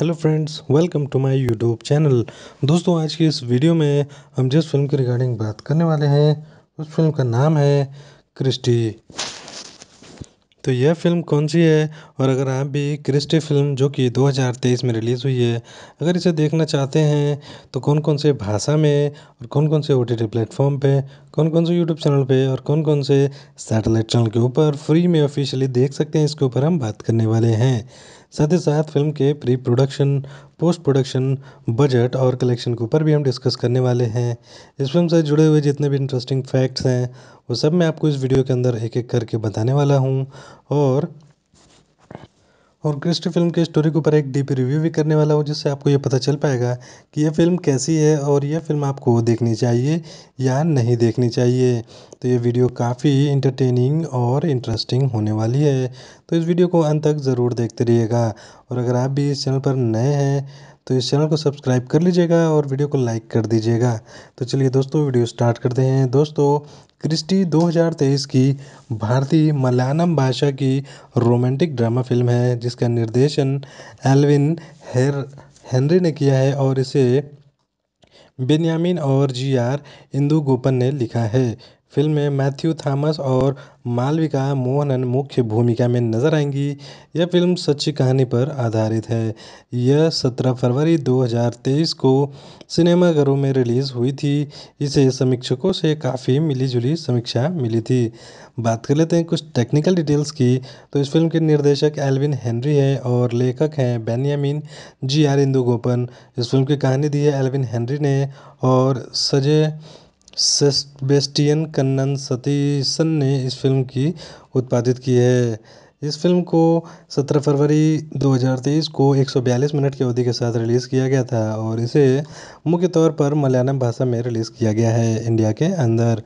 hello friends welcome to my YouTube channel दोस्तों आज की इस वीडियो में हम जिस फिल्म के रिगार्डिंग बात करने वाले हैं उस फिल्म का नाम है क्रिस्टी तो यह फिल्म कौन सी है और अगर आप भी क्रिस्टी फिल्म जो कि 2023 में रिलीज़ हुई है अगर इसे देखना चाहते हैं तो कौन कौन से भाषा में और कौन कौन से ओ टी प्लेटफॉर्म पे कौन कौन से यूट्यूब चैनल पे और कौन कौन से सैटेलाइट चैनल के ऊपर फ्री में ऑफिशियली देख सकते हैं इसके ऊपर हम बात करने वाले हैं साथ ही साथ फिल्म के pre production post production budget और कलेक्शन के ऊपर भी हम डिस्कस करने वाले हैं इस फिल्म से जुड़े हुए जितने भी इंटरेस्टिंग फैक्ट्स हैं वो सब मैं आपको इस वीडियो के अंदर एक एक करके बताने वाला हूँ और और क्रिस्ट फिल्म के स्टोरी के ऊपर एक डीप रिव्यू भी करने वाला हूँ जिससे आपको ये पता चल पाएगा कि यह फिल्म कैसी है और यह फिल्म आपको देखनी चाहिए या नहीं देखनी चाहिए तो ये वीडियो काफ़ी इंटरटेनिंग और इंटरेस्टिंग होने वाली है तो इस वीडियो को अंत तक ज़रूर देखते रहिएगा और अगर आप भी इस चैनल पर नए हैं तो इस चैनल को सब्सक्राइब कर लीजिएगा और वीडियो को लाइक कर दीजिएगा तो चलिए दोस्तों वीडियो स्टार्ट करते हैं दोस्तों क्रिस्टी 2023 की भारतीय मलयालम भाषा की रोमांटिक ड्रामा फिल्म है जिसका निर्देशन एलविन हेर हेनरी ने किया है और इसे बेनियामिन और जी आर इंदू गोपन ने लिखा है फ़िल्म में मैथ्यू थॉमस और मालविका मोहनन मुख्य भूमिका में नज़र आएंगी यह फ़िल्म सच्ची कहानी पर आधारित है यह सत्रह फरवरी दो हज़ार तेईस को सिनेमाघरों में रिलीज़ हुई थी इसे समीक्षकों से काफ़ी मिली जुली समीक्षा मिली थी बात कर लेते हैं कुछ टेक्निकल डिटेल्स की तो इस फिल्म के निर्देशक एल्विन हेनरी हैं और लेखक हैं Benyamin G R Indugopan इस फिल्म की कहानी दी है एल्विन हेनरी ने और सजय सेबेस्टियन कन्नन सतीसन ने इस फ़िल्म की उत्पादित की है इस फ़िल्म को सत्रह फरवरी दो हज़ार तेईस को एक सौ बयालीस मिनट की अवधि के साथ रिलीज़ किया गया था और इसे मुख्य तौर पर मलयालम भाषा में रिलीज़ किया गया है इंडिया के अंदर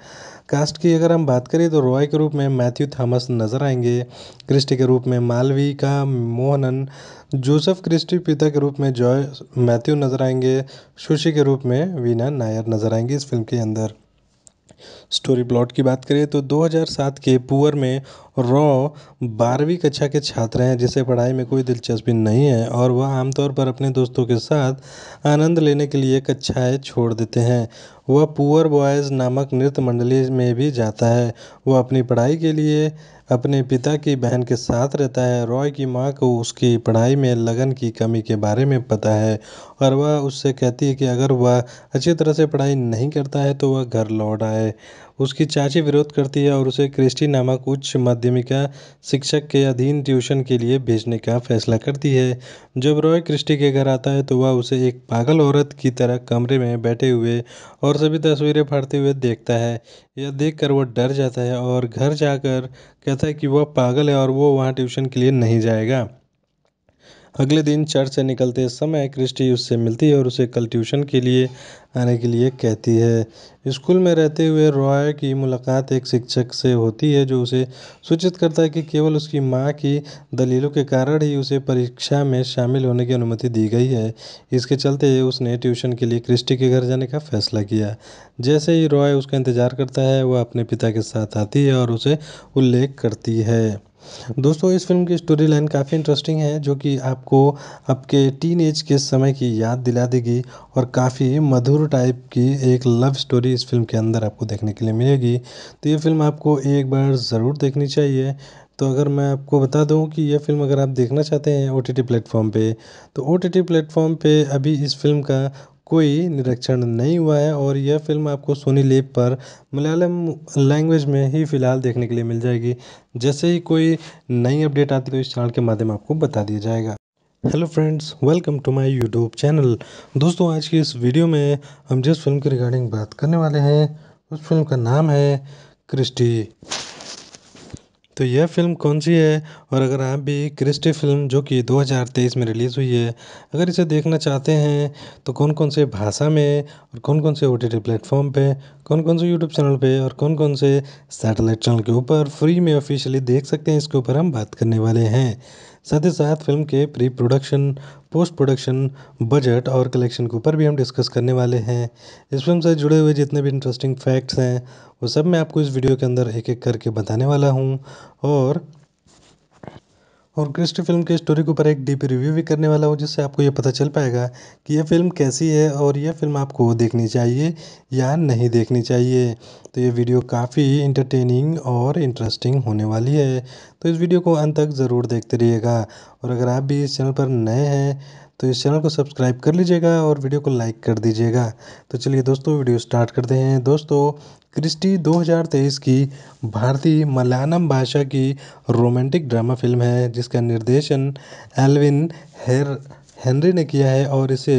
कास्ट की अगर हम बात करें तो रॉय के रूप में मैथ्यू थॉमस नज़र आएंगे क्रिस्टी के रूप में मालवी का मोहनन जोसेफ क्रिस्टी पिता के रूप में जॉय मैथ्यू नज़र आएंगे सुशी के रूप में वीना नायर नज़र आएंगे इस फिल्म के अंदर स्टोरी प्लॉट की बात करें तो 2007 के पुअर में रॉ बारहवीं कक्षा के छात्र हैं जिसे पढ़ाई में कोई दिलचस्पी नहीं है और वह आमतौर पर अपने दोस्तों के साथ आनंद लेने के लिए कक्षाएं छोड़ देते हैं वह पुअर बॉयज़ नामक नृत्य मंडली में भी जाता है वह अपनी पढ़ाई के लिए अपने पिता की बहन के साथ रहता है रॉय की माँ को उसकी पढ़ाई में लगन की कमी के बारे में पता है और वह उससे कहती है कि अगर वह अच्छी तरह से पढ़ाई नहीं करता है तो वह घर लौट आए उसकी चाची विरोध करती है और उसे क्रिस्टी नामक उच्च माध्यमिका शिक्षक के अधीन ट्यूशन के लिए भेजने का फैसला करती है जब रॉय क्रिस्टी के घर आता है तो वह उसे एक पागल औरत की तरह कमरे में बैठे हुए और सभी तस्वीरें फाड़ते हुए देखता है यह देख वह डर जाता है और घर जाकर कहता है कि वह पागल है और वो वहाँ ट्यूशन के लिए नहीं जाएगा अगले दिन चर्च से निकलते समय क्रिस्टी उससे मिलती है और उसे कल ट्यूशन के लिए आने के लिए कहती है स्कूल में रहते हुए रॉय की मुलाकात एक शिक्षक से होती है जो उसे सूचित करता है कि केवल उसकी माँ की दलीलों के कारण ही उसे परीक्षा में शामिल होने की अनुमति दी गई है इसके चलते उसने ट्यूशन के लिए क्रिस्टी के घर जाने का फैसला किया जैसे ही रॉय उसका इंतज़ार करता है वह अपने पिता के साथ आती है और उसे उल्लेख करती है दोस्तों इस फिल्म की स्टोरी लाइन काफ़ी इंटरेस्टिंग है जो कि आपको आपके टीन के समय की याद दिला देगी और काफ़ी मधुर टाइप की एक लव स्टोरी इस फिल्म के अंदर आपको देखने के लिए मिलेगी तो ये फिल्म आपको एक बार ज़रूर देखनी चाहिए तो अगर मैं आपको बता दूं कि यह फिल्म अगर आप देखना चाहते हैं ओ टी टी प्लेटफॉर्म पे तो ओ टी टी प्लेटफॉर्म पे अभी इस फिल्म का कोई निरीक्षण नहीं हुआ है और यह फ़िल्म आपको सोनी लेप पर मलयालम लैंग्वेज में ही फ़िलहाल देखने के लिए मिल जाएगी जैसे ही कोई नई अपडेट आती तो इस चैनल के माध्यम आपको बता दिया जाएगा hello friends welcome to my YouTube channel दोस्तों आज की इस वीडियो में हम जिस फिल्म के रिगार्डिंग बात करने वाले हैं उस फिल्म का नाम है क्रिस्टी तो यह फ़िल्म कौन सी है और अगर आप भी क्रिस्टी फ़िल्म जो कि दो हज़ार तेईस में रिलीज़ हुई है अगर इसे देखना चाहते हैं तो कौन कौन से भाषा में और कौन कौन से ओ टी टी प्लेटफॉर्म पे कौन कौन से यूट्यूब चैनल पे और कौन कौन से सैटेलाइट चैनल के ऊपर फ्री में ऑफिशियली देख सकते हैं इसके ऊपर हम बात करने वाले हैं साथ ही साथ फिल्म के pre production post production budget और कलेक्शन के ऊपर भी हम डिस्कस करने वाले हैं इस फिल्म से जुड़े हुए जितने भी इंटरेस्टिंग फैक्ट्स हैं वो सब मैं आपको इस वीडियो के अंदर एक एक करके बताने वाला हूँ और और क्रिस्ट फिल्म के स्टोरी के ऊपर एक डीप रिव्यू भी करने वाला हूँ जिससे आपको ये पता चल पाएगा कि ये फिल्म कैसी है और ये फिल्म आपको देखनी चाहिए या नहीं देखनी चाहिए तो ये वीडियो काफ़ी इंटरटेनिंग और इंटरेस्टिंग होने वाली है तो इस वीडियो को अंत तक ज़रूर देखते रहिएगा और अगर आप भी इस चैनल पर नए हैं तो इस चैनल को सब्सक्राइब कर लीजिएगा और वीडियो को लाइक कर दीजिएगा तो चलिए दोस्तों वीडियो स्टार्ट करते हैं दोस्तों क्रिस्टी 2023 की भारतीय मलयालम भाषा की रोमांटिक ड्रामा फिल्म है जिसका निर्देशन एलविन हेर हेनरी ने किया है और इसे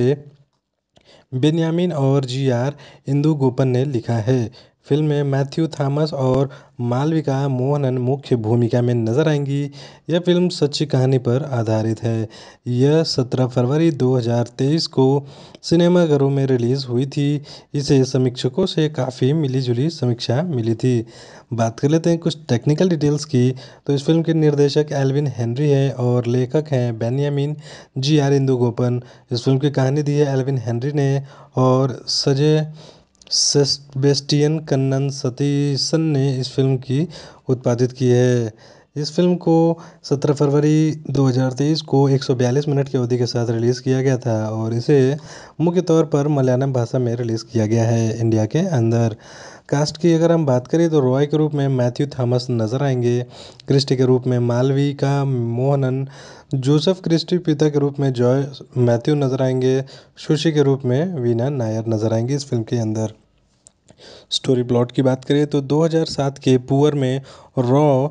बेनियामिन और जी आर इंदू गोपन ने लिखा है फ़िल्म में मैथ्यू थॉमस और मालविका मोहनन मुख्य भूमिका में नज़र आएंगी यह फ़िल्म सच्ची कहानी पर आधारित है यह सत्रह फरवरी 2023 को सिनेमाघरों में रिलीज़ हुई थी इसे समीक्षकों से काफ़ी मिली जुली समीक्षा मिली थी बात कर लेते हैं कुछ टेक्निकल डिटेल्स की तो इस फिल्म के निर्देशक एल्विन हेनरी हैं और लेखक हैं Benyamin G R Indugopan इस फिल्म की कहानी दी है एल्विन हेनरी ने और सजय सेबेस्टियन कन्नन सतीशन ने इस फ़िल्म की उत्पादित की है इस फ़िल्म को सत्रह फरवरी दो हज़ार तेईस को एक सौ बयालीस मिनट की अवधि के साथ रिलीज़ किया गया था और इसे मुख्य तौर पर मलयालम भाषा में रिलीज़ किया गया है इंडिया के अंदर कास्ट की अगर हम बात करें तो रॉय के रूप में मैथ्यू थॉमस नज़र आएंगे क्रिस्टी के रूप में मालवी का मोहनन जोसेफ क्रिस्टी पिता के रूप में जॉय मैथ्यू नज़र आएंगे सुशी के रूप में वीना नायर नज़र आएंगे इस फिल्म के अंदर स्टोरी प्लॉट की बात करें तो 2007 के पुअर में रॉ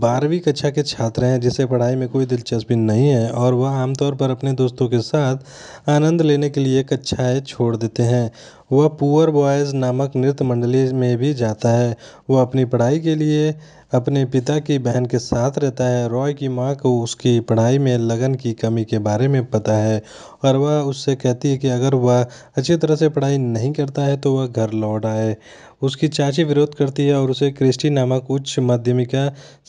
बारहवीं कक्षा के छात्र हैं जिसे पढ़ाई में कोई दिलचस्पी नहीं है और वह आमतौर पर अपने दोस्तों के साथ आनंद लेने के लिए कक्षाएं छोड़ देते हैं वह पुअर बॉयज़ नामक नृत्य मंडली में भी जाता है वह अपनी पढ़ाई के लिए अपने पिता की बहन के साथ रहता है रॉय की माँ को उसकी पढ़ाई में लगन की कमी के बारे में पता है और वह उससे कहती है कि अगर वह अच्छी तरह से पढ़ाई नहीं करता है तो वह घर लौट आए उसकी चाची विरोध करती है और उसे क्रिस्टी नामक उच्च माध्यमिका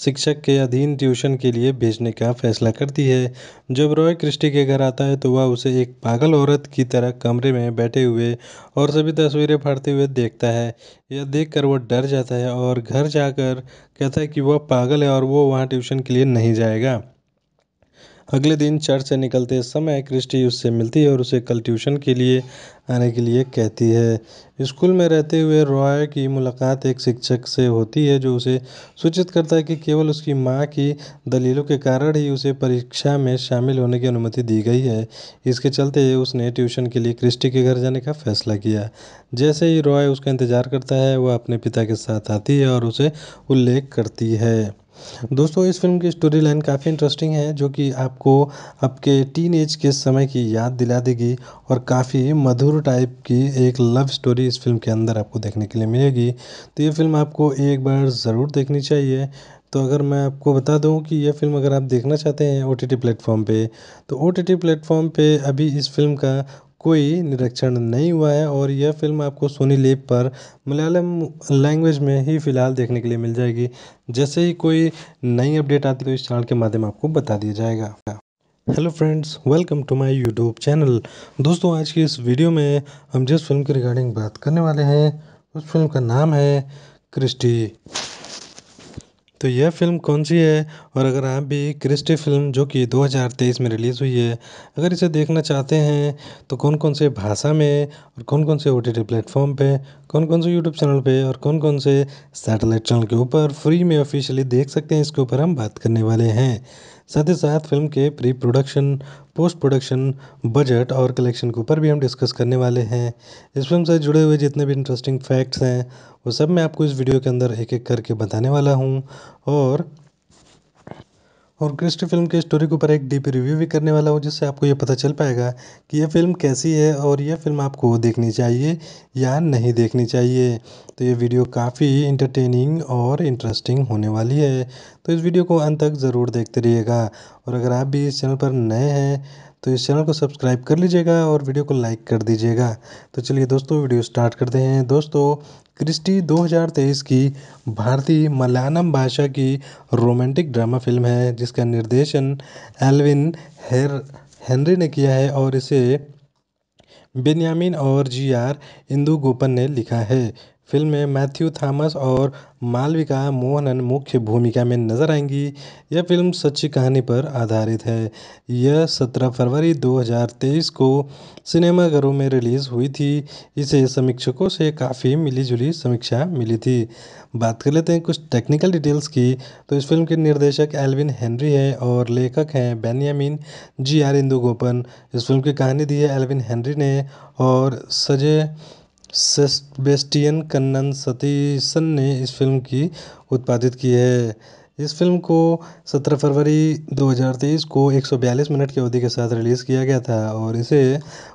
शिक्षक के अधीन ट्यूशन के लिए भेजने का फैसला करती है जब रॉय क्रिस्टी के घर आता है तो वह उसे एक पागल औरत की तरह कमरे में बैठे हुए और सभी तस्वीरें फाड़ते हुए देखता है यह देख वह डर जाता है और घर जाकर कहता है कि वह पागल है और वो वहाँ ट्यूशन के लिए नहीं जाएगा अगले दिन चर्च से निकलते समय क्रिस्टी उससे मिलती है और उसे कल ट्यूशन के लिए आने के लिए कहती है स्कूल में रहते हुए रॉय की मुलाकात एक शिक्षक से होती है जो उसे सूचित करता है कि केवल उसकी माँ की दलीलों के कारण ही उसे परीक्षा में शामिल होने की अनुमति दी गई है इसके चलते उसने ट्यूशन के लिए क्रिस्टी के घर जाने का फैसला किया जैसे ही रॉय उसका इंतज़ार करता है वह अपने पिता के साथ आती है और उसे उल्लेख करती है दोस्तों इस फिल्म की स्टोरी लाइन काफ़ी इंटरेस्टिंग है जो कि आपको आपके टीन एज के समय की याद दिला देगी और काफ़ी मधुर टाइप की एक लव स्टोरी इस फिल्म के अंदर आपको देखने के लिए मिलेगी तो ये फिल्म आपको एक बार ज़रूर देखनी चाहिए तो अगर मैं आपको बता दूं कि यह फिल्म अगर आप देखना चाहते हैं ओ टी टी प्लेटफॉर्म पे तो ओ टी टी प्लेटफॉर्म पे अभी इस फिल्म का कोई निरीक्षण नहीं हुआ है और यह फ़िल्म आपको सोनी लेप पर मलयालम लैंग्वेज में ही फ़िलहाल देखने के लिए मिल जाएगी जैसे ही कोई नई अपडेट आती है तो इस चैनल के माध्यम आपको बता दिया जाएगा hello friends welcome to my YouTube channel दोस्तों आज की इस वीडियो में हम जिस फिल्म के रिगार्डिंग बात करने वाले हैं उस फिल्म का नाम है क्रिस्टी तो यह फ़िल्म कौन सी है और अगर आप भी क्रिस्टी फ़िल्म जो कि दो हज़ार तेईस में रिलीज़ हुई है अगर इसे देखना चाहते हैं तो कौन कौन से भाषा में और कौन कौन से ओ टी टी प्लेटफॉर्म पे कौन कौन से यूट्यूब चैनल पे और कौन कौन से सैटेलाइट चैनल के ऊपर फ्री में ऑफिशियली देख सकते हैं इसके ऊपर हम बात करने वाले हैं साथ ही साथ फिल्म के pre production post production budget और कलेक्शन के ऊपर भी हम डिस्कस करने वाले हैं इस फिल्म से जुड़े हुए जितने भी इंटरेस्टिंग फैक्ट्स हैं वो सब मैं आपको इस वीडियो के अंदर एक एक करके बताने वाला हूँ और और क्रिस्ट फिल्म की स्टोरी के ऊपर एक डीप रिव्यू भी करने वाला हूँ जिससे आपको ये पता चल पाएगा कि यह फिल्म कैसी है और यह फिल्म आपको देखनी चाहिए या नहीं देखनी चाहिए तो ये वीडियो काफ़ी इंटरटेनिंग और इंटरेस्टिंग होने वाली है तो इस वीडियो को अंत तक ज़रूर देखते रहिएगा और अगर आप भी इस चैनल पर नए हैं तो इस चैनल को सब्सक्राइब कर लीजिएगा और वीडियो को लाइक कर दीजिएगा तो चलिए दोस्तों वीडियो स्टार्ट करते हैं दोस्तों क्रिस्टी 2023 की भारतीय मलयालम भाषा की रोमांटिक ड्रामा फिल्म है जिसका निर्देशन एल्विन हेर हेनरी ने किया है और इसे बेन्यामिन और जी आर गोपन ने लिखा है फ़िल्म में मैथ्यू थॉमस और मालविका मोहनन मुख्य भूमिका में नज़र आएंगी यह फ़िल्म सच्ची कहानी पर आधारित है यह सत्रह फरवरी 2023 को सिनेमाघरों में रिलीज़ हुई थी इसे समीक्षकों से काफ़ी मिली जुली समीक्षा मिली थी बात कर लेते हैं कुछ टेक्निकल डिटेल्स की तो इस फिल्म के निर्देशक एल्विन हेनरी हैं और लेखक हैं Benyamin G R Indugopan इस फिल्म की कहानी दी है एल्विन हेनरी ने और सजय सेबेस्टियन कन्नन सतीशन ने इस फ़िल्म की उत्पादित की है इस फ़िल्म को सत्रह फरवरी दो हज़ार तेईस को एक सौ बयालीस मिनट की अवधि के साथ रिलीज़ किया गया था और इसे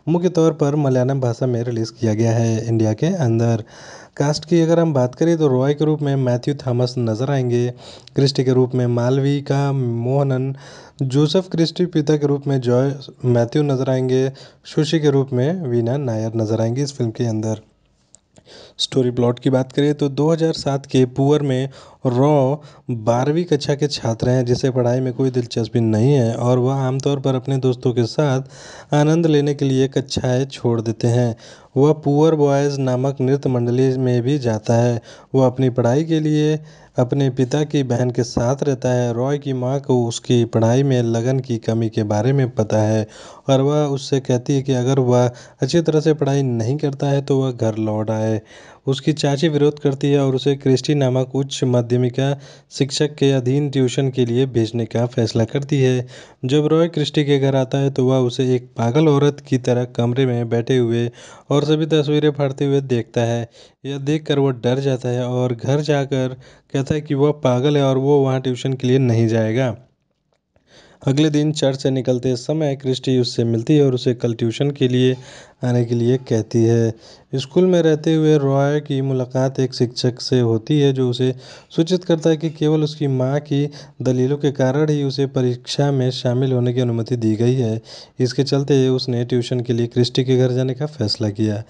मुख्य तौर पर मलयालम भाषा में रिलीज़ किया गया है इंडिया के अंदर कास्ट की अगर हम बात करें तो रॉय के रूप में मैथ्यू थॉमस नज़र आएंगे क्रिस्टी के रूप में मालविका मोहनन जोसेफ क्रिस्टी पिता के रूप में जॉय मैथ्यू नज़र आएंगे सुशी के रूप में वीना नायर नज़र आएंगे इस फिल्म के अंदर स्टोरी प्लॉट की बात करें तो 2007 के पुअर में रॉ बारहवीं कक्षा के छात्र हैं जिसे पढ़ाई में कोई दिलचस्पी नहीं है और वह आमतौर पर अपने दोस्तों के साथ आनंद लेने के लिए कक्षाएँ छोड़ देते हैं वह पुअर बॉयज़ नामक नृत्य मंडली में भी जाता है वह अपनी पढ़ाई के लिए अपने पिता की बहन के साथ रहता है रॉय की माँ को उसकी पढ़ाई में लगन की कमी के बारे में पता है और वह उससे कहती है कि अगर वह अच्छी तरह से पढ़ाई नहीं करता है तो वह घर लौट आए उसकी चाची विरोध करती है और उसे क्रिस्टी नामक उच्च माध्यमिका शिक्षक के अधीन ट्यूशन के लिए भेजने का फैसला करती है जब रॉय क्रिस्टी के घर आता है तो वह उसे एक पागल औरत की तरह कमरे में बैठे हुए और सभी तस्वीरें फाड़ते हुए देखता है यह देख वह डर जाता है और घर जाकर कहता है कि वह पागल है और वो वहाँ ट्यूशन के लिए नहीं जाएगा अगले दिन चर्च से निकलते समय क्रिस्टी उससे मिलती है और उसे कल ट्यूशन के लिए आने के लिए कहती है स्कूल में रहते हुए रॉय की मुलाकात एक शिक्षक से होती है जो उसे सूचित करता है कि केवल उसकी माँ की दलीलों के कारण ही उसे परीक्षा में शामिल होने की अनुमति दी गई है इसके चलते उसने ट्यूशन के लिए क्रिस्टी के घर जाने का फैसला किया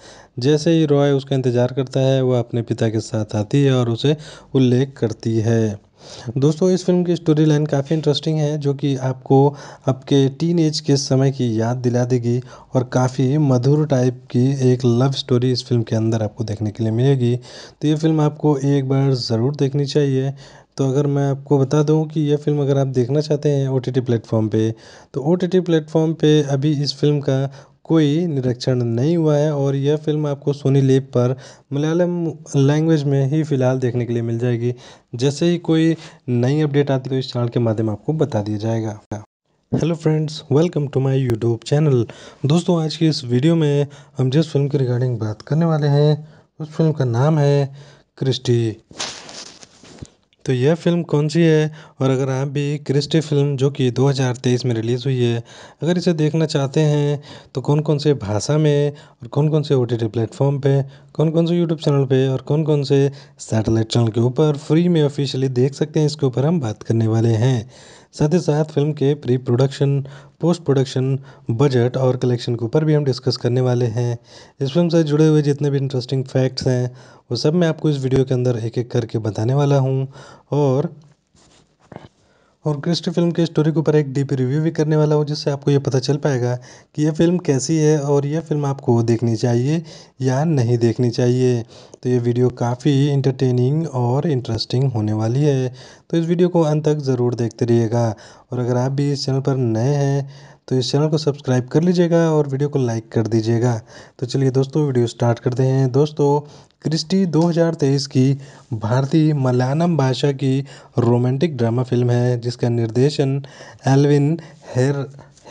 जैसे ही रॉय उसका इंतज़ार करता है वह अपने पिता के साथ आती है और उसे उल्लेख करती है दोस्तों इस फिल्म की स्टोरी लाइन काफ़ी इंटरेस्टिंग है जो कि आपको आपके टीन एज के समय की याद दिला देगी और काफ़ी मधुर टाइप की एक लव स्टोरी इस फिल्म के अंदर आपको देखने के लिए मिलेगी तो ये फिल्म आपको एक बार ज़रूर देखनी चाहिए तो अगर मैं आपको बता दूं कि यह फिल्म अगर आप देखना चाहते हैं ओ टी टी प्लेटफॉर्म पर तो ओ टी टी प्लेटफॉर्म पर अभी इस फिल्म का कोई निरीक्षण नहीं हुआ है और यह फ़िल्म आपको सोनी लेप पर मलयालम लैंग्वेज में ही फ़िलहाल देखने के लिए मिल जाएगी जैसे ही कोई नई अपडेट आती है तो इस चैनल के माध्यम आपको बता दिया जाएगा hello friends welcome to my YouTube channel दोस्तों आज की इस वीडियो में हम जिस फिल्म के रिगार्डिंग बात करने वाले हैं उस फिल्म का नाम है क्रिस्टी तो यह फ़िल्म कौन सी है और अगर आप भी क्रिस्टी फ़िल्म जो कि दो हज़ार तेईस में रिलीज़ हुई है अगर इसे देखना चाहते हैं तो कौन कौन से भाषा में और कौन कौन से ओ टी टी प्लेटफॉर्म पे कौन कौन से यूट्यूब चैनल पे और कौन कौन से सैटेलाइट चैनल के ऊपर फ्री में ऑफिशियली देख सकते हैं इसके ऊपर हम बात करने वाले हैं साथ ही साथ फिल्म के pre production post production budget और कलेक्शन के ऊपर भी हम डिस्कस करने वाले हैं इस फिल्म से जुड़े हुए जितने भी इंटरेस्टिंग फैक्ट्स हैं वो सब मैं आपको इस वीडियो के अंदर एक एक करके बताने वाला हूँ और और क्रिस्ट फिल्म के स्टोरी के ऊपर एक डीप रिव्यू भी करने वाला हूँ जिससे आपको ये पता चल पाएगा कि यह फिल्म कैसी है और यह फिल्म आपको देखनी चाहिए या नहीं देखनी चाहिए तो ये वीडियो काफ़ी इंटरटेनिंग और इंटरेस्टिंग होने वाली है तो इस वीडियो को अंत तक ज़रूर देखते रहिएगा और अगर आप भी इस चैनल पर नए हैं तो इस चैनल को सब्सक्राइब कर लीजिएगा और वीडियो को लाइक कर दीजिएगा तो चलिए दोस्तों वीडियो स्टार्ट करते हैं दोस्तों क्रिस्टी 2023 की भारतीय मलयालम भाषा की रोमांटिक ड्रामा फिल्म है जिसका निर्देशन एल्विन हेर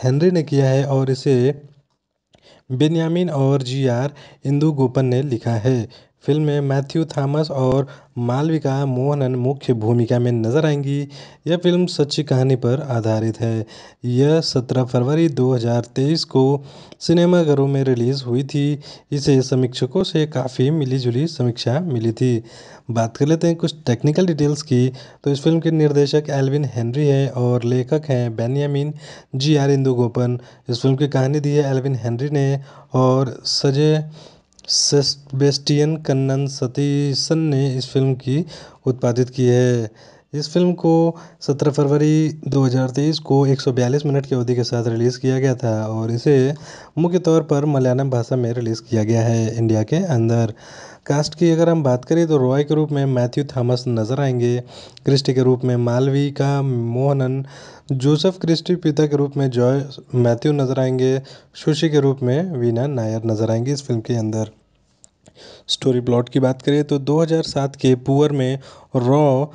हेनरी ने किया है और इसे बेन्यामिन और जी आर गोपन ने लिखा है फ़िल्म में मैथ्यू थॉमस और मालविका मोहनन मुख्य भूमिका में नज़र आएंगी यह फ़िल्म सच्ची कहानी पर आधारित है यह सत्रह फरवरी 2023 को सिनेमाघरों में रिलीज़ हुई थी इसे समीक्षकों से काफ़ी मिली जुली समीक्षा मिली थी बात कर लेते हैं कुछ टेक्निकल डिटेल्स की तो इस फिल्म के निर्देशक एल्विन हेनरी हैं और लेखक हैं Benyamin G R Indugopan इस फिल्म की कहानी दी है एल्विन हेनरी ने और सजय सेबेस्टियन कन्नन सतीशन ने इस फ़िल्म की उत्पादित की है इस फ़िल्म को सत्रह फरवरी दो हज़ार तेईस को एक सौ बयालीस मिनट की अवधि के साथ रिलीज़ किया गया था और इसे मुख्य तौर पर मलयालम भाषा में रिलीज़ किया गया है इंडिया के अंदर कास्ट की अगर हम बात करें तो रॉय के रूप में मैथ्यू थॉमस नज़र आएंगे क्रिस्टी के रूप में मालवी का मोहनन जोसेफ क्रिस्टी पिता के रूप में जॉय मैथ्यू नज़र आएंगे सुशी के रूप में वीना नायर नज़र आएंगी इस फिल्म के अंदर स्टोरी प्लॉट की बात करें तो 2007 के पुअर में रॉ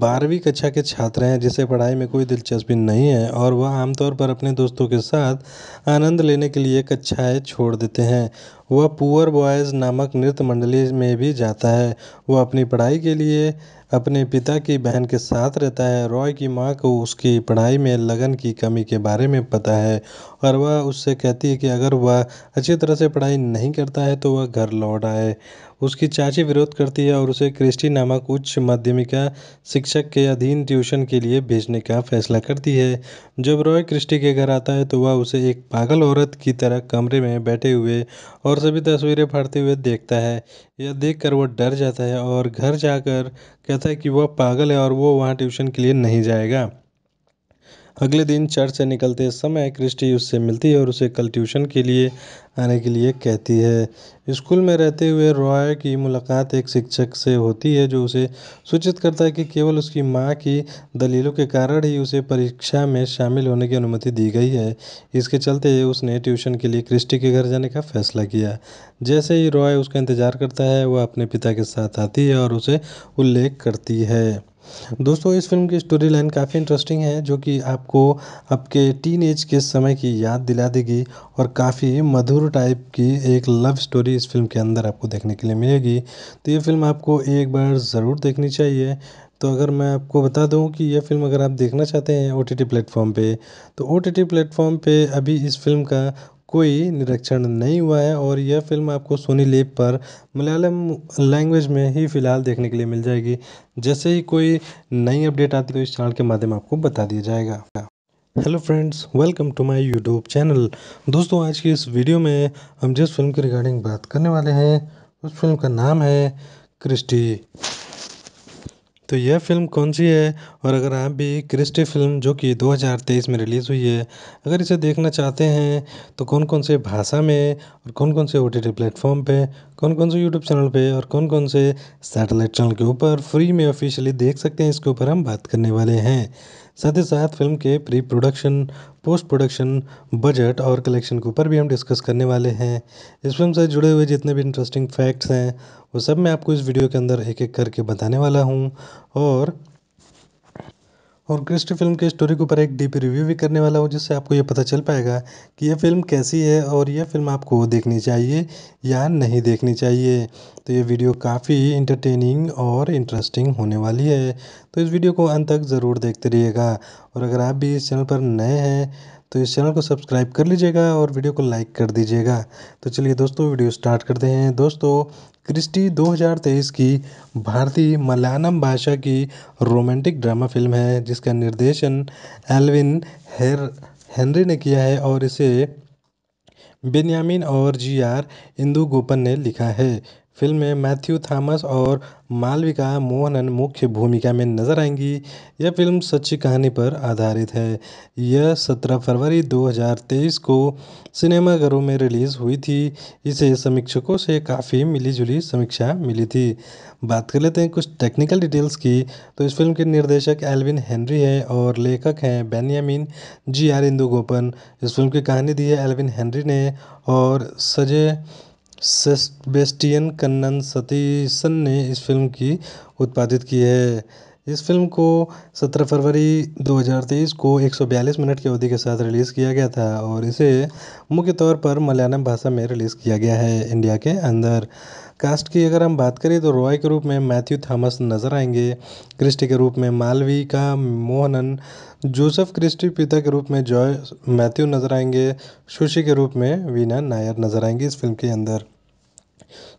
बारहवीं कक्षा के छात्र हैं जिसे पढ़ाई में कोई दिलचस्पी नहीं है और वह आमतौर पर अपने दोस्तों के साथ आनंद लेने के लिए कक्षाएं छोड़ देते हैं वह पुअर बॉयज़ नामक नृत्य मंडली में भी जाता है वह अपनी पढ़ाई के लिए अपने पिता की बहन के साथ रहता है रॉय की माँ को उसकी पढ़ाई में लगन की कमी के बारे में पता है और वह उससे कहती है कि अगर वह अच्छी तरह से पढ़ाई नहीं करता है तो वह घर लौट आए उसकी चाची विरोध करती है और उसे क्रिस्टी नामक उच्च माध्यमिका शिक्षक के अधीन ट्यूशन के लिए भेजने का फैसला करती है जब रॉय क्रिस्टी के घर आता है तो वह उसे एक पागल औरत की तरह कमरे में बैठे हुए और सभी तस्वीरें फाड़ते हुए देखता है यह देख वह डर जाता है और घर जाकर कहता है कि वह पागल है और वो वहाँ ट्यूशन के लिए नहीं जाएगा अगले दिन चर्च से निकलते समय क्रिस्टी उससे मिलती है और उसे कल ट्यूशन के लिए आने के लिए कहती है स्कूल में रहते हुए रॉय की मुलाकात एक शिक्षक से होती है जो उसे सूचित करता है कि केवल उसकी माँ की दलीलों के कारण ही उसे परीक्षा में शामिल होने की अनुमति दी गई है इसके चलते उसने ट्यूशन के लिए क्रिस्टी के घर जाने का फैसला किया जैसे ही रॉय उसका इंतज़ार करता है वह अपने पिता के साथ आती है और उसे उल्लेख करती है दोस्तों इस फिल्म की स्टोरी लाइन काफ़ी इंटरेस्टिंग है जो कि आपको आपके टीन एज के समय की याद दिला देगी और काफ़ी मधुर टाइप की एक लव स्टोरी इस फिल्म के अंदर आपको देखने के लिए मिलेगी तो ये फिल्म आपको एक बार ज़रूर देखनी चाहिए तो अगर मैं आपको बता दूं कि यह फिल्म अगर आप देखना चाहते हैं ओ टी टी प्लेटफॉर्म पर तो ओ टी टी प्लेटफॉर्म पर अभी इस फिल्म का कोई निरीक्षण नहीं हुआ है और यह फ़िल्म आपको सोनी लेप पर मलयालम लैंग्वेज में ही फ़िलहाल देखने के लिए मिल जाएगी जैसे ही कोई नई अपडेट आती है तो इस चैनल के माध्यम आपको बता दिया जाएगा hello friends welcome to my YouTube channel दोस्तों आज की इस वीडियो में हम जिस फिल्म के रिगार्डिंग बात करने वाले हैं उस फिल्म का नाम है क्रिस्टी तो यह फ़िल्म कौन सी है और अगर आप भी क्रिस्टी फ़िल्म जो कि दो हज़ार तेईस में रिलीज़ हुई है अगर इसे देखना चाहते हैं तो कौन कौन से भाषा में और कौन कौन से ओ टी टी प्लेटफॉर्म पे कौन कौन से यूट्यूब चैनल पे और कौन कौन से सैटेलाइट चैनल के ऊपर फ्री में ऑफिशियली देख सकते हैं इसके ऊपर हम बात करने वाले हैं साथ ही साथ फिल्म के pre production post production budget और कलेक्शन के ऊपर भी हम डिस्कस करने वाले हैं इस फिल्म से जुड़े हुए जितने भी इंटरेस्टिंग फैक्ट्स हैं वो सब मैं आपको इस वीडियो के अंदर एक एक करके बताने वाला हूँ और और क्रिस्ट फ़िल्म के स्टोरी के ऊपर एक डीप रिव्यू भी करने वाला हूँ जिससे आपको ये पता चल पाएगा कि ये फ़िल्म कैसी है और यह फ़िल्म आपको देखनी चाहिए या नहीं देखनी चाहिए तो ये वीडियो काफ़ी इंटरटेनिंग और इंटरेस्टिंग होने वाली है तो इस वीडियो को अंत तक ज़रूर देखते रहिएगा और अगर आप भी इस चैनल पर नए हैं तो इस चैनल को सब्सक्राइब कर लीजिएगा और वीडियो को लाइक कर दीजिएगा तो चलिए दोस्तों वीडियो स्टार्ट करते हैं दोस्तों क्रिस्टी 2023 की भारतीय मलयालम भाषा की रोमांटिक ड्रामा फिल्म है जिसका निर्देशन एल्विन हेर हेनरी ने किया है और इसे बेन्यामिन और जी आर इंदू गोपन ने लिखा है फ़िल्म में मैथ्यू थॉमस और मालविका मोहनन मुख्य भूमिका में नज़र आएंगी यह फ़िल्म सच्ची कहानी पर आधारित है यह सत्रह फरवरी 2023 को सिनेमाघरों में रिलीज़ हुई थी इसे समीक्षकों से काफ़ी मिली जुली समीक्षा मिली थी बात कर लेते हैं कुछ टेक्निकल डिटेल्स की तो इस फिल्म के निर्देशक एल्विन हेनरी हैं और लेखक हैं Benyamin G R Indugopan इस फिल्म की कहानी दी है एल्विन हेनरी ने और सजय सेबेस्टियन कन्नन सतीशन ने इस फ़िल्म की उत्पादित की है इस फ़िल्म को सत्रह फरवरी दो हज़ार तेईस को एक सौ बयालीस मिनट की अवधि के साथ रिलीज़ किया गया था और इसे मुख्य तौर पर मलयालम भाषा में रिलीज़ किया गया है इंडिया के अंदर कास्ट की अगर हम बात करें तो रॉय के रूप में मैथ्यू थॉमस नज़र आएंगे क्रिस्टी के रूप में मालवी का मोहनन जोसेफ क्रिस्टी पिता के रूप में जॉय मैथ्यू नज़र आएंगे सुशी के रूप में वीना नायर नज़र आएंगी इस फिल्म के अंदर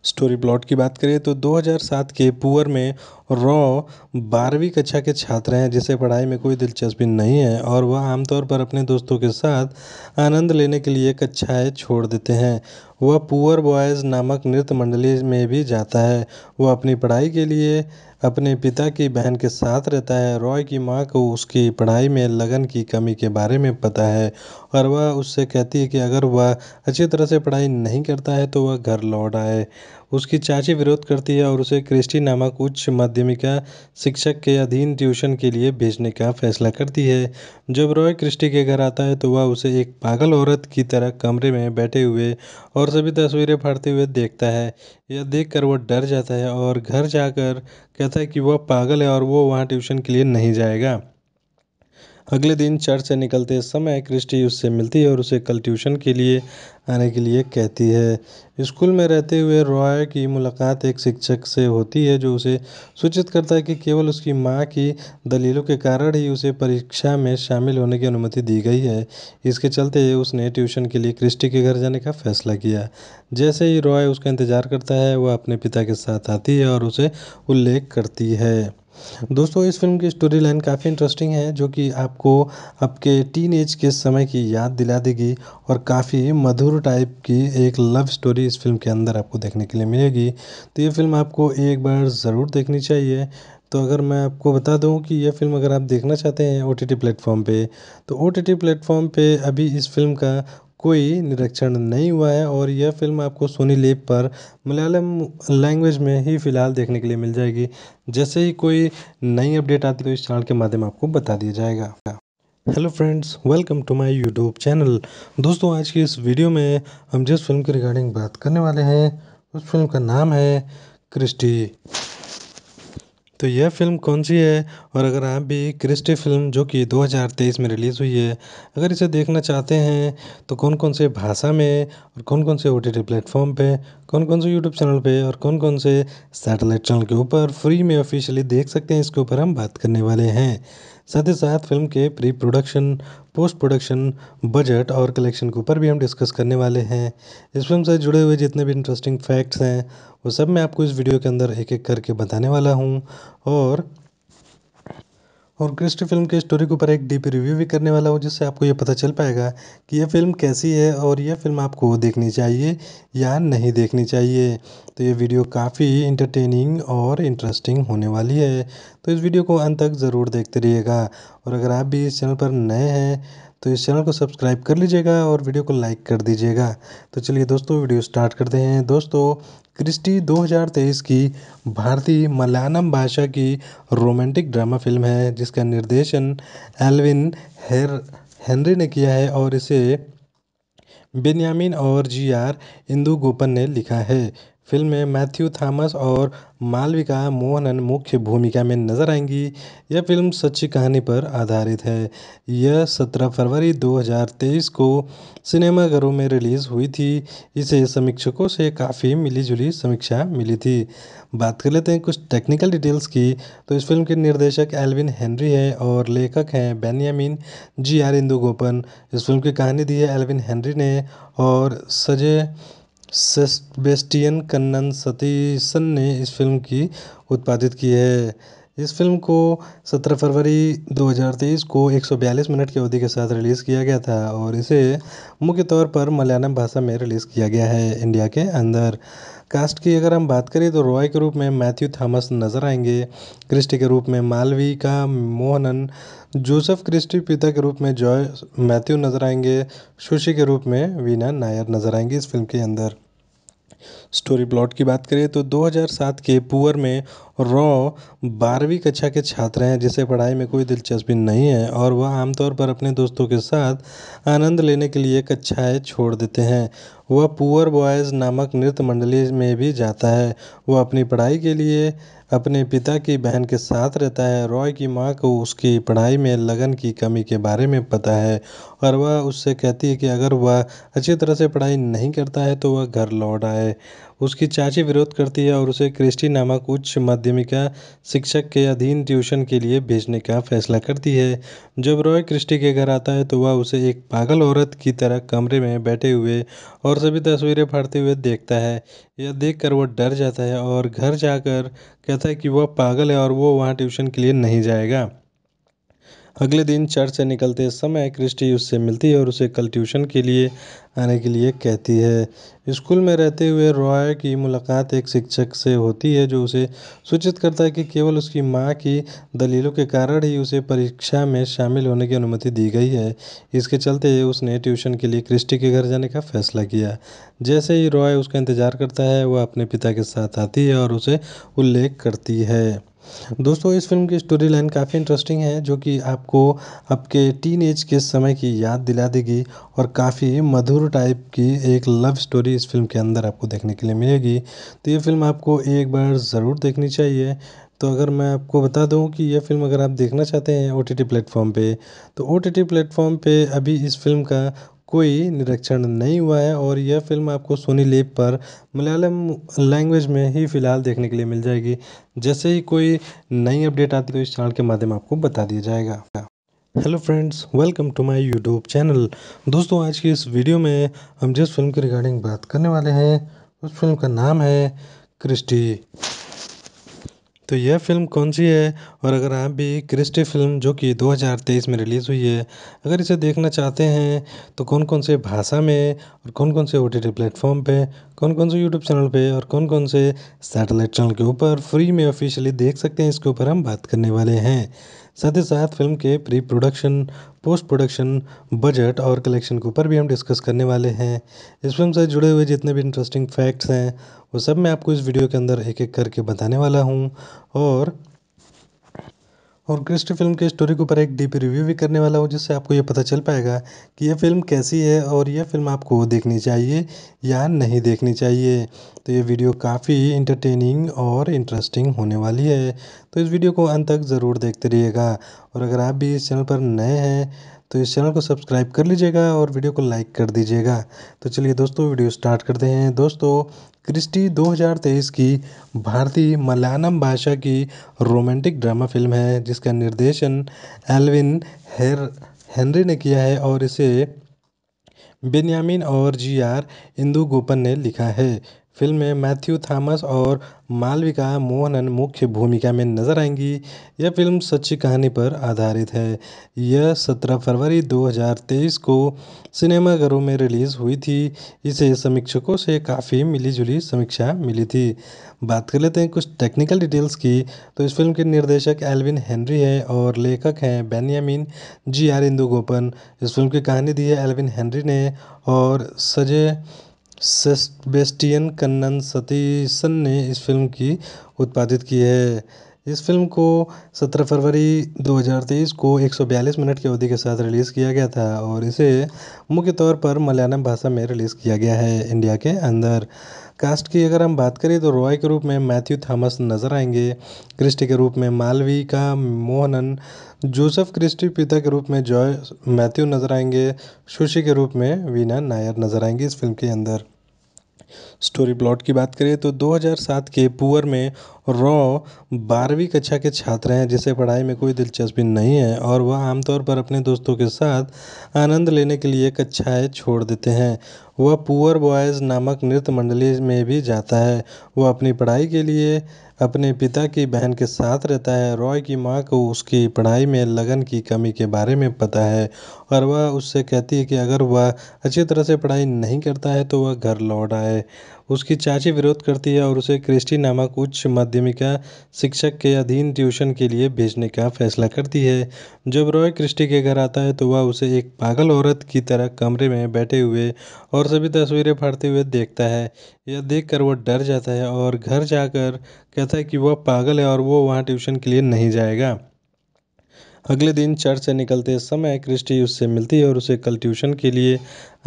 स्टोरी प्लॉट की बात करें तो 2007 के पुअर में रॉ बारहवीं कक्षा के छात्र हैं जिसे पढ़ाई में कोई दिलचस्पी नहीं है और वह आमतौर पर अपने दोस्तों के साथ आनंद लेने के लिए कक्षाएं छोड़ देते हैं वह पुअर बॉयज़ नामक नृत्य मंडली में भी जाता है वह अपनी पढ़ाई के लिए अपने पिता की बहन के साथ रहता है रॉय की मां को उसकी पढ़ाई में लगन की कमी के बारे में पता है और वह उससे कहती है कि अगर वह अच्छी तरह से पढ़ाई नहीं करता है तो वह घर लौट आए उसकी चाची विरोध करती है और उसे क्रिस्टी नामक उच्च माध्यमिका शिक्षक के अधीन ट्यूशन के लिए भेजने का फैसला करती है जब रॉय क्रिस्टी के घर आता है तो वह उसे एक पागल औरत की तरह कमरे में बैठे हुए और सभी तस्वीरें फाड़ते हुए देखता है यह देख वह डर जाता है और घर जाकर कहता है कि वह पागल है और वो वहाँ ट्यूशन के लिए नहीं जाएगा अगले दिन चर्च से निकलते समय क्रिस्टी उससे मिलती है और उसे कल ट्यूशन के लिए आने के लिए कहती है स्कूल में रहते हुए रॉय की मुलाकात एक शिक्षक से होती है जो उसे सूचित करता है कि केवल उसकी माँ की दलीलों के कारण ही उसे परीक्षा में शामिल होने की अनुमति दी गई है इसके चलते उसने ट्यूशन के लिए क्रिस्टी के घर जाने का फैसला किया जैसे ही रॉय उसका इंतज़ार करता है वह अपने पिता के साथ आती है और उसे उल्लेख करती है दोस्तों इस फ़िल्म की स्टोरी लाइन काफ़ी इंटरेस्टिंग है जो कि आपको आपके टीन के समय की याद दिला देगी और काफ़ी मधुर टाइप की एक लव स्टोरी इस फ़िल्म के अंदर आपको देखने के लिए मिलेगी तो ये फ़िल्म आपको एक बार ज़रूर देखनी चाहिए तो अगर मैं आपको बता दूं कि यह फ़िल्म अगर आप देखना चाहते हैं ओ टी टी प्लेटफॉर्म पर तो ओ टी टी प्लेटफॉर्म पर अभी इस फिल्म का कोई निरीक्षण नहीं हुआ है और यह फ़िल्म आपको सोनी लेप पर मलयालम लैंग्वेज में ही फ़िलहाल देखने के लिए मिल जाएगी जैसे ही कोई नई अपडेट आती तो इस चैनल के माध्यम आपको बता दिया जाएगा hello friends welcome to my YouTube channel दोस्तों आज की इस वीडियो में हम जिस फिल्म के रिगार्डिंग बात करने वाले हैं उस फिल्म का नाम है क्रिस्टी तो यह फ़िल्म कौन सी है और अगर आप भी क्रिस्टी फ़िल्म जो कि दो हज़ार तेईस में रिलीज़ हुई है अगर इसे देखना चाहते हैं तो कौन कौन से भाषा में और कौन कौन से ओ टी टी प्लेटफॉर्म पर कौन कौन से यूट्यूब चैनल पे और कौन कौन से सैटेलाइट चैनल के ऊपर फ्री में ऑफिशियली देख सकते हैं इसके ऊपर हम बात करने वाले हैं साथ ही साथ फिल्म के pre production post production budget और कलेक्शन के ऊपर भी हम डिस्कस करने वाले हैं इस फिल्म से जुड़े हुए जितने भी इंटरेस्टिंग फैक्ट्स हैं वो सब मैं आपको इस वीडियो के अंदर एक एक करके बताने वाला हूँ और और क्रिस्ट फिल्म के स्टोरी के ऊपर एक डीप रिव्यू भी करने वाला हूँ जिससे आपको ये पता चल पाएगा कि ये फिल्म कैसी है और यह फिल्म आपको देखनी चाहिए या नहीं देखनी चाहिए तो ये वीडियो काफ़ी इंटरटेनिंग और इंटरेस्टिंग होने वाली है तो इस वीडियो को अंत तक ज़रूर देखते रहिएगा और अगर आप भी इस चैनल पर नए हैं तो इस चैनल को सब्सक्राइब कर लीजिएगा और वीडियो को लाइक कर दीजिएगा तो चलिए दोस्तों वीडियो स्टार्ट करते हैं दोस्तों क्रिस्टी 2023 की भारतीय मलयालम भाषा की रोमांटिक ड्रामा फिल्म है जिसका निर्देशन एल्विन हेर हेनरी ने किया है और इसे बेनियामिन और जी आर इंदू गोपन ने लिखा है फ़िल्म में मैथ्यू थॉमस और मालविका मोहनन मुख्य भूमिका में नज़र आएंगी यह फ़िल्म सच्ची कहानी पर आधारित है यह सत्रह फरवरी 2023 को सिनेमाघरों में रिलीज़ हुई थी इसे समीक्षकों से काफ़ी मिली जुली समीक्षा मिली थी बात कर लेते हैं कुछ टेक्निकल डिटेल्स की तो इस फिल्म के निर्देशक एल्विन हेनरी हैं और लेखक हैं Benyamin G R Indugopan इस फिल्म की कहानी दी है एल्विन हेनरी ने और सजय सेबेस्टियन कन्नन सतीशन ने इस फ़िल्म की उत्पादित की है इस फ़िल्म को सत्रह फरवरी दो हज़ार तेईस को एक सौ बयालीस मिनट की अवधि के साथ रिलीज़ किया गया था और इसे मुख्य तौर पर मलयालम भाषा में रिलीज़ किया गया है इंडिया के अंदर कास्ट की अगर हम बात करें तो रॉय के रूप में मैथ्यू थॉमस नज़र आएंगे क्रिस्टी के रूप में मालवी का मोहनन जोसेफ क्रिस्टी पिता के रूप में जॉय मैथ्यू नज़र आएंगे सुशी के रूप में वीना नायर नज़र आएंगे इस फिल्म के अंदर स्टोरी प्लॉट की बात करें तो 2007 के पुअर में रॉ बारहवीं कक्षा के छात्र हैं जिसे पढ़ाई में कोई दिलचस्पी नहीं है और वह आमतौर पर अपने दोस्तों के साथ आनंद लेने के लिए कक्षाएं छोड़ देते हैं वह पुअर बॉयज़ नामक नृत्य मंडली में भी जाता है वह अपनी पढ़ाई के लिए अपने पिता की बहन के साथ रहता है रॉय की माँ को उसकी पढ़ाई में लगन की कमी के बारे में पता है और वह उससे कहती है कि अगर वह अच्छी तरह से पढ़ाई नहीं करता है तो वह घर लौट आए उसकी चाची विरोध करती है और उसे क्रिस्टी नामक उच्च माध्यमिका शिक्षक के अधीन ट्यूशन के लिए भेजने का फैसला करती है जब रॉय क्रिस्टी के घर आता है तो वह उसे एक पागल औरत की तरह कमरे में बैठे हुए और सभी तस्वीरें फाड़ते हुए देखता है यह कर वह डर जाता है और घर जाकर कहता है कि वह पागल है और वो वहाँ ट्यूशन के लिए नहीं जाएगा अगले दिन चर्च से निकलते समय क्रिस्टी उससे मिलती है और उसे कल ट्यूशन के लिए आने के लिए कहती है स्कूल में रहते हुए रॉय की मुलाकात एक शिक्षक से होती है जो उसे सूचित करता है कि केवल उसकी माँ की दलीलों के कारण ही उसे परीक्षा में शामिल होने की अनुमति दी गई है इसके चलते उसने ट्यूशन के लिए क्रिस्टी के घर जाने का फैसला किया जैसे ही रॉय उसका इंतज़ार करता है वह अपने पिता के साथ आती है और उसे उल्लेख करती है दोस्तों इस फिल्म की स्टोरी लाइन काफ़ी इंटरेस्टिंग है जो कि आपको आपके टीन के समय की याद दिला देगी और काफ़ी मधुर टाइप की एक लव स्टोरी इस फिल्म के अंदर आपको देखने के लिए मिलेगी तो ये फिल्म आपको एक बार ज़रूर देखनी चाहिए तो अगर मैं आपको बता दूं कि यह फिल्म अगर आप देखना चाहते हैं ओ टी टी प्लेटफॉर्म पे तो ओ टी टी प्लेटफॉर्म पे अभी इस फिल्म का कोई निरीक्षण नहीं हुआ है और यह फ़िल्म आपको सोनी लेप पर मलयालम लैंग्वेज में ही फ़िलहाल देखने के लिए मिल जाएगी जैसे ही कोई नई अपडेट आती है तो इस चैनल के माध्यम आपको बता दिया जाएगा hello friends welcome to my YouTube channel दोस्तों आज की इस वीडियो में हम जिस फिल्म के रिगार्डिंग बात करने वाले हैं उस फिल्म का नाम है क्रिस्टी तो यह फ़िल्म कौन सी है और अगर आप भी क्रिस्टी फ़िल्म जो कि दो हज़ार तेईस में रिलीज़ हुई है अगर इसे देखना चाहते हैं तो कौन कौन से भाषा में और कौन कौन से ओ टी टी प्लेटफ़ॉर्म पर कौन कौन से यूट्यूब चैनल पे और कौन कौन से सैटेलाइट चैनल के ऊपर फ्री में ऑफिशियली देख सकते हैं इसके ऊपर हम बात करने वाले हैं साथ ही साथ फिल्म के pre production post production budget और कलेक्शन के ऊपर भी हम डिस्कस करने वाले हैं इस फिल्म से जुड़े हुए जितने भी इंटरेस्टिंग फैक्ट्स हैं वो सब मैं आपको इस वीडियो के अंदर एक एक करके बताने वाला हूँ और और क्रिस्ट फिल्म के स्टोरी के ऊपर एक डीप रिव्यू भी करने वाला हूँ जिससे आपको ये पता चल पाएगा कि ये फिल्म कैसी है और यह फिल्म आपको देखनी चाहिए या नहीं देखनी चाहिए तो ये वीडियो काफ़ी इंटरटेनिंग और इंटरेस्टिंग होने वाली है तो इस वीडियो को अंत तक ज़रूर देखते रहिएगा और अगर आप भी इस चैनल पर नए हैं तो इस चैनल को सब्सक्राइब कर लीजिएगा और वीडियो को लाइक कर दीजिएगा तो चलिए दोस्तों वीडियो स्टार्ट करते हैं दोस्तों क्रिस्टी 2023 की भारतीय मलयालम भाषा की रोमांटिक ड्रामा फिल्म है जिसका निर्देशन एलविन हेर हेनरी ने किया है और इसे बेनियामिन और जी आर इंदू गोपन ने लिखा है फ़िल्म में मैथ्यू थॉमस और मालविका मोहनन मुख्य भूमिका में नज़र आएंगी यह फ़िल्म सच्ची कहानी पर आधारित है यह सत्रह फरवरी 2023 को सिनेमाघरों में रिलीज़ हुई थी इसे समीक्षकों से काफ़ी मिली जुली समीक्षा मिली थी बात कर लेते हैं कुछ टेक्निकल डिटेल्स की तो इस फिल्म के निर्देशक एल्विन हेनरी हैं और लेखक हैं Benyamin G R Indugopan इस फिल्म की कहानी दी है एलविन हेनरी ने और सजय सेबेस्टियन कन्नन सतीशन ने इस फ़िल्म की उत्पादित की है इस फ़िल्म को सत्रह फरवरी दो हज़ार तेईस को एक सौ बयालीस मिनट की अवधि के साथ रिलीज़ किया गया था और इसे मुख्य तौर पर मलयालम भाषा में रिलीज़ किया गया है इंडिया के अंदर कास्ट की अगर हम बात करें तो रॉय के रूप में मैथ्यू थॉमस नज़र आएंगे क्रिस्टी के रूप में मालविका मोहनन जोसेफ क्रिस्टी पिता के रूप में जॉय मैथ्यू नज़र आएंगे सुशी के रूप में वीना नायर नज़र आएंगे इस फिल्म के अंदर स्टोरी प्लॉट की बात करें तो 2007 के पुअर में रॉ बारहवीं कक्षा के छात्र हैं जिसे पढ़ाई में कोई दिलचस्पी नहीं है और वह आमतौर पर अपने दोस्तों के साथ आनंद लेने के लिए कक्षाएँ छोड़ देते हैं वह पुअर बॉयज़ नामक नृत्य मंडली में भी जाता है वह अपनी पढ़ाई के लिए अपने पिता की बहन के साथ रहता है रॉय की माँ को उसकी पढ़ाई में लगन की कमी के बारे में पता है और वह उससे कहती है कि अगर वह अच्छी तरह से पढ़ाई नहीं करता है तो वह घर लौट आए उसकी चाची विरोध करती है और उसे क्रिस्टी नामक उच्च माध्यमिका शिक्षक के अधीन ट्यूशन के लिए भेजने का फैसला करती है जब रॉय क्रिस्टी के घर आता है तो वह उसे एक पागल औरत की तरह कमरे में बैठे हुए और सभी तस्वीरें फाड़ते हुए देखता है यह देख वह डर जाता है और घर जाकर कहता है कि वह पागल है और वो वहाँ ट्यूशन के लिए नहीं जाएगा अगले दिन चर्च से निकलते समय क्रिस्टी उससे मिलती है और उसे कल ट्यूशन के लिए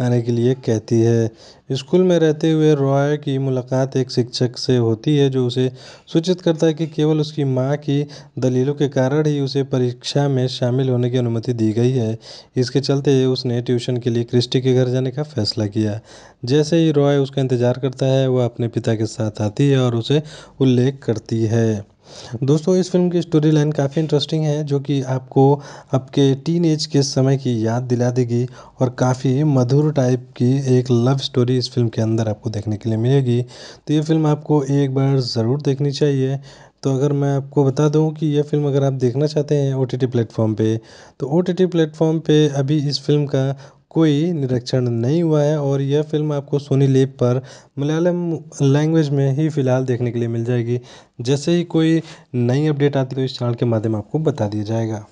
आने के लिए कहती है स्कूल में रहते हुए रॉय की मुलाकात एक शिक्षक से होती है जो उसे सूचित करता है कि केवल उसकी माँ की दलीलों के कारण ही उसे परीक्षा में शामिल होने की अनुमति दी गई है इसके चलते उसने ट्यूशन के लिए क्रिस्टी के घर जाने का फैसला किया जैसे ही रॉय उसका इंतज़ार करता है वह अपने पिता के साथ आती है और उसे उल्लेख करती है दोस्तों इस फिल्म की स्टोरी लाइन काफ़ी इंटरेस्टिंग है जो कि आपको आपके टीन के समय की याद दिला देगी और काफ़ी मधुर टाइप की एक लव स्टोरी इस फिल्म के अंदर आपको देखने के लिए मिलेगी तो ये फिल्म आपको एक बार ज़रूर देखनी चाहिए तो अगर मैं आपको बता दूं कि यह फिल्म अगर आप देखना चाहते हैं ओ टी टी प्लेटफॉर्म पे तो ओ टी टी प्लेटफॉर्म पे अभी इस फिल्म का कोई निरीक्षण नहीं हुआ है और यह फ़िल्म आपको सोनी लेप पर मलयालम लैंग्वेज में ही फ़िलहाल देखने के लिए मिल जाएगी जैसे ही कोई नई अपडेट आती तो इस चैनल के माध्यम आपको बता दिया जाएगा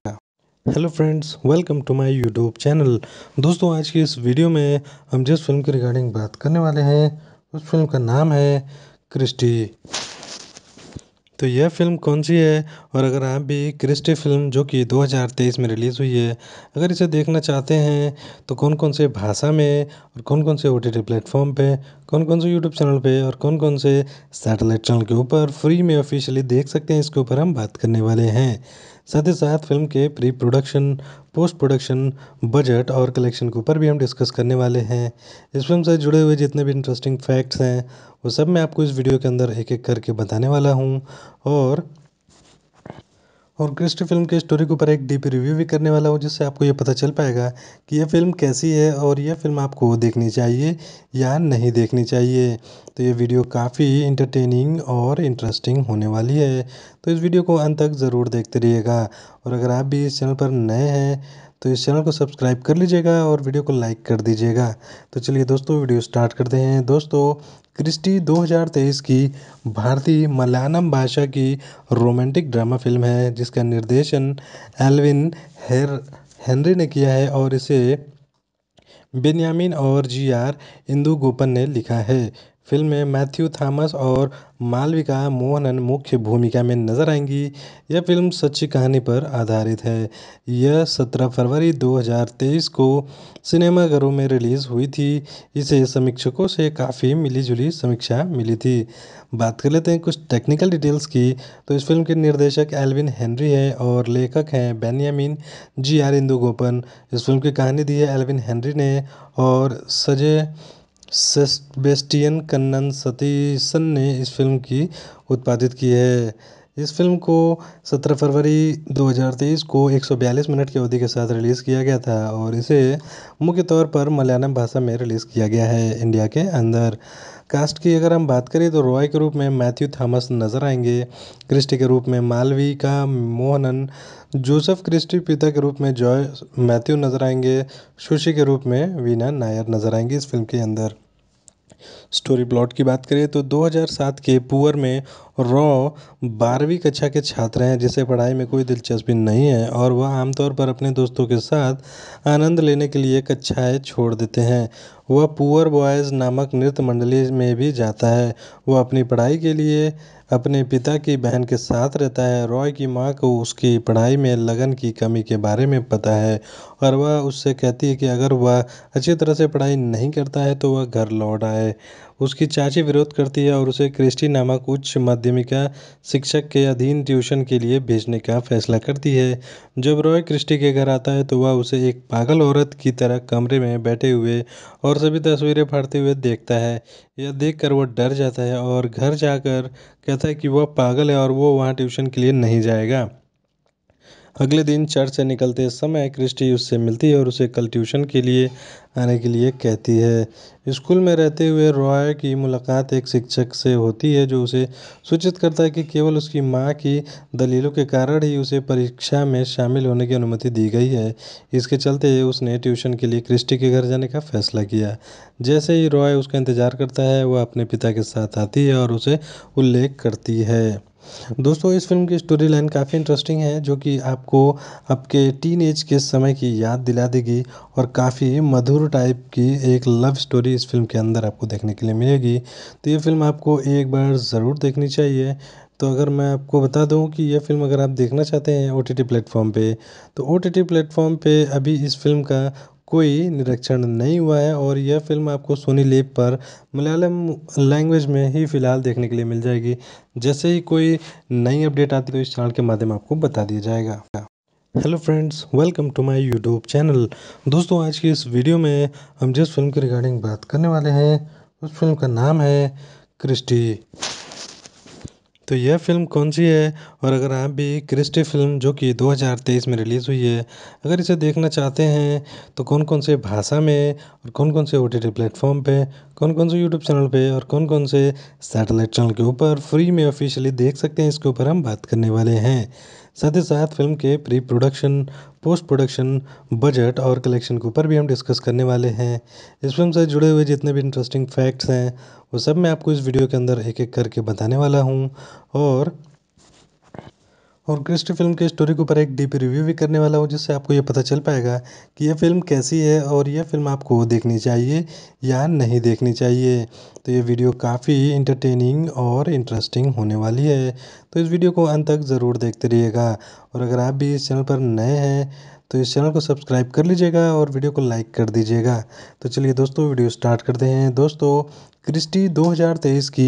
hello friends welcome to my YouTube channel दोस्तों आज की इस वीडियो में हम जिस फिल्म की रिगार्डिंग बात करने वाले हैं उस फिल्म का नाम है क्रिस्टी तो यह फ़िल्म कौन सी है और अगर आप भी क्रिस्टी फ़िल्म जो कि दो हज़ार तेईस में रिलीज़ हुई है अगर इसे देखना चाहते हैं तो कौन कौन से भाषा में और कौन कौन से ओ टी टी प्लेटफॉर्म पर कौन कौन से यूट्यूब चैनल पे और कौन कौन से सैटेलाइट चैनल के ऊपर फ्री में ऑफिशियली देख सकते हैं इसके ऊपर हम बात करने वाले हैं साथ ही साथ फिल्म के pre production post production budget और कलेक्शन के ऊपर भी हम डिस्कस करने वाले हैं इस फिल्म से जुड़े हुए जितने भी इंटरेस्टिंग फैक्ट्स हैं वो सब मैं आपको इस वीडियो के अंदर एक एक करके बताने वाला हूँ और और क्रिस्ट फिल्म के स्टोरी के ऊपर एक डीप रिव्यू भी करने वाला हूँ जिससे आपको ये पता चल पाएगा कि यह फिल्म कैसी है और यह फिल्म आपको देखनी चाहिए या नहीं देखनी चाहिए तो ये वीडियो काफ़ी इंटरटेनिंग और इंटरेस्टिंग होने वाली है तो इस वीडियो को अंत तक ज़रूर देखते रहिएगा और अगर आप भी इस चैनल पर नए हैं तो इस चैनल को सब्सक्राइब कर लीजिएगा और वीडियो को लाइक कर दीजिएगा तो चलिए दोस्तों वीडियो स्टार्ट करते हैं दोस्तों क्रिस्टी 2023 की भारतीय मलयालम भाषा की रोमांटिक ड्रामा फिल्म है जिसका निर्देशन एल्विन हेर हेनरी ने किया है और इसे बेनियामिन और जी आर इंदुगोपन ने लिखा है फ़िल्म में मैथ्यू थॉमस और मालविका मोहनन मुख्य भूमिका में नज़र आएंगी यह फ़िल्म सच्ची कहानी पर आधारित है यह सत्रह फरवरी दो हज़ार तेईस को सिनेमाघरों में रिलीज़ हुई थी इसे समीक्षकों से काफ़ी मिली जुली समीक्षा मिली थी बात कर लेते हैं कुछ टेक्निकल डिटेल्स की तो इस फिल्म के निर्देशक एल्विन हेनरी हैं और लेखक हैं Benyamin G R Indugopan इस फिल्म की कहानी दी है एल्विन हेनरी ने और सजय सेबेस्टियन कन्नन सतीसन ने इस फ़िल्म की उत्पादित की है इस फ़िल्म को सत्रह फरवरी दो हज़ार तेईस को एक सौ बयालीस मिनट की अवधि के साथ रिलीज़ किया गया था और इसे मुख्य तौर पर मलयालम भाषा में रिलीज़ किया गया है इंडिया के अंदर कास्ट की अगर हम बात करें तो रॉय के रूप में मैथ्यू थॉमस नज़र आएंगे क्रिस्टी के रूप में मालवी का मोहनन जोसेफ क्रिस्टी पिता के रूप में जॉय मैथ्यू नज़र आएंगे सुशी के रूप में वीना नायर नज़र आएंगी इस फिल्म के अंदर स्टोरी प्लॉट की बात करें तो 2007 के पुअर में रॉ बारहवीं कक्षा के छात्र हैं जिसे पढ़ाई में कोई दिलचस्पी नहीं है और वह आमतौर पर अपने दोस्तों के साथ आनंद लेने के लिए कक्षाएँ छोड़ देते हैं वह पुअर बॉयज़ नामक नृत्य मंडली में भी जाता है वह अपनी पढ़ाई के लिए अपने पिता की बहन के साथ रहता है रॉय की माँ को उसकी पढ़ाई में लगन की कमी के बारे में पता है और वह उससे कहती है कि अगर वह अच्छी तरह से पढ़ाई नहीं करता है तो वह घर लौट आए उसकी चाची विरोध करती है और उसे क्रिस्टी नामक उच्च माध्यमिका शिक्षक के अधीन ट्यूशन के लिए भेजने का फैसला करती है जब रॉय क्रिस्टी के घर आता है तो वह उसे एक पागल औरत की तरह कमरे में बैठे हुए और सभी तस्वीरें फाड़ते हुए देखता है यह कर वह डर जाता है और घर जाकर कहता है कि वह पागल है और वो वहाँ ट्यूशन के लिए नहीं जाएगा अगले दिन चर्च से निकलते समय क्रिस्टी उससे मिलती है और उसे कल ट्यूशन के लिए आने के लिए कहती है स्कूल में रहते हुए रॉय की मुलाकात एक शिक्षक से होती है जो उसे सूचित करता है कि केवल उसकी माँ की दलीलों के कारण ही उसे परीक्षा में शामिल होने की अनुमति दी गई है इसके चलते उसने ट्यूशन के लिए क्रिस्टी के घर जाने का फैसला किया जैसे ही रॉय उसका इंतज़ार करता है वह अपने पिता के साथ आती है और उसे उल्लेख करती है दोस्तों इस फिल्म की स्टोरी लाइन काफ़ी इंटरेस्टिंग है जो कि आपको आपके टीन एज के समय की याद दिला देगी और काफ़ी मधुर टाइप की एक लव स्टोरी इस फिल्म के अंदर आपको देखने के लिए मिलेगी तो ये फिल्म आपको एक बार ज़रूर देखनी चाहिए तो अगर मैं आपको बता दूं कि यह फिल्म अगर आप देखना चाहते हैं ओ टी टी प्लेटफॉर्म पे तो ओ टी टी प्लेटफॉर्म पे अभी इस फिल्म का कोई निरीक्षण नहीं हुआ है और यह फ़िल्म आपको सोनी लेप पर मलयालम लैंग्वेज में ही फ़िलहाल देखने के लिए मिल जाएगी जैसे ही कोई नई अपडेट आती तो इस चैनल के माध्यम आपको बता दिया जाएगा hello friends welcome to my YouTube channel दोस्तों आज की इस वीडियो में हम जिस फिल्म के रिगार्डिंग बात करने वाले हैं उस फिल्म का नाम है क्रिस्टी तो यह फ़िल्म कौन सी है और अगर आप भी क्रिस्टी फ़िल्म जो कि दो हज़ार तेईस में रिलीज़ हुई है अगर इसे देखना चाहते हैं तो कौन कौन से भाषा में और कौन कौन से ओ टी टी प्लेटफ़ॉर्म पे कौन कौन से यूट्यूब चैनल पे और कौन कौन से सैटेलाइट चैनल के ऊपर फ्री में ऑफिशियली देख सकते हैं इसके ऊपर हम बात करने वाले हैं साथ ही साथ फिल्म के pre production post production budget और कलेक्शन के ऊपर भी हम डिस्कस करने वाले हैं इस फिल्म से जुड़े हुए जितने भी इंटरेस्टिंग फैक्ट्स हैं वो सब मैं आपको इस वीडियो के अंदर एक एक करके बताने वाला हूँ और और क्रिस्ट फिल्म के स्टोरी के ऊपर एक डीप रिव्यू भी करने वाला हूँ जिससे आपको ये पता चल पाएगा कि यह फिल्म कैसी है और यह फिल्म आपको देखनी चाहिए या नहीं देखनी चाहिए तो ये वीडियो काफ़ी इंटरटेनिंग और इंटरेस्टिंग होने वाली है तो इस वीडियो को अंत तक ज़रूर देखते रहिएगा और अगर आप भी इस चैनल पर नए हैं तो इस चैनल को सब्सक्राइब कर लीजिएगा और वीडियो को लाइक कर दीजिएगा तो चलिए दोस्तों वीडियो स्टार्ट करते हैं दोस्तों क्रिस्टी 2023 की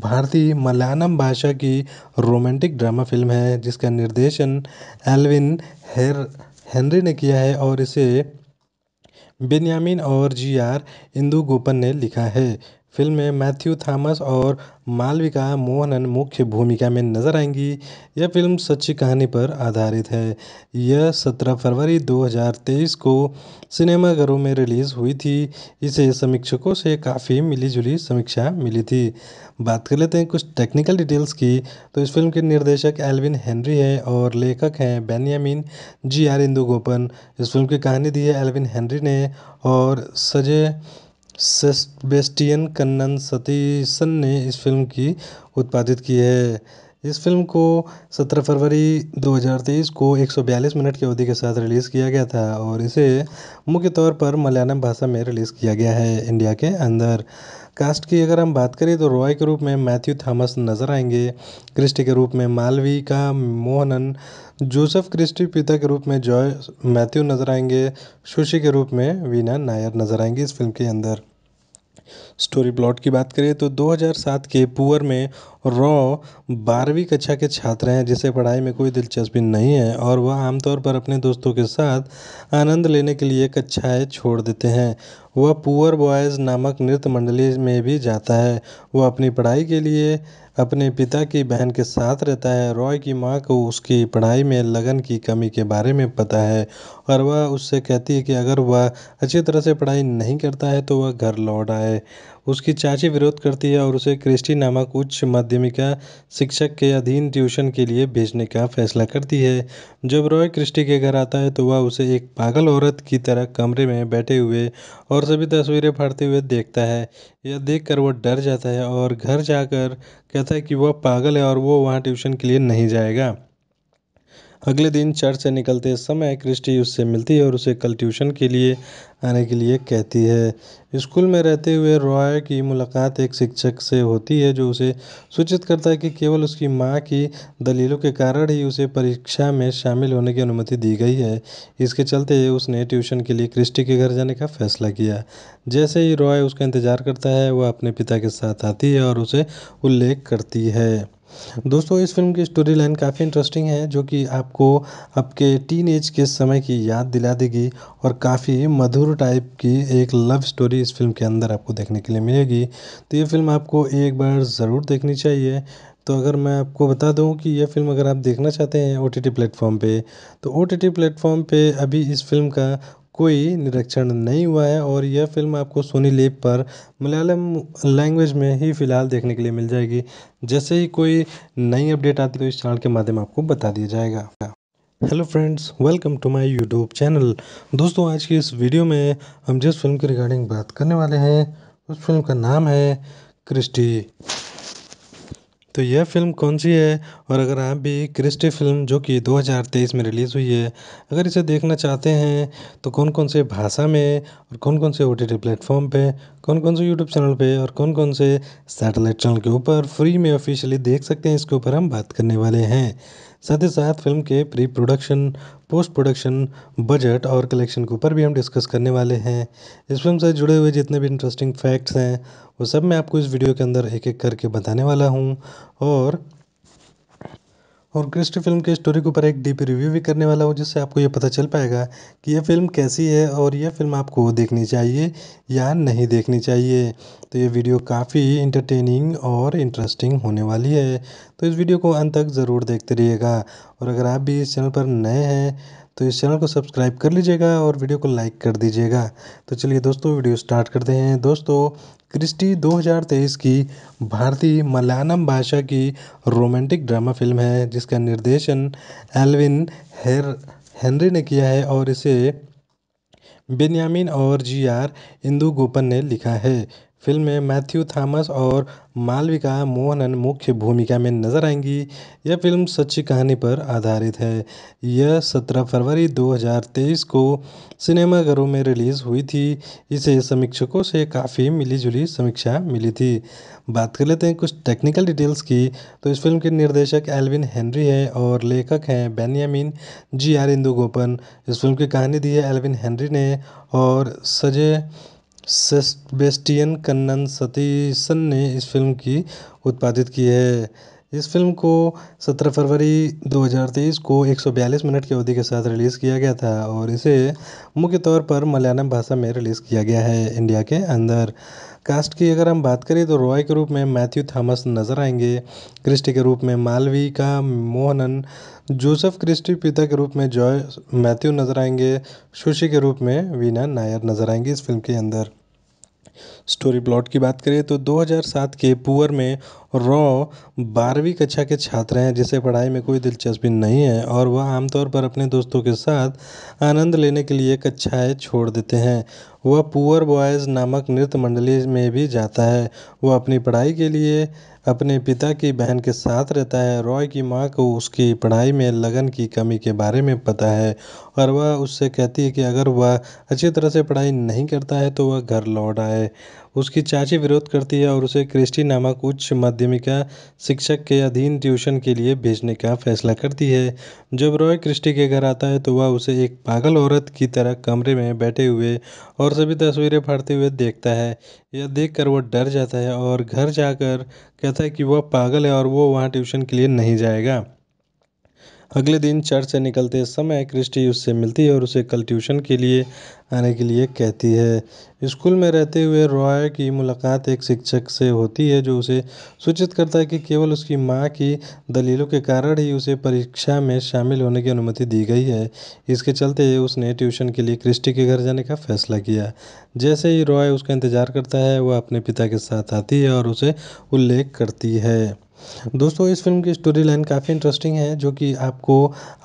भारतीय मलयालम भाषा की रोमांटिक ड्रामा फिल्म है जिसका निर्देशन एल्विन हेर हेनरी ने किया है और इसे बेन्यामिन और जी आर गोपन ने लिखा है फ़िल्म में मैथ्यू थॉमस और मालविका मोहनन मुख्य भूमिका में नज़र आएंगी यह फ़िल्म सच्ची कहानी पर आधारित है यह सत्रह फरवरी दो हज़ार तेईस को सिनेमाघरों में रिलीज़ हुई थी इसे समीक्षकों से काफ़ी मिली जुली समीक्षा मिली थी बात कर लेते हैं कुछ टेक्निकल डिटेल्स की तो इस फिल्म के निर्देशक एल्विन हेनरी हैं और लेखक हैं Benyamin G R Indugopan इस फिल्म की कहानी दी है एल्विन हेनरी ने और सजय सेबेस्टियन कन्नन सतीसन ने इस फ़िल्म की उत्पादित की है इस फ़िल्म को सत्रह फरवरी दो हज़ार तेईस को एक सौ बयालीस मिनट की अवधि के साथ रिलीज़ किया गया था और इसे मुख्य तौर पर मलयालम भाषा में रिलीज़ किया गया है इंडिया के अंदर कास्ट की अगर हम बात करें तो रॉय के रूप में मैथ्यू थॉमस नज़र आएंगे क्रिस्टी के रूप में मालविका मोहनन जोसेफ क्रिस्टी पिता के रूप में जॉय मैथ्यू नज़र आएंगे सुशी के रूप में वीना नायर नज़र आएंगे इस फिल्म के अंदर स्टोरी प्लॉट की बात करें तो 2007 के पुअर में रॉ बारहवीं कक्षा के छात्र हैं जिसे पढ़ाई में कोई दिलचस्पी नहीं है और वह आमतौर पर अपने दोस्तों के साथ आनंद लेने के लिए कक्षाएं छोड़ देते हैं वह पुअर बॉयज़ नामक नृत्य मंडली में भी जाता है वह अपनी पढ़ाई के लिए अपने पिता की बहन के साथ रहता है रॉय की माँ को उसकी पढ़ाई में लगन की कमी के बारे में पता है और वह उससे कहती है कि अगर वह अच्छी तरह से पढ़ाई नहीं करता है तो वह घर लौट आए उसकी चाची विरोध करती है और उसे क्रिस्टी नामक उच्च माध्यमिका शिक्षक के अधीन ट्यूशन के लिए भेजने का फैसला करती है जब रॉय क्रिस्टी के घर आता है तो वह उसे एक पागल औरत की तरह कमरे में बैठे हुए और सभी तस्वीरें फाड़ते हुए देखता है यह देख वह डर जाता है और घर जाकर कहता है कि वह पागल है और वो वहाँ ट्यूशन के लिए नहीं जाएगा अगले दिन चर्च से निकलते समय क्रिस्टी उससे मिलती है और उसे कल ट्यूशन के लिए आने के लिए कहती है स्कूल में रहते हुए रॉय की मुलाकात एक शिक्षक से होती है जो उसे सूचित करता है कि केवल उसकी माँ की दलीलों के कारण ही उसे परीक्षा में शामिल होने की अनुमति दी गई है इसके चलते उसने ट्यूशन के लिए क्रिस्टी के घर जाने का फैसला किया जैसे ही रॉय उसका इंतज़ार करता है वह अपने पिता के साथ आती है और उसे उल्लेख करती है दोस्तों इस फिल्म की स्टोरी लाइन काफ़ी इंटरेस्टिंग है जो कि आपको आपके टीन के समय की याद दिला देगी और काफ़ी मधुर टाइप की एक लव स्टोरी इस फिल्म के अंदर आपको देखने के लिए मिलेगी तो ये फिल्म आपको एक बार ज़रूर देखनी चाहिए तो अगर मैं आपको बता दूं कि यह फिल्म अगर आप देखना चाहते हैं ओ टी टी प्लेटफॉर्म पे तो ओ टी टी प्लेटफॉर्म पे अभी इस फिल्म का कोई निरीक्षण नहीं हुआ है और यह फ़िल्म आपको सोनी लेप पर मलयालम लैंग्वेज में ही फ़िलहाल देखने के लिए मिल जाएगी जैसे ही कोई नई अपडेट आती तो इस चैनल के माध्यम आपको बता दिया जाएगा hello friends welcome to my YouTube channel दोस्तों आज की इस वीडियो में हम जिस फिल्म के रिगार्डिंग बात करने वाले हैं उस फिल्म का नाम है क्रिस्टी तो यह फ़िल्म कौन सी है और अगर आप भी क्रिस्टी फ़िल्म जो कि दो हज़ार तेईस में रिलीज़ हुई है अगर इसे देखना चाहते हैं तो कौन कौन से भाषा में और कौन कौन से ओ टी टी प्लेटफॉर्म पे कौन कौन से यूट्यूब चैनल पे और कौन कौन से सैटेलाइट चैनल के ऊपर फ्री में ऑफिशियली देख सकते हैं इसके ऊपर हम बात करने वाले हैं साथ ही साथ फिल्म के pre production post production budget और कलेक्शन के ऊपर भी हम डिस्कस करने वाले हैं इस फिल्म से जुड़े हुए जितने भी इंटरेस्टिंग फैक्ट्स हैं वो सब मैं आपको इस वीडियो के अंदर एक एक करके बताने वाला हूँ और और क्रिस्ट फिल्म के स्टोरी के ऊपर एक डीप रिव्यू भी करने वाला हूँ जिससे आपको ये पता चल पाएगा कि ये फिल्म कैसी है और ये फिल्म आपको देखनी चाहिए या नहीं देखनी चाहिए तो ये वीडियो काफ़ी इंटरटेनिंग और इंटरेस्टिंग होने वाली है तो इस वीडियो को अंत तक ज़रूर देखते रहिएगा और अगर आप भी इस चैनल पर नए हैं तो इस चैनल को सब्सक्राइब कर लीजिएगा और वीडियो को लाइक कर दीजिएगा तो चलिए दोस्तों वीडियो स्टार्ट करते हैं दोस्तों क्रिस्टी 2023 की भारतीय मलयालम भाषा की रोमांटिक ड्रामा फिल्म है जिसका निर्देशन एलविन हेर हेनरी ने किया है और इसे बेनियामिन और जी आर इंदू गोपन ने लिखा है फ़िल्म में मैथ्यू थॉमस और मालविका मोहनन मुख्य भूमिका में नज़र आएंगी यह फ़िल्म सच्ची कहानी पर आधारित है यह सत्रह फरवरी 2023 को सिनेमाघरों में रिलीज़ हुई थी इसे समीक्षकों से काफ़ी मिली जुली समीक्षा मिली थी बात कर लेते हैं कुछ टेक्निकल डिटेल्स की तो इस फिल्म के निर्देशक एल्विन हेनरी हैं और लेखक हैं Benyamin G R Indugopan इस फिल्म की कहानी दी है एलविन हेनरी ने और सजय सेबेस्टियन कन्नन सतीशन ने इस फ़िल्म की उत्पादित की है इस फ़िल्म को सत्रह फरवरी दो हज़ार तेईस को एक सौ बयालीस मिनट की अवधि के साथ रिलीज़ किया गया था और इसे मुख्य तौर पर मलयालम भाषा में रिलीज़ किया गया है इंडिया के अंदर कास्ट की अगर हम बात करें तो रॉय के रूप में मैथ्यू थॉमस नज़र आएंगे क्रिस्टी के रूप में मालवी का मोहनन जोसेफ क्रिस्टी पिता के रूप में जॉय मैथ्यू नज़र आएंगे सुशी के रूप में वीना नायर नज़र आएंगे इस फिल्म के अंदर स्टोरी प्लॉट की बात करें तो दो हज़ार सात के पुअर में रॉ बारहवीं कक्षा के छात्र हैं जिसे पढ़ाई में कोई दिलचस्पी नहीं है और वह आमतौर पर अपने दोस्तों के साथ आनंद लेने के लिए कक्षाएँ छोड़ देते हैं वह पुअर बॉयज़ नामक नृत्य मंडली में भी जाता है वह अपनी पढ़ाई के लिए अपने पिता की बहन के साथ रहता है रॉय की माँ को उसकी पढ़ाई में लगन की कमी के बारे में पता है और वह उससे कहती है कि अगर वह अच्छी तरह से पढ़ाई नहीं करता है तो वह घर लौट आए उसकी चाची विरोध करती है और उसे क्रिस्टी नामक उच्च माध्यमिका शिक्षक के अधीन ट्यूशन के लिए भेजने का फैसला करती है जब रॉय क्रिस्टी के घर आता है तो वह उसे एक पागल औरत की तरह कमरे में बैठे हुए और सभी तस्वीरें फाड़ते हुए देखता है यह देख वह डर जाता है और घर जाकर कहता है कि वह पागल है और वो वहाँ ट्यूशन के लिए नहीं जाएगा अगले दिन चर्च से निकलते समय क्रिस्टी उससे मिलती है और उसे कल ट्यूशन के लिए आने के लिए कहती है स्कूल में रहते हुए रॉय की मुलाकात एक शिक्षक से होती है जो उसे सूचित करता है कि केवल उसकी माँ की दलीलों के कारण ही उसे परीक्षा में शामिल होने की अनुमति दी गई है इसके चलते उसने ट्यूशन के लिए क्रिस्टी के घर जाने का फैसला किया जैसे ही रॉय उसका इंतज़ार करता है वह अपने पिता के साथ आती है और उसे उल्लेख करती है दोस्तों इस फिल्म की स्टोरी लाइन काफ़ी इंटरेस्टिंग है जो कि आपको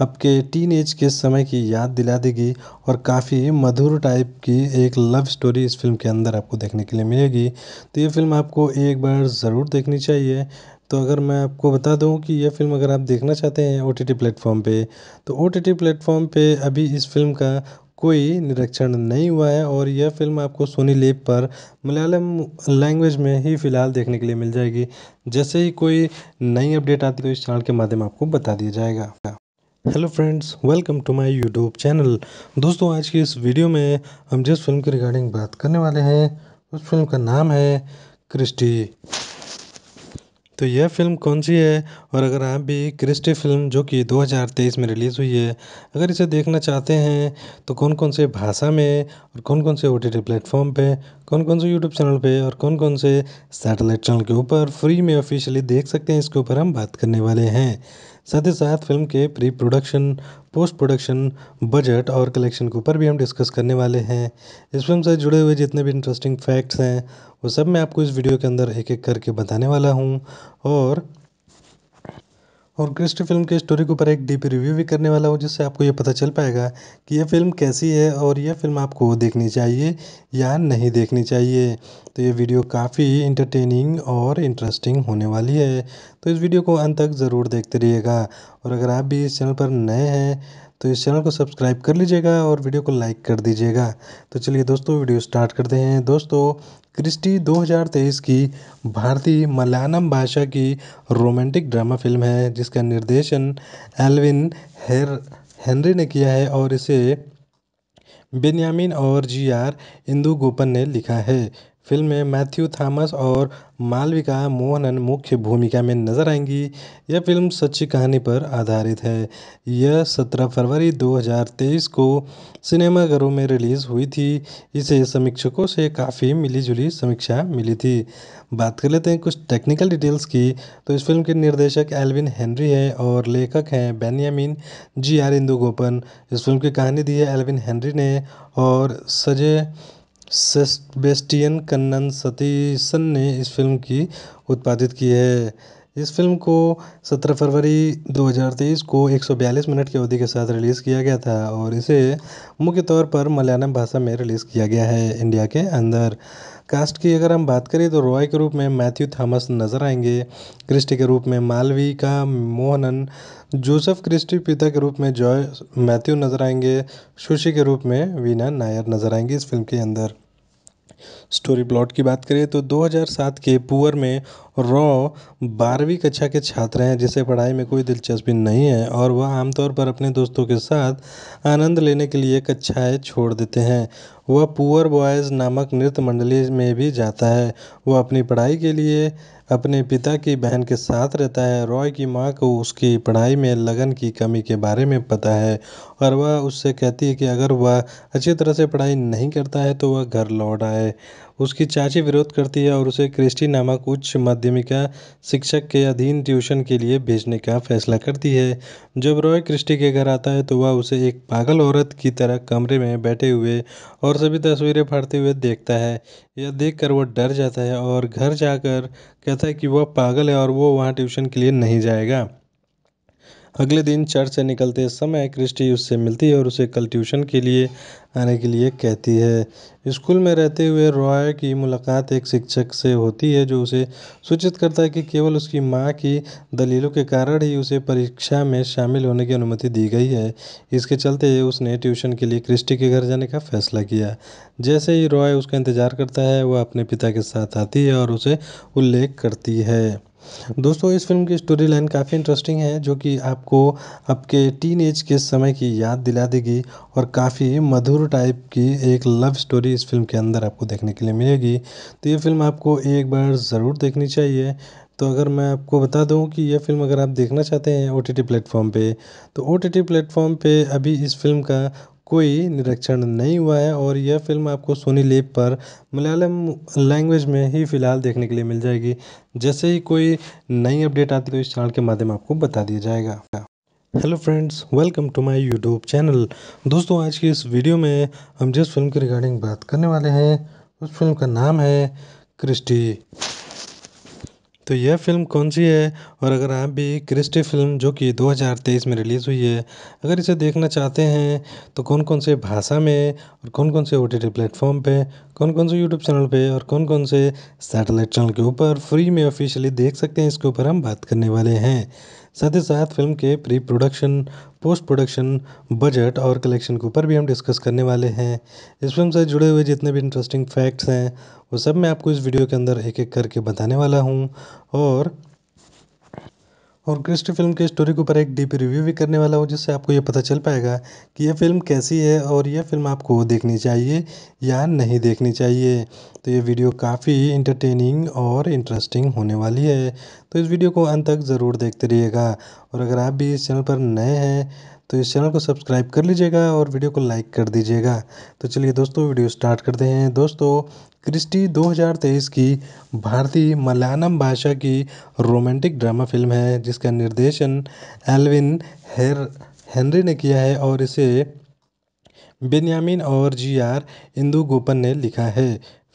आपके टीन एज के समय की याद दिला देगी और काफ़ी मधुर टाइप की एक लव स्टोरी इस फिल्म के अंदर आपको देखने के लिए मिलेगी तो ये फिल्म आपको एक बार ज़रूर देखनी चाहिए तो अगर मैं आपको बता दूं कि यह फिल्म अगर आप देखना चाहते हैं ओ टी टी प्लेटफॉर्म पे तो ओ टी टी प्लेटफॉर्म पे अभी इस फिल्म का कोई निरीक्षण नहीं हुआ है और यह फ़िल्म आपको सोनी लेप पर मलयालम लैंग्वेज में ही फ़िलहाल देखने के लिए मिल जाएगी जैसे ही कोई नई अपडेट आती है तो इस चैनल के माध्यम आपको बता दिया जाएगा hello friends welcome to my YouTube channel दोस्तों आज की इस वीडियो में हम जिस फिल्म के रिगार्डिंग बात करने वाले हैं उस फिल्म का नाम है क्रिस्टी तो यह फ़िल्म कौन सी है और अगर आप भी क्रिस्टी फ़िल्म जो कि दो हज़ार तेईस में रिलीज़ हुई है अगर इसे देखना चाहते हैं तो कौन कौन से भाषा में और कौन कौन से ओ टी टी प्लेटफॉर्म पे कौन कौन से यूट्यूब चैनल पे और कौन कौन से सैटेलाइट चैनल के ऊपर फ्री में ऑफिशियली देख सकते हैं इसके ऊपर हम बात करने वाले हैं साथ ही साथ फिल्म के pre production post production budget और कलेक्शन के ऊपर भी हम डिस्कस करने वाले हैं इस फिल्म से जुड़े हुए जितने भी इंटरेस्टिंग फैक्ट्स हैं वो सब मैं आपको इस वीडियो के अंदर एक एक करके बताने वाला हूँ और और क्रिस्ट फिल्म की स्टोरी के ऊपर एक डीप रिव्यू भी करने वाला हूँ जिससे आपको ये पता चल पाएगा कि यह फिल्म कैसी है और यह फिल्म आपको देखनी चाहिए या नहीं देखनी चाहिए तो ये वीडियो काफ़ी इंटरटेनिंग और इंटरेस्टिंग होने वाली है तो इस वीडियो को अंत तक ज़रूर देखते रहिएगा और अगर आप भी इस चैनल पर नए हैं तो इस चैनल को सब्सक्राइब कर लीजिएगा और वीडियो को लाइक कर दीजिएगा तो चलिए दोस्तों वीडियो स्टार्ट करते हैं दोस्तों क्रिस्टी 2023 की भारतीय मलयालम भाषा की रोमांटिक ड्रामा फिल्म है जिसका निर्देशन एलविन हेर हेनरी ने किया है और इसे बेनियामिन और जी आर इंदू गोपन ने लिखा है फ़िल्म में मैथ्यू थॉमस और मालविका मोहनन मुख्य भूमिका में नज़र आएंगी यह फ़िल्म सच्ची कहानी पर आधारित है यह सत्रह फरवरी दो हज़ार तेईस को सिनेमाघरों में रिलीज़ हुई थी इसे समीक्षकों से काफ़ी मिली जुली समीक्षा मिली थी बात कर लेते हैं कुछ टेक्निकल डिटेल्स की तो इस फिल्म के निर्देशक एल्विन हेनरी हैं और लेखक हैं Benyamin G R Indugopan इस फिल्म की कहानी दी है एल्विन हेनरी ने और सजय सेबेस्टियन कन्नन सतीशन ने इस फ़िल्म की उत्पादित की है इस फ़िल्म को सत्रह फरवरी दो हज़ार तेईस को एक सौ बयालीस मिनट की अवधि के साथ रिलीज़ किया गया था और इसे मुख्य तौर पर मलयालम भाषा में रिलीज़ किया गया है इंडिया के अंदर कास्ट की अगर हम बात करें तो रॉय के रूप में मैथ्यू थॉमस नज़र आएंगे क्रिस्टी के रूप में मालविका मोहनन जोसेफ क्रिस्टी पिता के रूप में जॉय मैथ्यू नज़र आएंगे सुशी के रूप में वीना नायर नज़र आएंगे इस फिल्म के अंदर स्टोरी प्लॉट की बात करें तो दो हज़ार सात के पुअर में रॉ बारहवीं कक्षा के छात्र हैं जिसे पढ़ाई में कोई दिलचस्पी नहीं है और वह आमतौर पर अपने दोस्तों के साथ आनंद लेने के लिए कक्षाएँ छोड़ देते हैं वह पुअर बॉयज़ नामक नृत्य मंडली में भी जाता है वह अपनी पढ़ाई के लिए अपने पिता की बहन के साथ रहता है रॉय की माँ को उसकी पढ़ाई में लगन की कमी के बारे में पता है और वह उससे कहती है कि अगर वह अच्छी तरह से पढ़ाई नहीं करता है तो वह घर लौट आए उसकी चाची विरोध करती है और उसे क्रिस्टी नामक उच्च माध्यमिका शिक्षक के अधीन ट्यूशन के लिए भेजने का फैसला करती है जब रॉय क्रिस्टी के घर आता है तो वह उसे एक पागल औरत की तरह कमरे में बैठे हुए और सभी तस्वीरें फाड़ते हुए देखता है यह देख वह डर जाता है और घर जाकर कहता है कि वह पागल है और वो वहाँ ट्यूशन के लिए नहीं जाएगा अगले दिन चर्च से निकलते समय क्रिस्टी उससे मिलती है और उसे कल ट्यूशन के लिए आने के लिए कहती है स्कूल में रहते हुए रॉय की मुलाकात एक शिक्षक से होती है जो उसे सूचित करता है कि केवल उसकी माँ की दलीलों के कारण ही उसे परीक्षा में शामिल होने की अनुमति दी गई है इसके चलते उसने ट्यूशन के लिए क्रिस्टी के घर जाने का फैसला किया जैसे ही रॉय उसका इंतज़ार करता है वह अपने पिता के साथ आती है और उसे उल्लेख करती है दोस्तों इस फिल्म की स्टोरी लाइन काफ़ी इंटरेस्टिंग है जो कि आपको आपके टीन एज के समय की याद दिला देगी और काफ़ी मधुर टाइप की एक लव स्टोरी इस फिल्म के अंदर आपको देखने के लिए मिलेगी तो ये फिल्म आपको एक बार ज़रूर देखनी चाहिए तो अगर मैं आपको बता दूं कि यह फिल्म अगर आप देखना चाहते हैं ओ टी टी प्लेटफॉर्म पर तो ओ टी टी प्लेटफॉर्म पर अभी इस फिल्म का कोई निरीक्षण नहीं हुआ है और यह फ़िल्म आपको सोनी लेप पर मलयालम लैंग्वेज में ही फ़िलहाल देखने के लिए मिल जाएगी जैसे ही कोई नई अपडेट आती है तो इस चैनल के माध्यम आपको बता दिया जाएगा hello friends welcome to my YouTube channel दोस्तों आज की इस वीडियो में हम जिस फिल्म के रिगार्डिंग बात करने वाले हैं उस फिल्म का नाम है क्रिस्टी तो यह फ़िल्म कौन सी है और अगर आप भी क्रिस्टी फ़िल्म जो कि दो हज़ार तेईस में रिलीज़ हुई है अगर इसे देखना चाहते हैं तो कौन कौन से भाषा में और कौन कौन से ओ टी टी प्लेटफॉर्म पे कौन कौन से यूट्यूब चैनल पे और कौन कौन से सैटेलाइट चैनल के ऊपर फ्री में ऑफिशियली देख सकते हैं इसके ऊपर हम बात करने वाले हैं साथ ही साथ फिल्म के pre production post production budget और कलेक्शन के ऊपर भी हम डिस्कस करने वाले हैं इस फिल्म से जुड़े हुए जितने भी इंटरेस्टिंग फैक्ट्स हैं वो सब मैं आपको इस वीडियो के अंदर एक एक करके बताने वाला हूँ और और क्रिस्ट फिल्म के स्टोरी के ऊपर एक डीप रिव्यू भी करने वाला हूँ जिससे आपको ये पता चल पाएगा कि यह फिल्म कैसी है और यह फिल्म आपको देखनी चाहिए या नहीं देखनी चाहिए तो ये वीडियो काफ़ी इंटरटेनिंग और इंटरेस्टिंग होने वाली है तो इस वीडियो को अंत तक ज़रूर देखते रहिएगा और अगर आप भी इस चैनल पर नए हैं तो इस चैनल को सब्सक्राइब कर लीजिएगा और वीडियो को लाइक कर दीजिएगा तो चलिए दोस्तों वीडियो स्टार्ट करते हैं दोस्तों क्रिस्टी 2023 की भारतीय मलयालम भाषा की रोमांटिक ड्रामा फिल्म है जिसका निर्देशन एलविन हेर हेनरी ने किया है और इसे बेनियामिन और जी आर इंदू गोपन ने लिखा है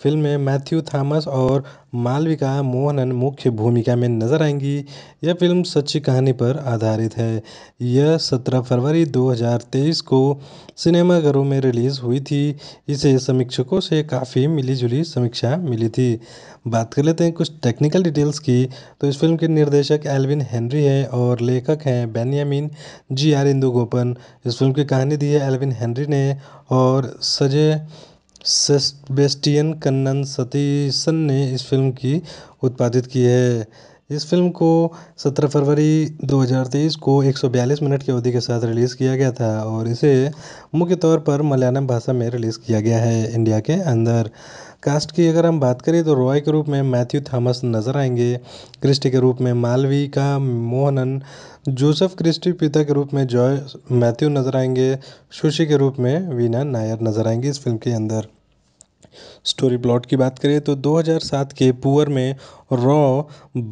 फ़िल्म में मैथ्यू थॉमस और मालविका मोहनन मुख्य भूमिका में नज़र आएंगी यह फ़िल्म सच्ची कहानी पर आधारित है यह सत्रह फरवरी 2023 को सिनेमाघरों में रिलीज़ हुई थी इसे समीक्षकों से काफ़ी मिली जुली समीक्षा मिली थी बात कर लेते हैं कुछ टेक्निकल डिटेल्स की तो इस फिल्म के निर्देशक एल्विन हेनरी हैं और लेखक हैं Benyamin G R Indugopan इस फिल्म की कहानी दी है एल्विन हेनरी ने और सजय सेबेस्टियन कन्नन सतीसन ने इस फ़िल्म की उत्पादित की है इस फ़िल्म को सत्रह फरवरी दो हज़ार तेईस को एक सौ बयालीस मिनट की अवधि के साथ रिलीज़ किया गया था और इसे मुख्य तौर पर मलयालम भाषा में रिलीज़ किया गया है इंडिया के अंदर कास्ट की अगर हम बात करें तो रॉय के रूप में मैथ्यू थॉमस नज़र आएंगे क्रिस्टी के रूप में मालविका मोहनन जोसेफ क्रिस्टी पिता के रूप में जॉय मैथ्यू नज़र आएंगे सुशी के रूप में वीना नायर नज़र आएंगे इस फिल्म के अंदर स्टोरी प्लॉट की बात करें तो 2007 के पुअर में रॉ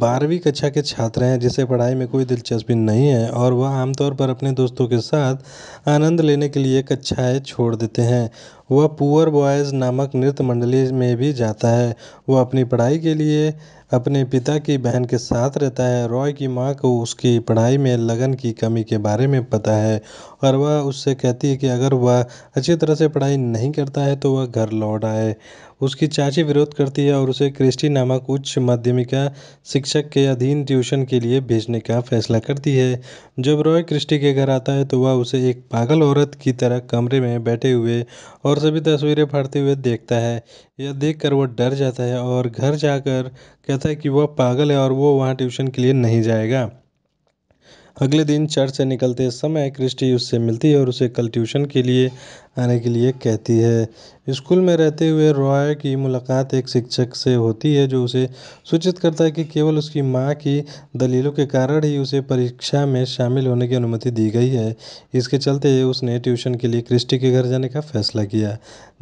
बारहवीं कक्षा के छात्र हैं जिसे पढ़ाई में कोई दिलचस्पी नहीं है और वह आमतौर पर अपने दोस्तों के साथ आनंद लेने के लिए कक्षाएँ छोड़ देते हैं वह पुअर बॉयज़ नामक नृत्य मंडली में भी जाता है वह अपनी पढ़ाई के लिए अपने पिता की बहन के साथ रहता है रॉय की माँ को उसकी पढ़ाई में लगन की कमी के बारे में पता है और वह उससे कहती है कि अगर वह अच्छी तरह से पढ़ाई नहीं करता है तो वह घर लौट आए उसकी चाची विरोध करती है और उसे क्रिस्टी नामक उच्च माध्यमिका शिक्षक के अधीन ट्यूशन के लिए भेजने का फैसला करती है जब रॉय क्रिस्टी के घर आता है तो वह उसे एक पागल औरत की तरह कमरे में बैठे हुए और सभी तस्वीरें फाड़ते हुए देखता है यह देख वह डर जाता है और घर जाकर कहता है कि वह पागल है और वो वहाँ ट्यूशन के लिए नहीं जाएगा अगले दिन चर्च से निकलते समय क्रिस्टी उससे मिलती है और उसे कल ट्यूशन के लिए आने के लिए कहती है स्कूल में रहते हुए रॉय की मुलाकात एक शिक्षक से होती है जो उसे सूचित करता है कि केवल उसकी माँ की दलीलों के कारण ही उसे परीक्षा में शामिल होने की अनुमति दी गई है इसके चलते उसने ट्यूशन के लिए क्रिस्टी के घर जाने का फैसला किया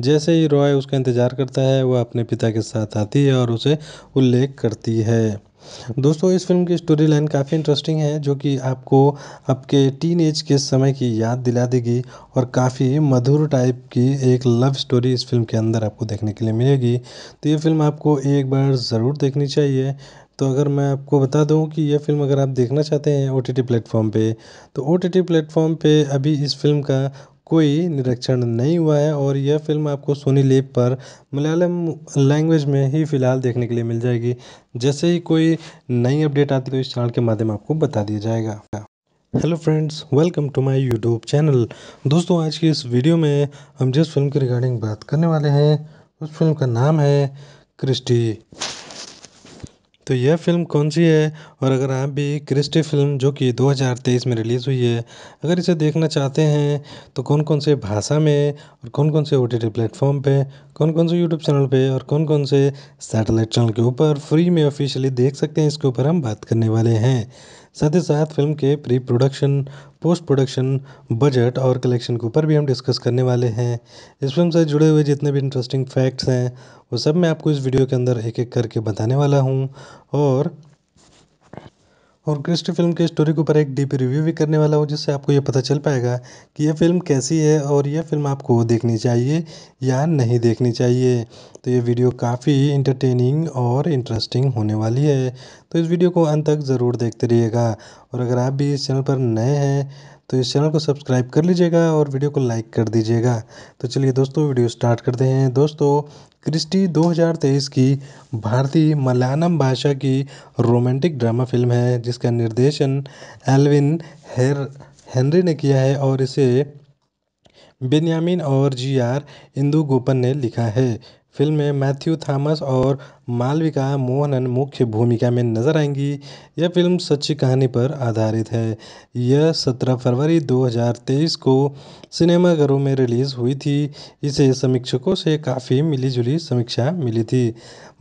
जैसे ही रॉय उसका इंतज़ार करता है वह अपने पिता के साथ आती है और उसे उल्लेख करती है दोस्तों इस फ़िल्म की स्टोरी लाइन काफ़ी इंटरेस्टिंग है जो कि आपको आपके एज के समय की याद दिला देगी और काफ़ी मधुर टाइप की एक लव स्टोरी इस फ़िल्म के अंदर आपको देखने के लिए मिलेगी तो ये फ़िल्म आपको एक बार ज़रूर देखनी चाहिए तो अगर मैं आपको बता दूं कि यह फ़िल्म अगर आप देखना चाहते हैं ओ टी टी प्लेटफॉर्म पर तो ओ टी टी प्लेटफॉर्म पर अभी इस फिल्म का कोई निरीक्षण नहीं हुआ है और यह फ़िल्म आपको सोनी लेप पर मलयालम लैंग्वेज में ही फ़िलहाल देखने के लिए मिल जाएगी जैसे ही कोई नई अपडेट आती है तो इस चैनल के माध्यम आपको बता दिया जाएगा hello friends welcome to my YouTube channel दोस्तों आज की इस वीडियो में हम जिस फिल्म के रिगार्डिंग बात करने वाले हैं उस फिल्म का नाम है क्रिस्टी तो यह फ़िल्म कौन सी है और अगर आप भी क्रिस्टी फ़िल्म जो कि दो हज़ार तेईस में रिलीज़ हुई है अगर इसे देखना चाहते हैं तो कौन कौन से भाषा में और कौन कौन से ओ टी टी प्लेटफ़ॉर्म पे कौन कौन से यूट्यूब चैनल पे और कौन कौन से सैटेलाइट चैनल के ऊपर फ्री में ऑफिशियली देख सकते हैं इसके ऊपर हम बात करने वाले हैं साथ ही साथ फिल्म के pre production post production budget और कलेक्शन के ऊपर भी हम डिस्कस करने वाले हैं इस फिल्म से जुड़े हुए जितने भी इंटरेस्टिंग फैक्ट्स हैं वो सब मैं आपको इस वीडियो के अंदर एक एक करके बताने वाला हूँ और और क्रिस्ट फ़िल्म के स्टोरी के ऊपर एक डीप रिव्यू भी करने वाला हूँ जिससे आपको ये पता चल पाएगा कि ये फ़िल्म कैसी है और यह फ़िल्म आपको देखनी चाहिए या नहीं देखनी चाहिए तो ये वीडियो काफ़ी इंटरटेनिंग और इंटरेस्टिंग होने वाली है तो इस वीडियो को अंत तक ज़रूर देखते रहिएगा और अगर आप भी इस चैनल पर नए हैं तो इस चैनल को सब्सक्राइब कर लीजिएगा और वीडियो को लाइक कर दीजिएगा तो चलिए दोस्तों वीडियो स्टार्ट करते हैं दोस्तों क्रिस्टी 2023 की भारतीय मलयालम भाषा की रोमांटिक ड्रामा फिल्म है जिसका निर्देशन एल्विन हेर हेनरी ने किया है और इसे बेन्यामिन और जी आर गोपन ने लिखा है फ़िल्म में मैथ्यू थॉमस और मालविका मोहनन मुख्य भूमिका में नज़र आएंगी यह फ़िल्म सच्ची कहानी पर आधारित है यह सत्रह फरवरी 2023 को सिनेमाघरों में रिलीज़ हुई थी इसे समीक्षकों से काफ़ी मिली जुली समीक्षा मिली थी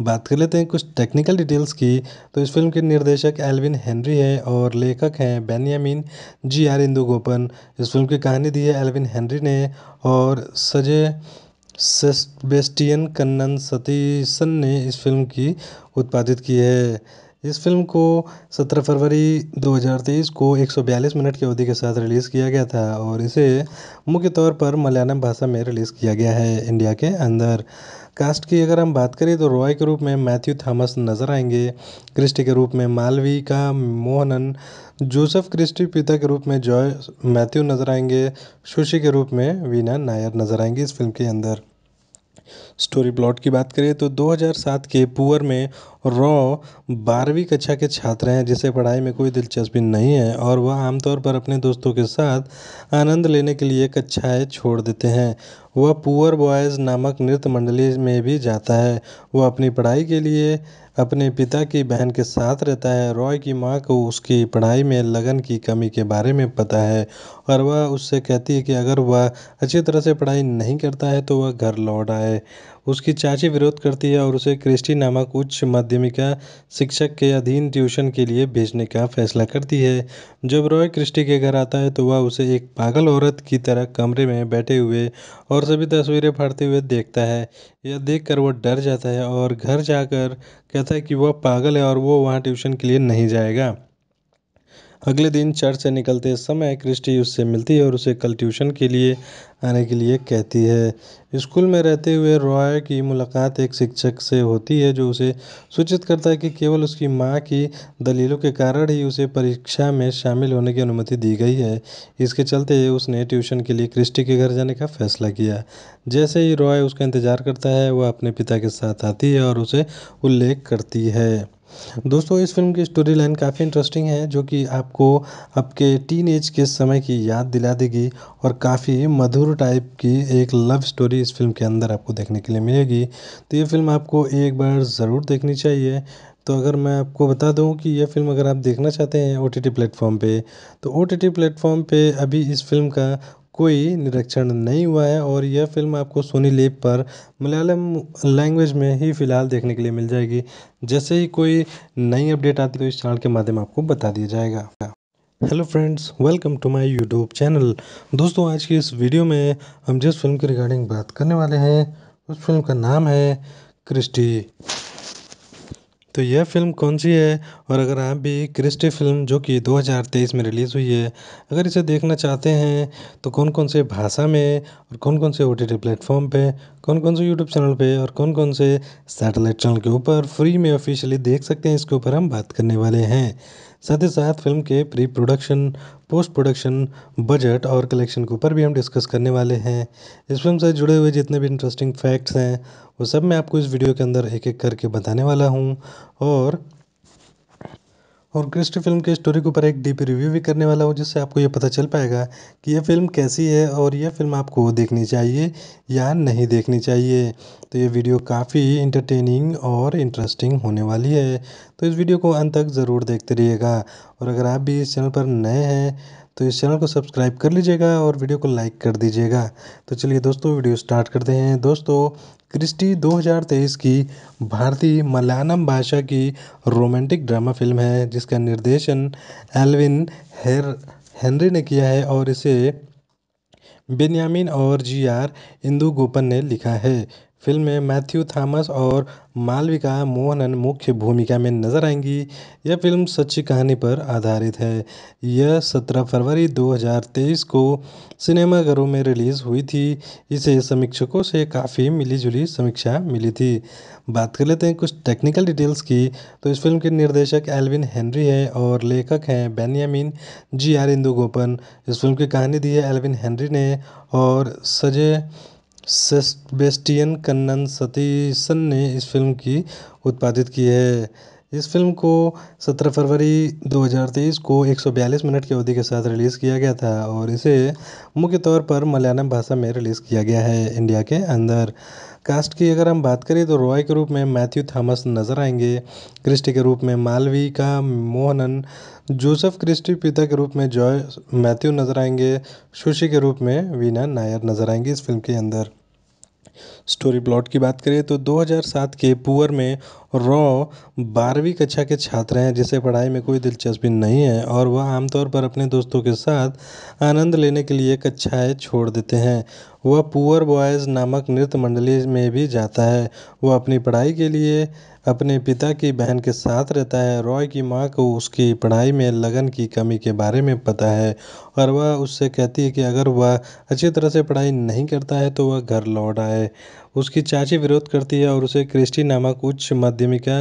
बात कर लेते हैं कुछ टेक्निकल डिटेल्स की तो इस फिल्म के निर्देशक एल्विन हेनरी हैं और लेखक हैं Benyamin G R Indugopan इस फिल्म की कहानी दी है एल्विन हेनरी ने और सजय सेबेस्टियन कन्नन सतीसन ने इस फ़िल्म की उत्पादित की है इस फ़िल्म को सत्रह फरवरी दो हज़ार तेईस को एक सौ बयालीस मिनट की अवधि के साथ रिलीज़ किया गया था और इसे मुख्य तौर पर मलयालम भाषा में रिलीज़ किया गया है इंडिया के अंदर कास्ट की अगर हम बात करें तो रॉय के रूप में मैथ्यू थॉमस नज़र आएंगे क्रिस्टी के रूप में मालवी का मोहनन जोसेफ क्रिस्टी पिता के रूप में जॉय मैथ्यू नज़र आएंगे सुशी के रूप में वीना नायर नज़र आएंगे इस फिल्म के अंदर स्टोरी प्लॉट की बात करें तो 2007 के पुअर में रॉ बारहवीं कक्षा के छात्र हैं जिसे पढ़ाई में कोई दिलचस्पी नहीं है और वह आमतौर पर अपने दोस्तों के साथ आनंद लेने के लिए कक्षाएं छोड़ देते हैं वह पुअर बॉयज़ नामक नृत्य मंडली में भी जाता है वह अपनी पढ़ाई के लिए अपने पिता की बहन के साथ रहता है रॉय की माँ को उसकी पढ़ाई में लगन की कमी के बारे में पता है और वह उससे कहती है कि अगर वह अच्छी तरह से पढ़ाई नहीं करता है तो वह घर लौट आए उसकी चाची विरोध करती है और उसे क्रिस्टी नामक उच्च माध्यमिका शिक्षक के अधीन ट्यूशन के लिए भेजने का फैसला करती है जब रॉय क्रिस्टी के घर आता है तो वह उसे एक पागल औरत की तरह कमरे में बैठे हुए और सभी तस्वीरें फाड़ते हुए देखता है यह देख वह डर जाता है और घर जाकर कहता है कि वह पागल है और वो वहाँ ट्यूशन के लिए नहीं जाएगा अगले दिन चर्च से निकलते समय क्रिस्टी उससे मिलती है और उसे कल ट्यूशन के लिए आने के लिए कहती है स्कूल में रहते हुए रॉय की मुलाकात एक शिक्षक से होती है जो उसे सूचित करता है कि केवल उसकी माँ की दलीलों के कारण ही उसे परीक्षा में शामिल होने की अनुमति दी गई है इसके चलते उसने ट्यूशन के लिए क्रिस्टी के घर जाने का फैसला किया जैसे ही रॉय उसका इंतज़ार करता है वह अपने पिता के साथ आती है और उसे उल्लेख करती है दोस्तों इस फ़िल्म की स्टोरी लाइन काफ़ी इंटरेस्टिंग है जो कि आपको आपके टीन के समय की याद दिला देगी और काफ़ी मधुर टाइप की एक लव स्टोरी इस फ़िल्म के अंदर आपको देखने के लिए मिलेगी तो ये फ़िल्म आपको एक बार ज़रूर देखनी चाहिए तो अगर मैं आपको बता दूं कि यह फ़िल्म अगर आप देखना चाहते हैं ओ टी टी प्लेटफॉर्म पर तो ओ टी टी प्लेटफॉर्म पर अभी इस फिल्म का कोई निरीक्षण नहीं हुआ है और यह फ़िल्म आपको सोनी लेप पर मलयालम लैंग्वेज में ही फ़िलहाल देखने के लिए मिल जाएगी जैसे ही कोई नई अपडेट आती है तो इस चैनल के माध्यम आपको बता दिया जाएगा hello friends welcome to my YouTube channel दोस्तों आज की इस वीडियो में हम जिस फिल्म की रिगार्डिंग बात करने वाले हैं उस फिल्म का नाम है क्रिस्टी तो यह फ़िल्म कौन सी है और अगर आप भी क्रिस्टी फ़िल्म जो कि दो हज़ार तेईस में रिलीज़ हुई है अगर इसे देखना चाहते हैं तो कौन कौन से भाषा में और कौन कौन से ओ टी टी प्लेटफॉर्म पे कौन कौन से यूट्यूब चैनल पे और कौन कौन से सैटेलाइट चैनल के ऊपर फ्री में ऑफिशियली देख सकते हैं इसके ऊपर हम बात करने वाले हैं साथ ही साथ फिल्म के pre production post production budget और कलेक्शन के ऊपर भी हम डिस्कस करने वाले हैं इस फिल्म से जुड़े हुए जितने भी इंटरेस्टिंग फैक्ट्स हैं वो सब मैं आपको इस वीडियो के अंदर एक एक करके बताने वाला हूँ और और क्रिस्ट फिल्म के स्टोरी के ऊपर एक डीप रिव्यू भी करने वाला हूँ जिससे आपको ये पता चल पाएगा कि यह फिल्म कैसी है और यह फिल्म आपको देखनी चाहिए या नहीं देखनी चाहिए तो ये वीडियो काफ़ी इंटरटेनिंग और इंटरेस्टिंग होने वाली है तो इस वीडियो को अंत तक ज़रूर देखते रहिएगा और अगर आप भी इस चैनल पर नए हैं तो इस चैनल को सब्सक्राइब कर लीजिएगा और वीडियो को लाइक कर दीजिएगा तो चलिए दोस्तों वीडियो स्टार्ट करते हैं दोस्तों क्रिस्टी 2023 की भारतीय मलयालम भाषा की रोमांटिक ड्रामा फिल्म है जिसका निर्देशन एल्विन हेर हेनरी ने किया है और इसे बेन्यामिन और जी आर इंदुगोपन ने लिखा है फ़िल्म में मैथ्यू थॉमस और मालविका मोहनन मुख्य भूमिका में नज़र आएंगी यह फ़िल्म सच्ची कहानी पर आधारित है यह सत्रह फरवरी 2023 को सिनेमाघरों में रिलीज़ हुई थी इसे समीक्षकों से काफ़ी मिली जुली समीक्षा मिली थी बात कर लेते हैं कुछ टेक्निकल डिटेल्स की तो इस फिल्म के निर्देशक एल्विन हेनरी हैं और लेखक हैं Benyamin G R Indugopan इस फिल्म की कहानी दी है एल्विन हेनरी ने और सजय सेबेस्टियन कन्नन सतीशन ने इस फ़िल्म की उत्पादित की है इस फ़िल्म को सत्रह फरवरी दो हज़ार तेईस को एक सौ बयालीस मिनट की अवधि के साथ रिलीज़ किया गया था और इसे मुख्य तौर पर मलयालम भाषा में रिलीज़ किया गया है इंडिया के अंदर कास्ट की अगर हम बात करें तो रॉय के रूप में मैथ्यू थॉमस नज़र आएंगे क्रिस्टी के रूप में मालवी का मोहनन जोसेफ क्रिस्टी पिता के रूप में जॉय मैथ्यू नज़र आएंगे सुशी के रूप में वीना नायर नज़र आएंगे इस फिल्म के अंदर स्टोरी प्लॉट की बात करें तो दो हज़ार सात के पुअर में रॉ बारहवीं कक्षा के छात्र हैं जिसे पढ़ाई में कोई दिलचस्पी नहीं है और वह आमतौर पर अपने दोस्तों के साथ आनंद लेने के लिए कक्षाएँ छोड़ देते हैं वह पुअर बॉयज़ नामक नृत्य मंडली में भी जाता है वह अपनी पढ़ाई के लिए अपने पिता की बहन के साथ रहता है रॉय की माँ को उसकी पढ़ाई में लगन की कमी के बारे में पता है और वह उससे कहती है कि अगर वह अच्छी तरह से पढ़ाई नहीं करता है तो वह घर लौट आए उसकी चाची विरोध करती है और उसे क्रिस्टी नामक उच्च माध्यमिका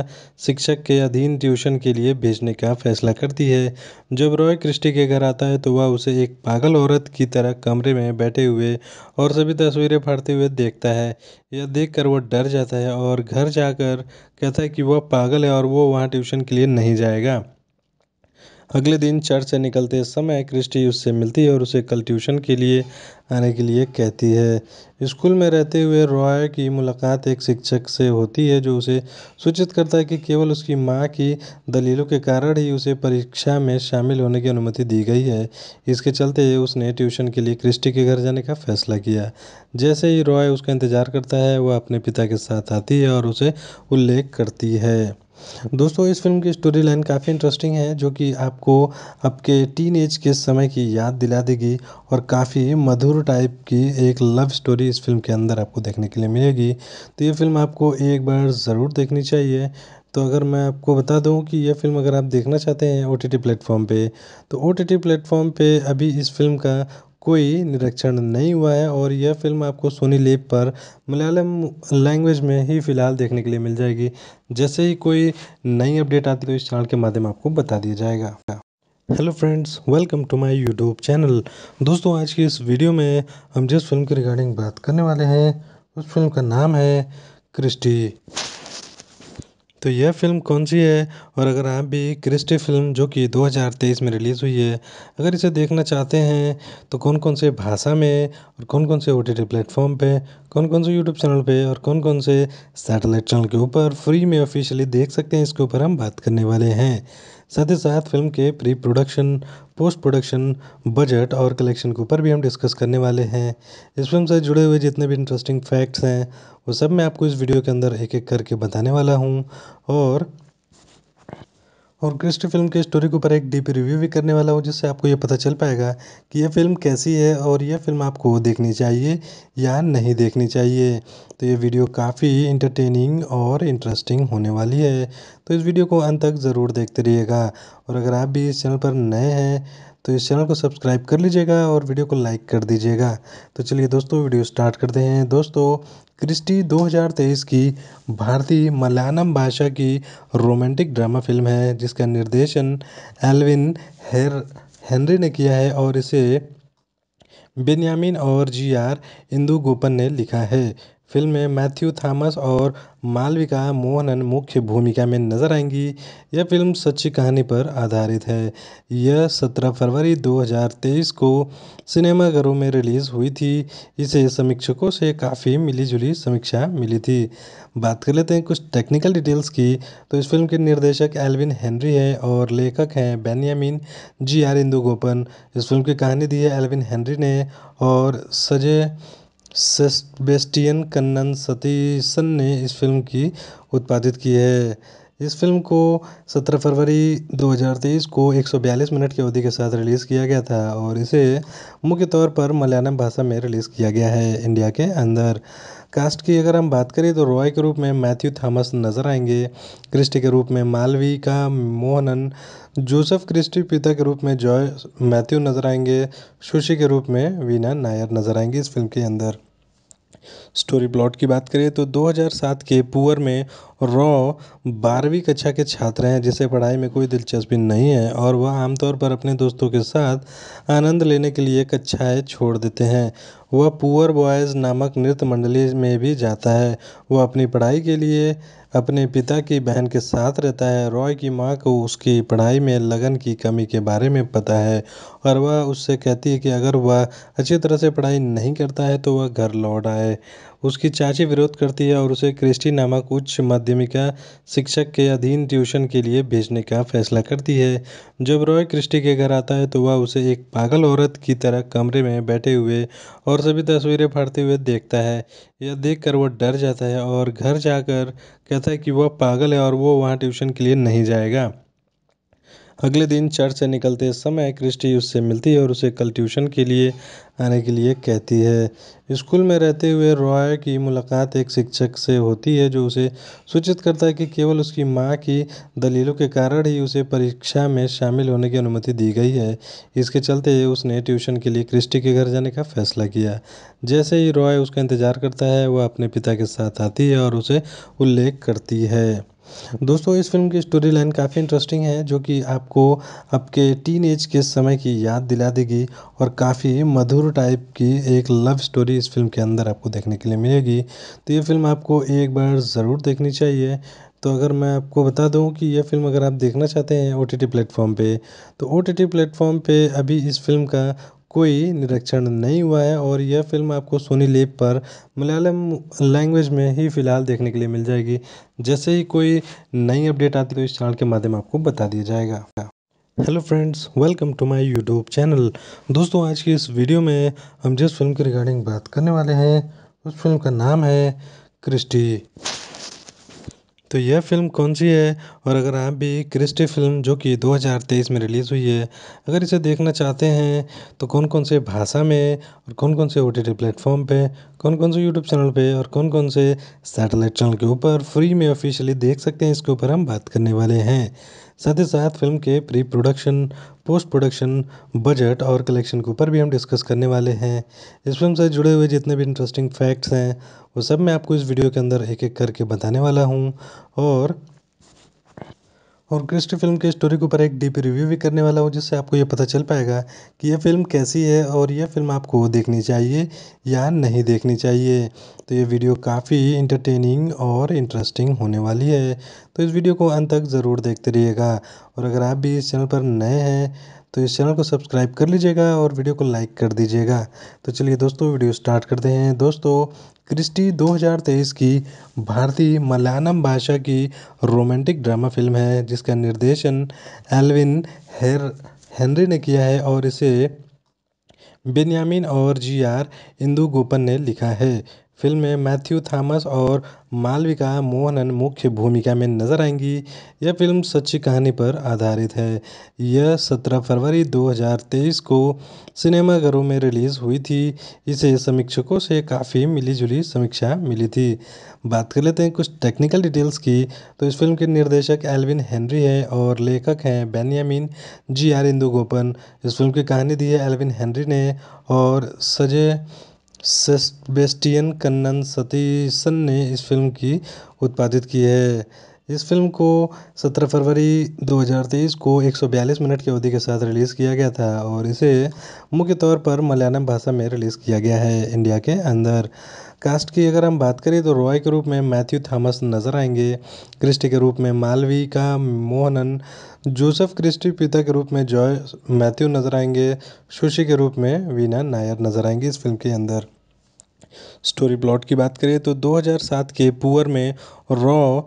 शिक्षक के अधीन ट्यूशन के लिए भेजने का फैसला करती है जब रॉय क्रिस्टी के घर आता है तो वह उसे एक पागल औरत की तरह कमरे में बैठे हुए और सभी तस्वीरें फाड़ते हुए देखता है यह कर वह डर जाता है और घर जाकर कहता है कि वह पागल है और वो वहाँ ट्यूशन के लिए नहीं जाएगा अगले दिन चर्च से निकलते समय क्रिस्टी उससे मिलती है और उसे कल ट्यूशन के लिए आने के लिए कहती है स्कूल में रहते हुए रॉय की मुलाकात एक शिक्षक से होती है जो उसे सूचित करता है कि केवल उसकी माँ की दलीलों के कारण ही उसे परीक्षा में शामिल होने की अनुमति दी गई है इसके चलते उसने ट्यूशन के लिए क्रिस्टी के घर जाने का फैसला किया जैसे ही रॉय उसका इंतज़ार करता है वह अपने पिता के साथ आती है और उसे उल्लेख करती है दोस्तों इस फिल्म की स्टोरी लाइन काफ़ी इंटरेस्टिंग है जो कि आपको आपके टीन के समय की याद दिला देगी और काफ़ी मधुर टाइप की एक लव स्टोरी इस फिल्म के अंदर आपको देखने के लिए मिलेगी तो ये फिल्म आपको एक बार ज़रूर देखनी चाहिए तो अगर मैं आपको बता दूं कि यह फिल्म अगर आप देखना चाहते हैं ओ टी टी प्लेटफॉर्म पे तो ओ टी टी प्लेटफॉर्म पे अभी इस फिल्म का कोई निरीक्षण नहीं हुआ है और यह फ़िल्म आपको सोनी लेप पर मलयालम लैंग्वेज में ही फ़िलहाल देखने के लिए मिल जाएगी जैसे ही कोई नई अपडेट आती है तो इस चैनल के माध्यम आपको बता दिया जाएगा hello friends welcome to my YouTube channel दोस्तों आज की इस वीडियो में हम जिस फिल्म के रिगार्डिंग बात करने वाले हैं उस फिल्म का नाम है क्रिस्टी तो यह फ़िल्म कौन सी है और अगर आप भी क्रिस्टी फ़िल्म जो कि दो हज़ार तेईस में रिलीज़ हुई है अगर इसे देखना चाहते हैं तो कौन कौन से भाषा में और कौन कौन से ओ टी टी प्लेटफॉर्म पर कौन कौन से यूट्यूब चैनल पे और कौन कौन से सैटेलाइट चैनल के ऊपर फ्री में ऑफिशियली देख सकते हैं इसके ऊपर हम बात करने वाले हैं साथ ही साथ फ़िल्म के pre production post production budget और कलेक्शन के ऊपर भी हम डिस्कस करने वाले हैं इस फिल्म से जुड़े हुए जितने भी इंटरेस्टिंग फैक्ट्स हैं वो सब मैं आपको इस वीडियो के अंदर एक एक करके बताने वाला हूँ और और क्रिस्ट फिल्म के स्टोरी के ऊपर एक डीप रिव्यू भी करने वाला हूँ जिससे आपको ये पता चल पाएगा कि ये फिल्म कैसी है और ये फिल्म आपको देखनी चाहिए या नहीं देखनी चाहिए तो ये वीडियो काफ़ी इंटरटेनिंग और इंटरेस्टिंग होने वाली है तो इस वीडियो को अंत तक ज़रूर देखते रहिएगा और अगर आप भी इस चैनल पर नए हैं तो इस चैनल को सब्सक्राइब कर लीजिएगा और वीडियो को लाइक कर दीजिएगा तो चलिए दोस्तों वीडियो स्टार्ट करते हैं दोस्तों क्रिस्टी 2023 की भारतीय मलयालम भाषा की रोमांटिक ड्रामा फिल्म है जिसका निर्देशन एलविन हेर हेनरी ने किया है और इसे बेनियामिन और जी आर इंदू गोपन ने लिखा है फ़िल्म में मैथ्यू थॉमस और मालविका मोहनन मुख्य भूमिका में नज़र आएंगी यह फ़िल्म सच्ची कहानी पर आधारित है यह सत्रह फरवरी दो हज़ार तेईस को सिनेमाघरों में रिलीज़ हुई थी इसे समीक्षकों से काफ़ी मिली जुली समीक्षा मिली थी बात कर लेते हैं कुछ टेक्निकल डिटेल्स की तो इस फिल्म के निर्देशक एल्विन हेनरी हैं और लेखक हैं बेनियामिन जी आर गोपन इस फिल्म की कहानी दी है एल्विन हेनरी ने और सजय सेबेस्टियन कन्नन सतीशन ने इस फ़िल्म की उत्पादित की है इस फ़िल्म को सत्रह फरवरी दो हज़ार तेईस को एक सौ बयालीस मिनट की अवधि के साथ रिलीज़ किया गया था और इसे मुख्य तौर पर मलयालम भाषा में रिलीज़ किया गया है इंडिया के अंदर कास्ट की अगर हम बात करें तो रॉय के रूप में मैथ्यू थॉमस नज़र आएंगे क्रिस्टी के रूप में मालविका मोहनन जोसेफ क्रिस्टी पिता के रूप में जॉय मैथ्यू नज़र आएंगे सुशी के रूप में वीना नायर नज़र आएंगी इस फिल्म के अंदर स्टोरी प्लॉट की बात करें तो 2007 के पुअर में रॉ बारहवीं कक्षा के छात्र हैं जिसे पढ़ाई में कोई दिलचस्पी नहीं है और वह आमतौर पर अपने दोस्तों के साथ आनंद लेने के लिए कक्षाएँ छोड़ देते हैं वह पुअर बॉयज़ नामक नृत्य मंडली में भी जाता है वह अपनी पढ़ाई के लिए अपने पिता की बहन के साथ रहता है रॉय की माँ को उसकी पढ़ाई में लगन की कमी के बारे में पता है और वह उससे कहती है कि अगर वह अच्छी तरह से पढ़ाई नहीं करता है तो वह घर लौट आए उसकी चाची विरोध करती है और उसे क्रिस्टी नामक उच्च माध्यमिका शिक्षक के अधीन ट्यूशन के लिए भेजने का फैसला करती है जब रॉय क्रिस्टी के घर आता है तो वह उसे एक पागल औरत की तरह कमरे में बैठे हुए और सभी तस्वीरें फाड़ते हुए देखता है यह कर वह डर जाता है और घर जाकर कहता है कि वह पागल है और वो वहाँ ट्यूशन के लिए नहीं जाएगा अगले दिन चर्च से निकलते समय क्रिस्टी उससे मिलती है और उसे कल ट्यूशन के लिए आने के लिए कहती है स्कूल में रहते हुए रॉय की मुलाकात एक शिक्षक से होती है जो उसे सूचित करता है कि केवल उसकी माँ की दलीलों के कारण ही उसे परीक्षा में शामिल होने की अनुमति दी गई है इसके चलते उसने ट्यूशन के लिए क्रिस्टी के घर जाने का फैसला किया जैसे ही रॉय उसका इंतज़ार करता है वह अपने पिता के साथ आती है और उसे उल्लेख करती है दोस्तों इस फिल्म की स्टोरी लाइन काफ़ी इंटरेस्टिंग है जो कि आपको आपके टीन के समय की याद दिला देगी और काफ़ी मधुर टाइप की एक लव स्टोरी इस फिल्म के अंदर आपको देखने के लिए मिलेगी तो ये फिल्म आपको एक बार ज़रूर देखनी चाहिए तो अगर मैं आपको बता दूं कि यह फिल्म अगर आप देखना चाहते हैं ओ टी टी प्लेटफॉर्म पर तो ओ टी टी प्लेटफॉर्म पर अभी इस फिल्म का कोई निरीक्षण नहीं हुआ है और यह फ़िल्म आपको सोनी लेप पर मलयालम लैंग्वेज में ही फ़िलहाल देखने के लिए मिल जाएगी जैसे ही कोई नई अपडेट आती है तो इस चैनल के माध्यम आपको बता दिया जाएगा hello friends welcome to my YouTube channel दोस्तों आज की इस वीडियो में हम जिस फिल्म के रिगार्डिंग बात करने वाले हैं उस फिल्म का नाम है क्रिस्टी तो यह फ़िल्म कौन सी है और अगर आप भी क्रिस्टी फ़िल्म जो कि दो हज़ार तेईस में रिलीज़ हुई है अगर इसे देखना चाहते हैं तो कौन कौन से भाषा में और कौन कौन से ओ टी टी प्लेटफॉर्म पे कौन कौन से यूट्यूब चैनल पे और कौन कौन से सैटेलाइट चैनल के ऊपर फ्री में ऑफिशियली देख सकते हैं इसके ऊपर हम बात करने वाले हैं साथ ही साथ फ़िल्म के pre production post production budget और कलेक्शन के ऊपर भी हम डिस्कस करने वाले हैं इस फिल्म से जुड़े हुए जितने भी इंटरेस्टिंग फैक्ट्स हैं वो सब मैं आपको इस वीडियो के अंदर एक एक करके बताने वाला हूँ और और क्रिस्ट फिल्म के स्टोरी के ऊपर एक डीप रिव्यू भी करने वाला हूँ जिससे आपको ये पता चल पाएगा कि यह फिल्म कैसी है और यह फिल्म आपको देखनी चाहिए या नहीं देखनी चाहिए तो ये वीडियो काफ़ी इंटरटेनिंग और इंटरेस्टिंग होने वाली है तो इस वीडियो को अंत तक ज़रूर देखते रहिएगा और अगर आप भी इस चैनल पर नए हैं तो इस चैनल को सब्सक्राइब कर लीजिएगा और वीडियो को लाइक कर दीजिएगा तो चलिए दोस्तों वीडियो स्टार्ट करते हैं दोस्तों क्रिस्टी 2023 की भारतीय मलयालम भाषा की रोमांटिक ड्रामा फिल्म है जिसका निर्देशन एलविन हेर हेनरी ने किया है और इसे बेनियामिन और जी आर इंदू गोपन ने लिखा है फ़िल्म में मैथ्यू थॉमस और मालविका मोहनन मुख्य भूमिका में नज़र आएंगी यह फ़िल्म सच्ची कहानी पर आधारित है यह सत्रह फरवरी 2023 को सिनेमाघरों में रिलीज़ हुई थी इसे समीक्षकों से काफ़ी मिली जुली समीक्षा मिली थी बात कर लेते हैं कुछ टेक्निकल डिटेल्स की तो इस फिल्म के निर्देशक एल्विन हेनरी हैं और लेखक हैं Benyamin G R Indugopan इस फिल्म की कहानी दी है एल्विन हेनरी ने और सजय सेबेस्टियन कन्नन सतीसन ने इस फ़िल्म की उत्पादित की है इस फ़िल्म को सत्रह फरवरी दो हज़ार तेईस को एक सौ बयालीस मिनट की अवधि के साथ रिलीज़ किया गया था और इसे मुख्य तौर पर मलयालम भाषा में रिलीज़ किया गया है इंडिया के अंदर कास्ट की अगर हम बात करें तो रॉय के रूप में मैथ्यू थॉमस नज़र आएंगे क्रिस्टी के रूप में मालवी का मोहनन जोसेफ क्रिस्टी पिता के रूप में जॉय मैथ्यू नज़र आएंगे सुशी के रूप में वीना नायर नज़र आएंगे इस फिल्म के अंदर स्टोरी प्लॉट की बात करें तो 2007 के पुअर में रॉ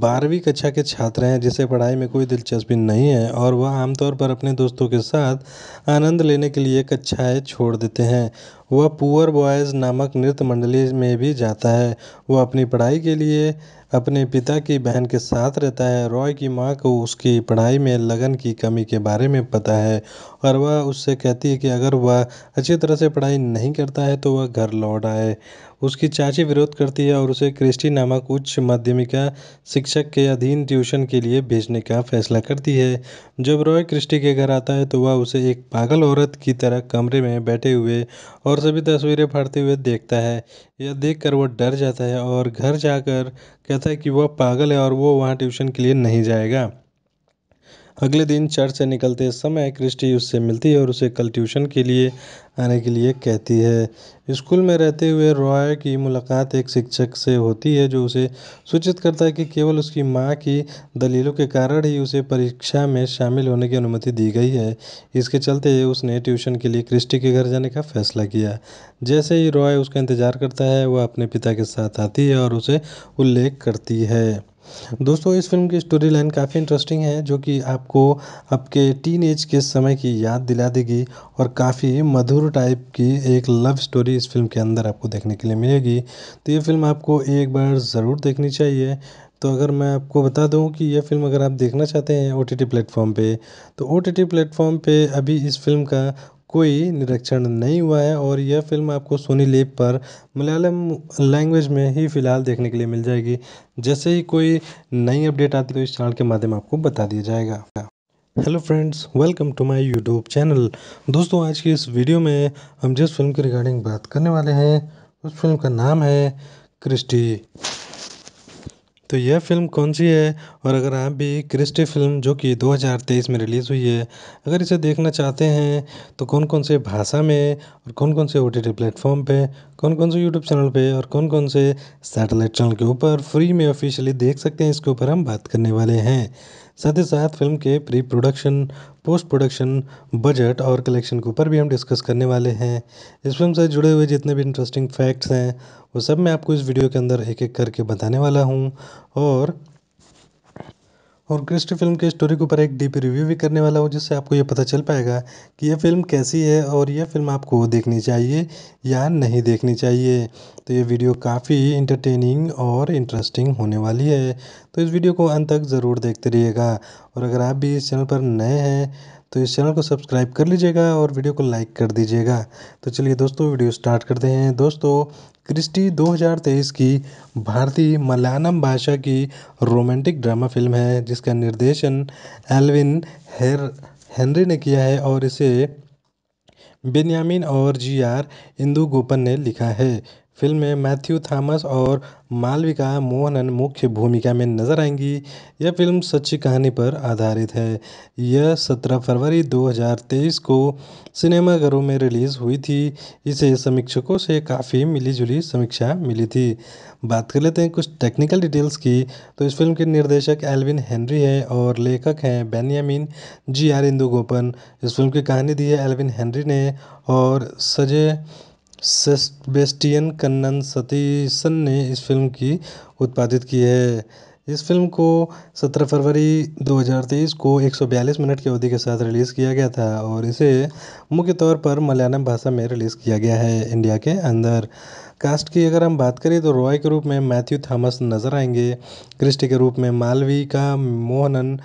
बारहवीं कक्षा के छात्र हैं जिसे पढ़ाई में कोई दिलचस्पी नहीं है और वह आमतौर पर अपने दोस्तों के साथ आनंद लेने के लिए कक्षाएँ छोड़ देते हैं वह पुअर बॉयज़ नामक नृत्य मंडली में भी जाता है वह अपनी पढ़ाई के लिए अपने पिता की बहन के साथ रहता है रॉय की माँ को उसकी पढ़ाई में लगन की कमी के बारे में पता है और वह उससे कहती है कि अगर वह अच्छी तरह से पढ़ाई नहीं करता है तो वह घर लौट आए उसकी चाची विरोध करती है और उसे क्रिस्टी नामक उच्च माध्यमिका शिक्षक के अधीन ट्यूशन के लिए भेजने का फैसला करती है जब रॉय क्रिस्टी के घर आता है तो वह उसे एक पागल औरत की तरह कमरे में बैठे हुए और सभी तस्वीरें फाड़ते हुए देखता है यह देख वह डर जाता है और घर जाकर कहता है कि वह पागल है और वो वहाँ ट्यूशन के लिए नहीं जाएगा अगले दिन चर्च से निकलते समय क्रिस्टी उससे मिलती है और उसे कल ट्यूशन के लिए आने के लिए कहती है स्कूल में रहते हुए रॉय की मुलाकात एक शिक्षक से होती है जो उसे सूचित करता है कि केवल उसकी माँ की दलीलों के कारण ही उसे परीक्षा में शामिल होने की अनुमति दी गई है इसके चलते उसने ट्यूशन के लिए क्रिस्टी के घर जाने का फैसला किया जैसे ही रॉय उसका इंतज़ार करता है वह अपने पिता के साथ आती है और उसे उल्लेख करती है दोस्तों इस फिल्म की स्टोरी लाइन काफ़ी इंटरेस्टिंग है जो कि आपको आपके टीन एज के समय की याद दिला देगी और काफ़ी मधुर टाइप की एक लव स्टोरी इस फिल्म के अंदर आपको देखने के लिए मिलेगी तो ये फिल्म आपको एक बार ज़रूर देखनी चाहिए तो अगर मैं आपको बता दूं कि यह फिल्म अगर आप देखना चाहते हैं ओ टी टी प्लेटफॉर्म पे तो ओ टी टी प्लेटफॉर्म पे अभी इस फिल्म का कोई निरीक्षण नहीं हुआ है और यह फ़िल्म आपको सोनी लेप पर मलयालम लैंग्वेज में ही फ़िलहाल देखने के लिए मिल जाएगी जैसे ही कोई नई अपडेट आती तो इस चैनल के माध्यम आपको बता दिया जाएगा hello friends welcome to my YouTube channel दोस्तों आज की इस वीडियो में हम जिस फिल्म के रिगार्डिंग बात करने वाले हैं उस फिल्म का नाम है क्रिस्टी तो यह फ़िल्म कौन सी है और अगर आप भी क्रिस्टी फ़िल्म जो कि दो हज़ार तेईस में रिलीज़ हुई है अगर इसे देखना चाहते हैं तो कौन कौन से भाषा में और कौन कौन से ओ टी टी प्लेटफॉर्म पे कौन कौन से यूट्यूब चैनल पे और कौन कौन से सैटेलाइट चैनल के ऊपर फ्री में ऑफिशियली देख सकते हैं इसके ऊपर हम बात करने वाले हैं साथ ही साथ फिल्म के pre production post production budget और कलेक्शन के ऊपर भी हम डिस्कस करने वाले हैं इस फिल्म से जुड़े हुए जितने भी इंटरेस्टिंग फैक्ट्स हैं वो सब मैं आपको इस वीडियो के अंदर एक एक करके बताने वाला हूँ और और क्रिस्ट फिल्म के स्टोरी के ऊपर एक डीप रिव्यू भी करने वाला हूँ जिससे आपको ये पता चल पाएगा कि यह फिल्म कैसी है और यह फिल्म आपको देखनी चाहिए या नहीं देखनी चाहिए तो ये वीडियो काफ़ी इंटरटेनिंग और इंटरेस्टिंग होने वाली है तो इस वीडियो को अंत तक ज़रूर देखते रहिएगा और अगर आप भी इस चैनल पर नए हैं तो इस चैनल को सब्सक्राइब कर लीजिएगा और वीडियो को लाइक कर दीजिएगा तो चलिए दोस्तों वीडियो स्टार्ट करते हैं दोस्तों क्रिस्टी 2023 की भारतीय मलयालम भाषा की रोमांटिक ड्रामा फिल्म है जिसका निर्देशन एल्विन हेर हेनरी ने किया है और इसे बेनियामिन और जी आर गोपन ने लिखा है फ़िल्म में मैथ्यू थॉमस और मालविका मोहनन मुख्य भूमिका में नज़र आएंगी यह फ़िल्म सच्ची कहानी पर आधारित है यह सत्रह फरवरी दो हज़ार तेईस को सिनेमाघरों में रिलीज़ हुई थी इसे समीक्षकों से काफ़ी मिली जुली समीक्षा मिली थी बात कर लेते हैं कुछ टेक्निकल डिटेल्स की तो इस फिल्म के निर्देशक एल्विन हेनरी हैं और लेखक हैं Benyamin G R Indugopan इस फिल्म की कहानी दी है एल्विन हेनरी ने और सजय सेबेस्टियन कन्नन सतीशन ने इस फ़िल्म की उत्पादित की है इस फ़िल्म को सत्रह फरवरी दो हज़ार तेईस को एक सौ बयालीस मिनट की अवधि के साथ रिलीज़ किया गया था और इसे मुख्य तौर पर मलयालम भाषा में रिलीज़ किया गया है इंडिया के अंदर कास्ट की अगर हम बात करें तो रॉय के रूप में मैथ्यू थॉमस नज़र आएंगे क्रिस्टी के रूप में मालवी का मोहनन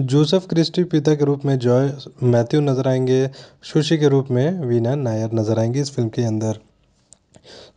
जोसेफ क्रिस्टी पिता के रूप में जॉय मैथ्यू नज़र आएंगे सुशी के रूप में वीना नायर नज़र आएंगी इस फिल्म के अंदर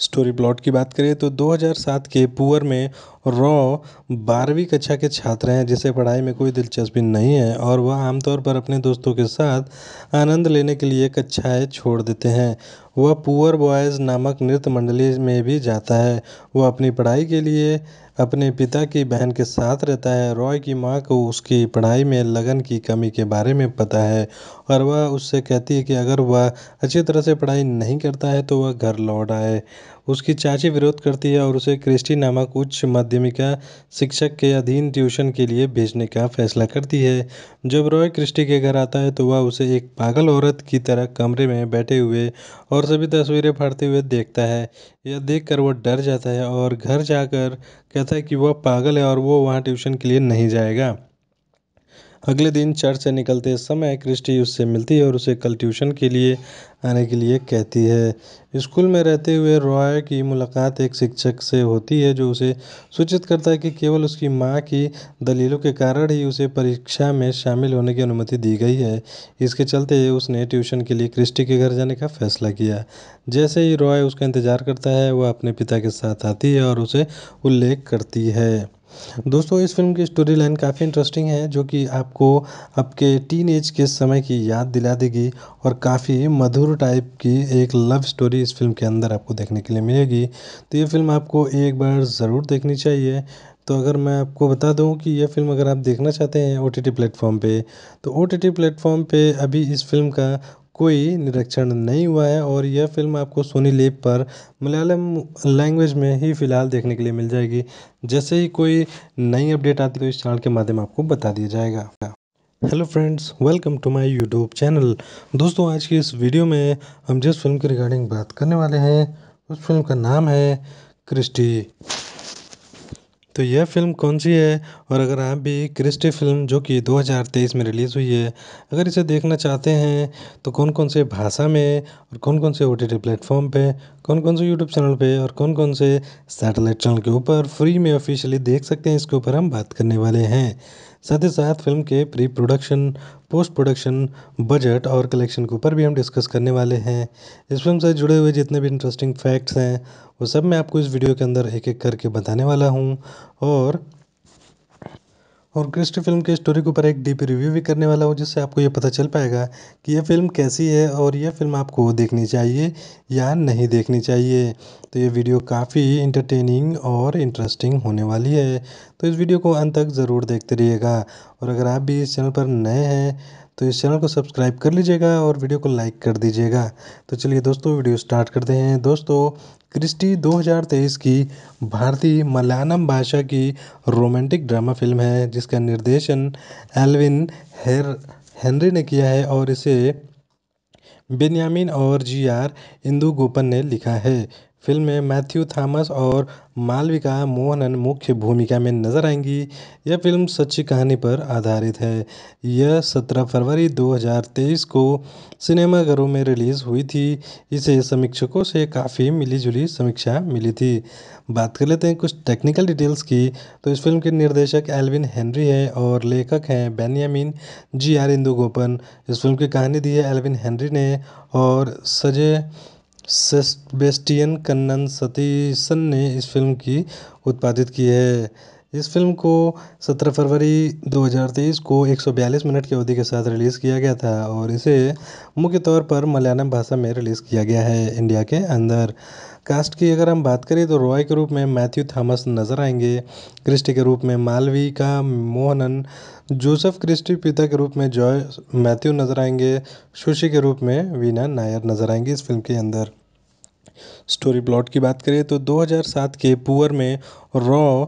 स्टोरी प्लॉट की बात करें तो दो हज़ार सात के पुअर में रॉ बारहवीं कक्षा के छात्र हैं जिसे पढ़ाई में कोई दिलचस्पी नहीं है और वह आमतौर पर अपने दोस्तों के साथ आनंद लेने के लिए कक्षाएं छोड़ देते हैं वह पुअर बॉयज़ नामक नृत्य मंडली में भी जाता है वह अपनी पढ़ाई के लिए अपने पिता की बहन के साथ रहता है रॉय की माँ को उसकी पढ़ाई में लगन की कमी के बारे में पता है और वह उससे कहती है कि अगर वह अच्छी तरह से पढ़ाई नहीं करता है तो वह घर लौट आए उसकी चाची विरोध करती है और उसे क्रिस्टी नामक उच्च माध्यमिका शिक्षक के अधीन ट्यूशन के लिए भेजने का फैसला करती है जब रॉय क्रिस्टी के घर आता है तो वह उसे एक पागल औरत की तरह कमरे में बैठे हुए और सभी तस्वीरें फाड़ते हुए देखता है यह देख वह डर जाता है और घर जाकर कहता है कि वह पागल है और वो वहाँ ट्यूशन के लिए नहीं जाएगा अगले दिन चर्च से निकलते समय क्रिस्टी उससे मिलती है और उसे कल ट्यूशन के लिए आने के लिए कहती है स्कूल में रहते हुए रॉय की मुलाकात एक शिक्षक से होती है जो उसे सूचित करता है कि केवल उसकी माँ की दलीलों के कारण ही उसे परीक्षा में शामिल होने की अनुमति दी गई है इसके चलते उसने ट्यूशन के लिए क्रिस्टी के घर जाने का फैसला किया जैसे ही रॉय उसका इंतज़ार करता है वह अपने पिता के साथ आती है और उसे उल्लेख करती है दोस्तों इस फिल्म की स्टोरी लाइन काफ़ी इंटरेस्टिंग है जो कि आपको आपके टीन एज के समय की याद दिला देगी और काफ़ी मधुर टाइप की एक लव स्टोरी इस फिल्म के अंदर आपको देखने के लिए मिलेगी तो ये फिल्म आपको एक बार ज़रूर देखनी चाहिए तो अगर मैं आपको बता दूं कि यह फिल्म अगर आप देखना चाहते हैं ओ टी टी प्लेटफॉर्म पे तो ओ टी टी प्लेटफॉर्म पे अभी इस फिल्म का कोई निरीक्षण नहीं हुआ है और यह फ़िल्म आपको सोनी लेप पर मलयालम लैंग्वेज में ही फ़िलहाल देखने के लिए मिल जाएगी जैसे ही कोई नई अपडेट आती तो इस चैनल के माध्यम आपको बता दिया जाएगा hello friends welcome to my YouTube channel दोस्तों आज की इस वीडियो में हम जिस फिल्म के रिगार्डिंग बात करने वाले हैं उस फिल्म का नाम है क्रिस्टी तो यह फ़िल्म कौन सी है और अगर आप भी क्रिस्टी फ़िल्म जो कि दो हज़ार तेईस में रिलीज़ हुई है अगर इसे देखना चाहते हैं तो कौन कौन से भाषा में और कौन कौन से ओ टी टी प्लेटफॉर्म पे कौन कौन से यूट्यूब चैनल पे और कौन कौन से सैटेलाइट चैनल के ऊपर फ्री में ऑफिशियली देख सकते हैं इसके ऊपर हम बात करने वाले हैं साथ ही साथ फिल्म के pre production post production budget और कलेक्शन के ऊपर भी हम डिस्कस करने वाले हैं इस फिल्म से जुड़े हुए जितने भी इंटरेस्टिंग फैक्ट्स हैं वो सब मैं आपको इस वीडियो के अंदर एक एक करके बताने वाला हूँ और और क्रिस्ट फिल्म के स्टोरी के ऊपर एक डीप रिव्यू भी करने वाला हूँ जिससे आपको ये पता चल पाएगा कि यह फिल्म कैसी है और यह फिल्म आपको देखनी चाहिए या नहीं देखनी चाहिए तो ये वीडियो काफ़ी इंटरटेनिंग और इंटरेस्टिंग होने वाली है तो इस वीडियो को अंत तक ज़रूर देखते रहिएगा और अगर आप भी इस चैनल पर नए हैं तो इस चैनल को सब्सक्राइब कर लीजिएगा और वीडियो को लाइक कर दीजिएगा तो चलिए दोस्तों वीडियो स्टार्ट करते हैं दोस्तों क्रिस्टी 2023 की भारतीय मलयालम भाषा की रोमांटिक ड्रामा फिल्म है जिसका निर्देशन एल्विन हेर हेनरी ने किया है और इसे बेन्यामिन और जी आर इंदुगोपन ने लिखा है फ़िल्म में मैथ्यू थॉमस और मालविका मोहनन मुख्य भूमिका में नज़र आएंगी यह फ़िल्म सच्ची कहानी पर आधारित है यह सत्रह फरवरी 2023 को सिनेमाघरों में रिलीज़ हुई थी इसे समीक्षकों से काफ़ी मिली जुली समीक्षा मिली थी बात कर लेते हैं कुछ टेक्निकल डिटेल्स की तो इस फिल्म के निर्देशक एल्विन हेनरी हैं और लेखक हैं Benyamin G R Indugopan इस फिल्म की कहानी दी है एल्विन हेनरी ने और सजय सेबेस्टियन कन्नन सतीशन ने इस फ़िल्म की उत्पादित की है इस फ़िल्म को सत्रह फरवरी दो हज़ार तेईस को एक सौ बयालीस मिनट की अवधि के साथ रिलीज़ किया गया था और इसे मुख्य तौर पर मलयालम भाषा में रिलीज़ किया गया है इंडिया के अंदर कास्ट की अगर हम बात करें तो रॉय के रूप में मैथ्यू थॉमस नज़र आएंगे क्रिस्टी के रूप में मालवी का मोहनन जोसेफ क्रिस्टी पिता के रूप में जॉय मैथ्यू नज़र आएंगे सुशी के रूप में वीना नायर नज़र आएंगी इस फिल्म के अंदर स्टोरी प्लॉट की बात करें तो 2007 के पुअर में रॉ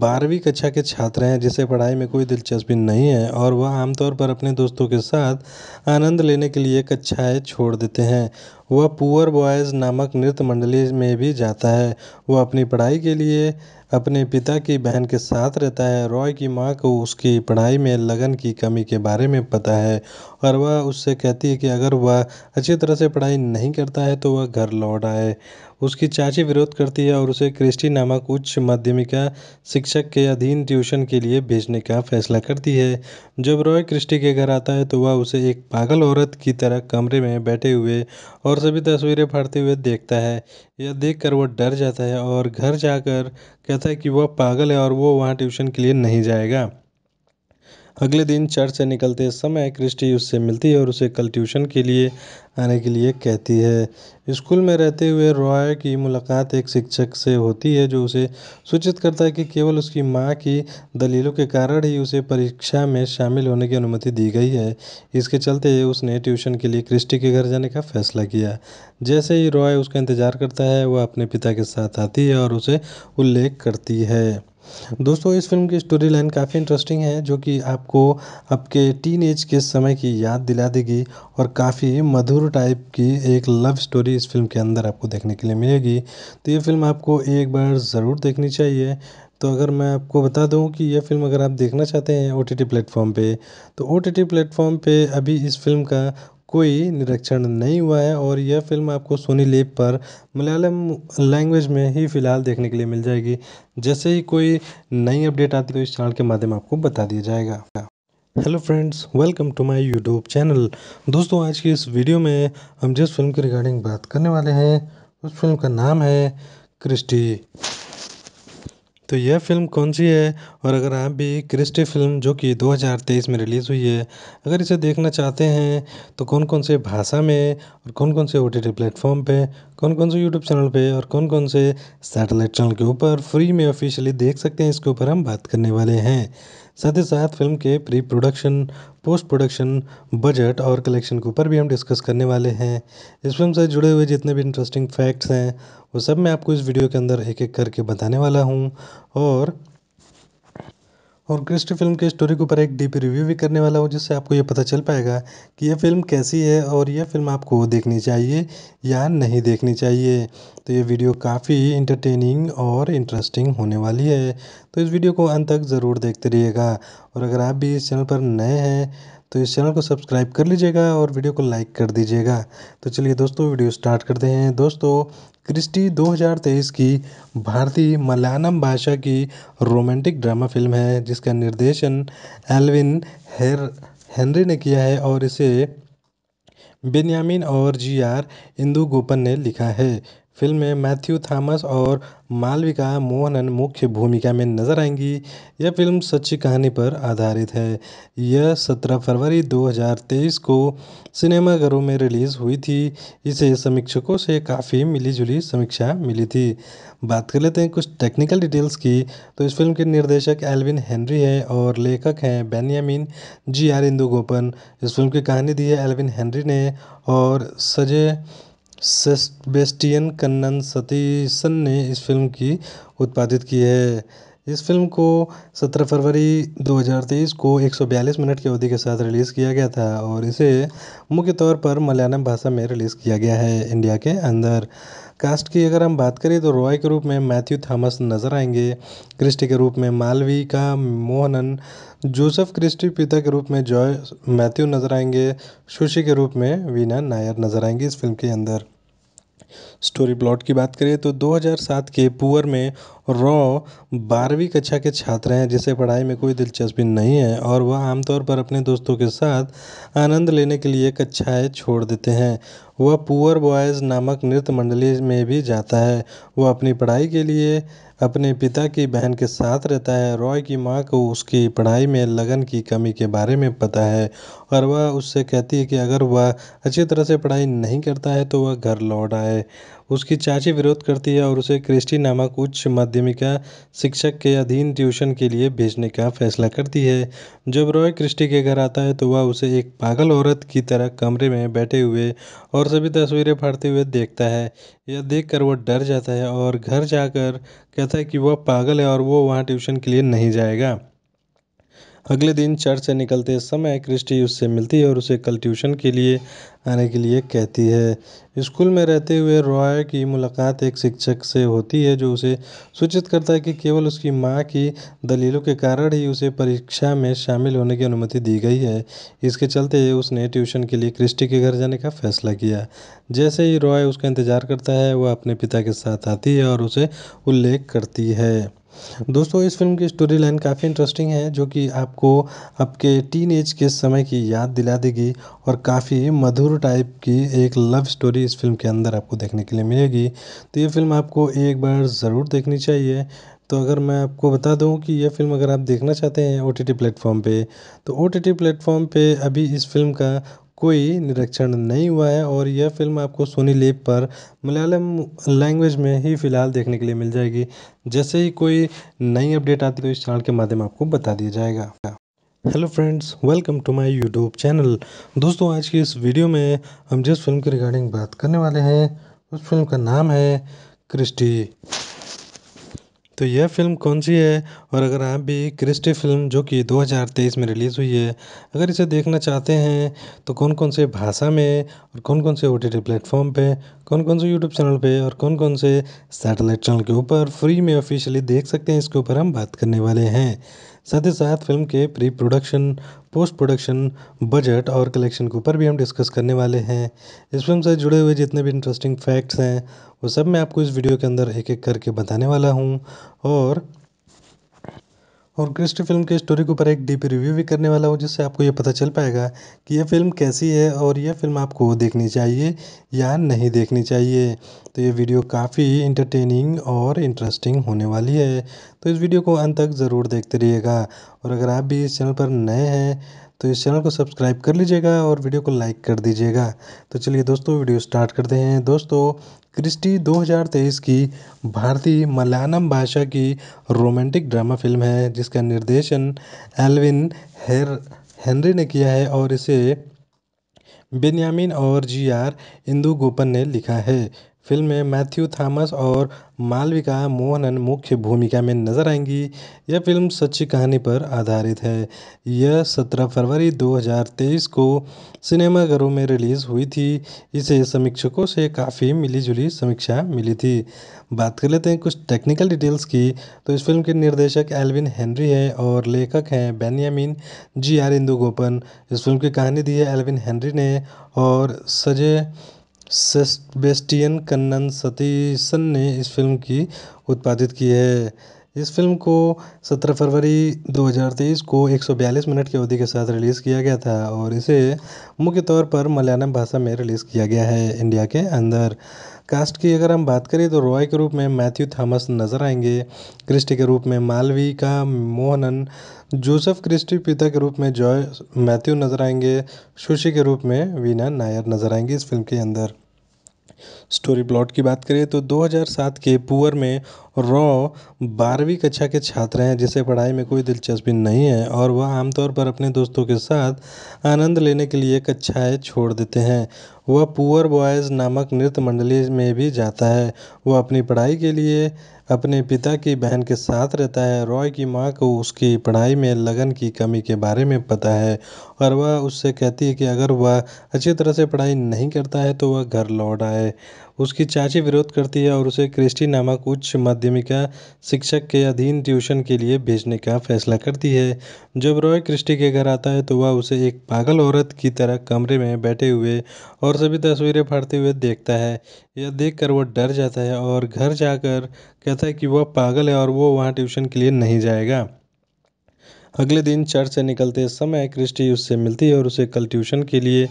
बारहवीं कक्षा के छात्र हैं जिसे पढ़ाई में कोई दिलचस्पी नहीं है और वह आमतौर पर अपने दोस्तों के साथ आनंद लेने के लिए कक्षाएं छोड़ देते हैं वह पुअर बॉयज़ नामक नृत्य मंडली में भी जाता है वह अपनी पढ़ाई के लिए अपने पिता की बहन के साथ रहता है रॉय की माँ को उसकी पढ़ाई में लगन की कमी के बारे में पता है और वह उससे कहती है कि अगर वह अच्छी तरह से पढ़ाई नहीं करता है तो वह घर लौट आए उसकी चाची विरोध करती है और उसे क्रिस्टी नामक उच्च माध्यमिका शिक्षक के अधीन ट्यूशन के लिए भेजने का फैसला करती है जब रॉय क्रिस्टी के घर आता है तो वह उसे एक पागल औरत की तरह कमरे में बैठे हुए और सभी तस्वीरें फाड़ते हुए देखता है यह देखकर वह डर जाता है और घर जाकर कहता है कि वह पागल है और वो वहाँ ट्यूशन के लिए नहीं जाएगा अगले दिन चर्च से निकलते समय क्रिस्टी उससे मिलती है और उसे कल ट्यूशन के लिए आने के लिए कहती है स्कूल में रहते हुए रॉय की मुलाकात एक शिक्षक से होती है जो उसे सूचित करता है कि केवल उसकी माँ की दलीलों के कारण ही उसे परीक्षा में शामिल होने की अनुमति दी गई है इसके चलते उसने ट्यूशन के लिए क्रिस्टी के घर जाने का फैसला किया जैसे ही रॉय उसका इंतज़ार करता है वह अपने पिता के साथ आती है और उसे उल्लेख करती है दोस्तों इस फिल्म की स्टोरी लाइन काफ़ी इंटरेस्टिंग है जो कि आपको आपके टीन एज के समय की याद दिला देगी और काफ़ी मधुर टाइप की एक लव स्टोरी इस फिल्म के अंदर आपको देखने के लिए मिलेगी तो ये फिल्म आपको एक बार ज़रूर देखनी चाहिए तो अगर मैं आपको बता दूं कि यह फिल्म अगर आप देखना चाहते हैं ओ टी टी प्लेटफॉर्म पे तो ओ टी टी प्लेटफॉर्म पे अभी इस फिल्म का कोई निरीक्षण नहीं हुआ है और यह फ़िल्म आपको सोनी लेप पर मलयालम लैंग्वेज में ही फ़िलहाल देखने के लिए मिल जाएगी जैसे ही कोई नई अपडेट आती है तो इस चैनल के माध्यम आपको बता दिया जाएगा hello friends welcome to my YouTube channel दोस्तों आज की इस वीडियो में हम जिस फिल्म के रिगार्डिंग बात करने वाले हैं उस फिल्म का नाम है क्रिस्टी तो यह फ़िल्म कौन सी है और अगर आप भी क्रिस्टी फ़िल्म जो कि दो हज़ार तेईस में रिलीज़ हुई है अगर इसे देखना चाहते हैं तो कौन कौन से भाषा में और कौन कौन से ओ टी टी प्लेटफॉर्म पे कौन कौन से यूट्यूब चैनल पे और कौन कौन से सैटेलाइट चैनल के ऊपर फ्री में ऑफिशियली देख सकते हैं इसके ऊपर हम बात करने वाले हैं साथ ही साथ फिल्म के pre production post production budget और कलेक्शन के ऊपर भी हम डिस्कस करने वाले हैं इस फिल्म से जुड़े हुए जितने भी इंटरेस्टिंग फैक्ट्स हैं वो सब मैं आपको इस वीडियो के अंदर एक एक करके बताने वाला हूँ और और क्रिस्ट फिल्म के स्टोरी के ऊपर एक डीप रिव्यू भी करने वाला हूँ जिससे आपको ये पता चल पाएगा कि यह फिल्म कैसी है और यह फिल्म आपको देखनी चाहिए या नहीं देखनी चाहिए तो ये वीडियो काफ़ी इंटरटेनिंग और इंटरेस्टिंग होने वाली है तो इस वीडियो को अंत तक ज़रूर देखते रहिएगा और अगर आप भी इस चैनल पर नए हैं तो इस चैनल को सब्सक्राइब कर लीजिएगा और वीडियो को लाइक कर दीजिएगा तो चलिए दोस्तों वीडियो स्टार्ट करते हैं दोस्तों क्रिस्टी 2023 की भारतीय मलयालम भाषा की रोमांटिक ड्रामा फिल्म है जिसका निर्देशन एलविन हेर हेनरी ने किया है और इसे बेनियामिन और जी आर इंदू गोपन ने लिखा है फ़िल्म में मैथ्यू थॉमस और मालविका मोहनन मुख्य भूमिका में नज़र आएंगी यह फ़िल्म सच्ची कहानी पर आधारित है यह सत्रह फरवरी 2023 को सिनेमाघरों में रिलीज़ हुई थी इसे समीक्षकों से काफ़ी मिली जुली समीक्षा मिली थी बात कर लेते हैं कुछ टेक्निकल डिटेल्स की तो इस फिल्म के निर्देशक एल्विन हेनरी हैं और लेखक हैं Benyamin G R Indugopan इस फिल्म की कहानी दी है एल्विन हेनरी ने और सजय सेबेस्टियन कन्नन सतीशन ने इस फ़िल्म की उत्पादित की है इस फ़िल्म को सत्रह फरवरी दो हज़ार तेईस को एक सौ बयालीस मिनट की अवधि के साथ रिलीज़ किया गया था और इसे मुख्य तौर पर मलयालम भाषा में रिलीज़ किया गया है इंडिया के अंदर कास्ट की अगर हम बात करें तो रॉय के रूप में मैथ्यू थॉमस नज़र आएंगे क्रिस्टी के रूप में मालविका मोहनन जोसेफ क्रिस्टी पिता के रूप में जॉय मैथ्यू नज़र आएंगे सुशी के रूप में वीना नायर नज़र आएंगे इस फिल्म के अंदर स्टोरी प्लॉट की बात करें तो दो हज़ार सात के पुअर में रॉ बारहवीं कक्षा के छात्र हैं जिसे पढ़ाई में कोई दिलचस्पी नहीं है और वह आमतौर पर अपने दोस्तों के साथ आनंद लेने के लिए कक्षाएँ छोड़ देते हैं वह पुअर बॉयज़ नामक नृत्य मंडली में भी जाता है वह अपनी पढ़ाई के लिए अपने पिता की बहन के साथ रहता है रॉय की माँ को उसकी पढ़ाई में लगन की कमी के बारे में पता है और वह उससे कहती है कि अगर वह अच्छी तरह से पढ़ाई नहीं करता है तो वह घर लौट आए उसकी चाची विरोध करती है और उसे क्रिस्टी नामक उच्च माध्यमिका शिक्षक के अधीन ट्यूशन के लिए भेजने का फैसला करती है जब रॉय क्रिस्टी के घर आता है तो वह उसे एक पागल औरत की तरह कमरे में बैठे हुए और सभी तस्वीरें फाड़ते हुए देखता है यह देख वह डर जाता है और घर जाकर कहता है कि वह पागल है और वो वहाँ ट्यूशन के लिए नहीं जाएगा अगले दिन चर्च से निकलते समय क्रिस्टी उससे मिलती है और उसे कल ट्यूशन के लिए आने के लिए कहती है स्कूल में रहते हुए रॉय की मुलाकात एक शिक्षक से होती है जो उसे सूचित करता है कि केवल उसकी माँ की दलीलों के कारण ही उसे परीक्षा में शामिल होने की अनुमति दी गई है इसके चलते उसने ट्यूशन के लिए क्रिस्टी के घर जाने का फैसला किया जैसे ही रॉय उसका इंतज़ार करता है वह अपने पिता के साथ आती है और उसे उल्लेख करती है दोस्तों इस फिल्म की स्टोरी लाइन काफ़ी इंटरेस्टिंग है जो कि आपको आपके टीन एज के समय की याद दिला देगी और काफ़ी मधुर टाइप की एक लव स्टोरी इस फिल्म के अंदर आपको देखने के लिए मिलेगी तो ये फिल्म आपको एक बार ज़रूर देखनी चाहिए तो अगर मैं आपको बता दूं कि यह फिल्म अगर आप देखना चाहते हैं ओ टी टी प्लेटफॉर्म पर तो ओ टी टी प्लेटफॉर्म पर अभी इस फिल्म का कोई निरीक्षण नहीं हुआ है और यह फ़िल्म आपको सोनी लेप पर मलयालम लैंग्वेज में ही फ़िलहाल देखने के लिए मिल जाएगी जैसे ही कोई नई अपडेट आती है तो इस चैनल के माध्यम आपको बता दिया जाएगा hello friends welcome to my YouTube channel दोस्तों आज की इस वीडियो में हम जिस फिल्म के रिगार्डिंग बात करने वाले हैं उस फिल्म का नाम है क्रिस्टी तो यह फ़िल्म कौन सी है और अगर आप भी क्रिस्टी फ़िल्म जो कि दो हज़ार तेईस में रिलीज़ हुई है अगर इसे देखना चाहते हैं तो कौन कौन से भाषा में और कौन कौन से ओ टी टी प्लेटफॉर्म पे कौन कौन से यूट्यूब चैनल पे और कौन कौन से सैटेलाइट चैनल के ऊपर फ्री में ऑफिशियली देख सकते हैं इसके ऊपर हम बात करने वाले हैं साथ ही साथ फिल्म के pre production post production budget और कलेक्शन के ऊपर भी हम डिस्कस करने वाले हैं इस फिल्म से जुड़े हुए जितने भी इंटरेस्टिंग फैक्ट्स हैं वो सब मैं आपको इस वीडियो के अंदर एक एक करके बताने वाला हूँ और और क्रिस्ट फिल्म के स्टोरी के ऊपर एक डीप रिव्यू भी करने वाला हूँ जिससे आपको ये पता चल पाएगा कि यह फिल्म कैसी है और यह फिल्म आपको देखनी चाहिए या नहीं देखनी चाहिए तो ये वीडियो काफ़ी इंटरटेनिंग और इंटरेस्टिंग होने वाली है तो इस वीडियो को अंत तक ज़रूर देखते रहिएगा और अगर आप भी इस चैनल पर नए हैं तो इस चैनल को सब्सक्राइब कर लीजिएगा और वीडियो को लाइक कर दीजिएगा तो चलिए दोस्तों वीडियो स्टार्ट करते हैं दोस्तों क्रिस्टी 2023 की भारतीय मलयालम भाषा की रोमांटिक ड्रामा फिल्म है जिसका निर्देशन एलविन हेर हेनरी ने किया है और इसे बेनियामिन और जी आर इंदू गोपन ने लिखा है फ़िल्म में मैथ्यू थॉमस और मालविका मोहनन मुख्य भूमिका में नज़र आएंगी यह फ़िल्म सच्ची कहानी पर आधारित है यह सत्रह फरवरी 2023 को सिनेमाघरों में रिलीज़ हुई थी इसे समीक्षकों से काफ़ी मिली जुली समीक्षा मिली थी बात कर लेते हैं कुछ टेक्निकल डिटेल्स की तो इस फिल्म के निर्देशक एल्विन हेनरी हैं और लेखक हैं Benyamin G R Indugopan इस फिल्म की कहानी दी है एल्विन हेनरी ने और सजय सेबेस्टियन कन्नन सतीसन ने इस फ़िल्म की उत्पादित की है इस फ़िल्म को सत्रह फरवरी दो हज़ार तेईस को एक सौ बयालीस मिनट की अवधि के साथ रिलीज़ किया गया था और इसे मुख्य तौर पर मलयालम भाषा में रिलीज़ किया गया है इंडिया के अंदर कास्ट की अगर हम बात करें तो रॉय के रूप में मैथ्यू थॉमस नज़र आएंगे क्रिस्टी के रूप में मालवी का मोहनन जोसेफ क्रिस्टी पिता के रूप में जॉय मैथ्यू नज़र आएंगे सुशी के रूप में वीना नायर नज़र आएंगी इस फिल्म के अंदर स्टोरी प्लॉट की बात करें तो 2007 के पुअर में रॉ बारहवीं कक्षा के छात्र हैं जिसे पढ़ाई में कोई दिलचस्पी नहीं है और वह आमतौर पर अपने दोस्तों के साथ आनंद लेने के लिए कक्षाएं छोड़ देते हैं वह पुअर बॉयज़ नामक नृत्य मंडली में भी जाता है वह अपनी पढ़ाई के लिए अपने पिता की बहन के साथ रहता है रॉय की माँ को उसकी पढ़ाई में लगन की कमी के बारे में पता है और वह उससे कहती है कि अगर वह अच्छी तरह से पढ़ाई नहीं करता है तो वह घर लौट आए उसकी चाची विरोध करती है और उसे क्रिस्टी नामक उच्च माध्यमिका शिक्षक के अधीन ट्यूशन के लिए भेजने का फैसला करती है जब रॉय क्रिस्टी के घर आता है तो वह उसे एक पागल औरत की तरह कमरे में बैठे हुए और सभी तस्वीरें फाड़ते हुए देखता है यह देख वह डर जाता है और घर जाकर कहता है कि वह पागल है और वो वहाँ ट्यूशन के लिए नहीं जाएगा अगले दिन चर्च से निकलते समय क्रिस्टी उससे मिलती है और उसे कल ट्यूशन के लिए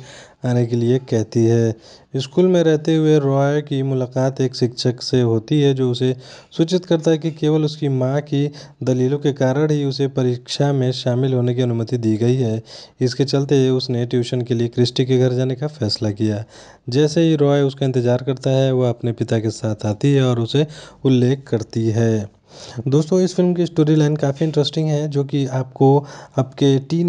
आने के लिए कहती है स्कूल में रहते हुए रॉय की मुलाकात एक शिक्षक से होती है जो उसे सूचित करता है कि केवल उसकी माँ की दलीलों के कारण ही उसे परीक्षा में शामिल होने की अनुमति दी गई है इसके चलते उसने ट्यूशन के लिए क्रिस्टी के घर जाने का फैसला किया जैसे ही रॉय उसका इंतज़ार करता है वह अपने पिता के साथ आती है और उसे उल्लेख करती है दोस्तों इस फ़िल्म की स्टोरी लाइन काफ़ी इंटरेस्टिंग है जो कि आपको आपके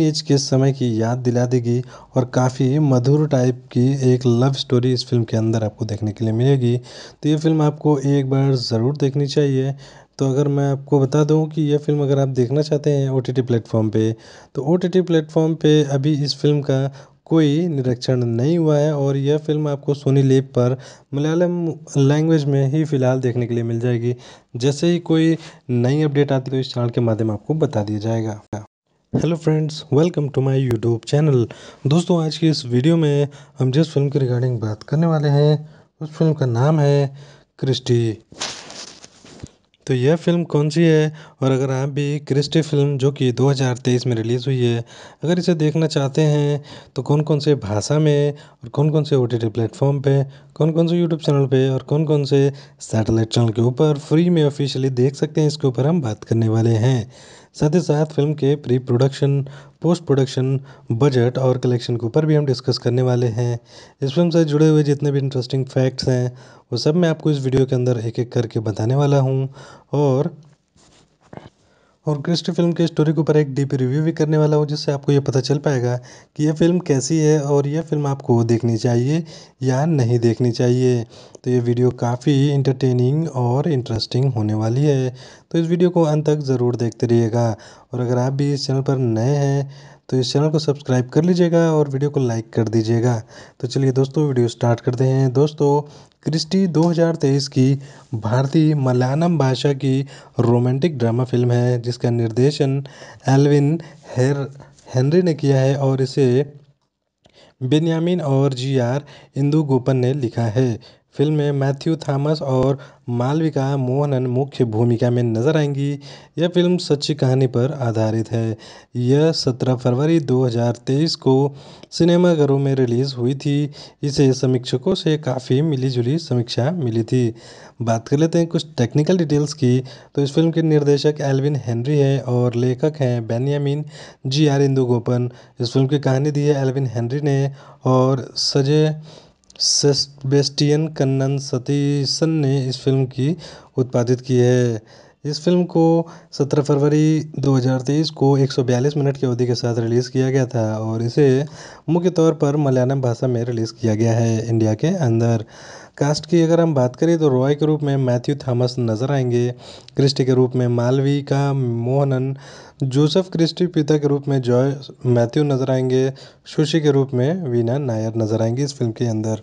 एज के समय की याद दिला देगी और काफ़ी मधुर टाइप की एक लव स्टोरी इस फ़िल्म के अंदर आपको देखने के लिए मिलेगी तो ये फ़िल्म आपको एक बार ज़रूर देखनी चाहिए तो अगर मैं आपको बता दूं कि यह फ़िल्म अगर आप देखना चाहते हैं ओ टी टी प्लेटफॉर्म पर तो ओ टी टी प्लेटफॉर्म पर अभी इस फिल्म का कोई निरीक्षण नहीं हुआ है और यह फ़िल्म आपको सोनी लेप पर मलयालम लैंग्वेज में ही फ़िलहाल देखने के लिए मिल जाएगी जैसे ही कोई नई अपडेट आती है तो इस चैनल के माध्यम आपको बता दिया जाएगा hello friends welcome to my YouTube channel दोस्तों आज की इस वीडियो में हम जिस फिल्म के रिगार्डिंग बात करने वाले हैं उस फिल्म का नाम है क्रिस्टी तो यह फ़िल्म कौन सी है और अगर आप भी क्रिस्टी फ़िल्म जो कि दो हज़ार तेईस में रिलीज़ हुई है अगर इसे देखना चाहते हैं तो कौन कौन से भाषा में और कौन कौन से ओ टी टी प्लेटफ़ॉर्म पे कौन कौन से यूट्यूब चैनल पे और कौन कौन से सैटेलाइट चैनल के ऊपर फ्री में ऑफिशियली देख सकते हैं इसके ऊपर हम बात करने वाले हैं साथ ही साथ फिल्म के pre production post production budget और कलेक्शन के ऊपर भी हम डिस्कस करने वाले हैं इस फिल्म से जुड़े हुए जितने भी इंटरेस्टिंग फैक्ट्स हैं वो सब मैं आपको इस वीडियो के अंदर एक एक करके बताने वाला हूँ और और क्रिस्ट फिल्म के स्टोरी के ऊपर एक डीप रिव्यू भी करने वाला हूँ जिससे आपको ये पता चल पाएगा कि ये फिल्म कैसी है और यह फिल्म आपको देखनी चाहिए या नहीं देखनी चाहिए तो ये वीडियो काफ़ी इंटरटेनिंग और इंटरेस्टिंग होने वाली है तो इस वीडियो को अंत तक ज़रूर देखते रहिएगा और अगर आप भी इस चैनल पर नए हैं तो इस चैनल को सब्सक्राइब कर लीजिएगा और वीडियो को लाइक कर दीजिएगा तो चलिए दोस्तों वीडियो स्टार्ट करते हैं दोस्तों क्रिस्टी 2023 की भारतीय मलयालम भाषा की रोमांटिक ड्रामा फिल्म है जिसका निर्देशन एलविन हेर हेनरी ने किया है और इसे बेनियामिन और जी आर इंदू गोपन ने लिखा है फ़िल्म में मैथ्यू थॉमस और मालविका मोहनन मुख्य भूमिका में नज़र आएंगी यह फ़िल्म सच्ची कहानी पर आधारित है यह सत्रह फरवरी 2023 को सिनेमाघरों में रिलीज़ हुई थी इसे समीक्षकों से काफ़ी मिली जुली समीक्षा मिली थी बात कर लेते हैं कुछ टेक्निकल डिटेल्स की तो इस फिल्म के निर्देशक एल्विन हेनरी हैं और लेखक हैं Benyamin G R Indugopan इस फिल्म की कहानी दी है एलविन हेनरी ने और सजय सेबेस्टियन कन्नन सतीसन ने इस फ़िल्म की उत्पादित की है इस फ़िल्म को सत्रह फरवरी दो हज़ार तेईस को एक सौ बयालीस मिनट की अवधि के साथ रिलीज़ किया गया था और इसे मुख्य तौर पर मलयालम भाषा में रिलीज़ किया गया है इंडिया के अंदर कास्ट की अगर हम बात करें तो रॉय के रूप में मैथ्यू थॉमस नज़र आएंगे क्रिस्टी के रूप में मालवी का मोहनन जोसेफ क्रिस्टी पिता के रूप में जॉय मैथ्यू नज़र आएंगे सुशी के रूप में वीना नायर नज़र आएंगे इस फिल्म के अंदर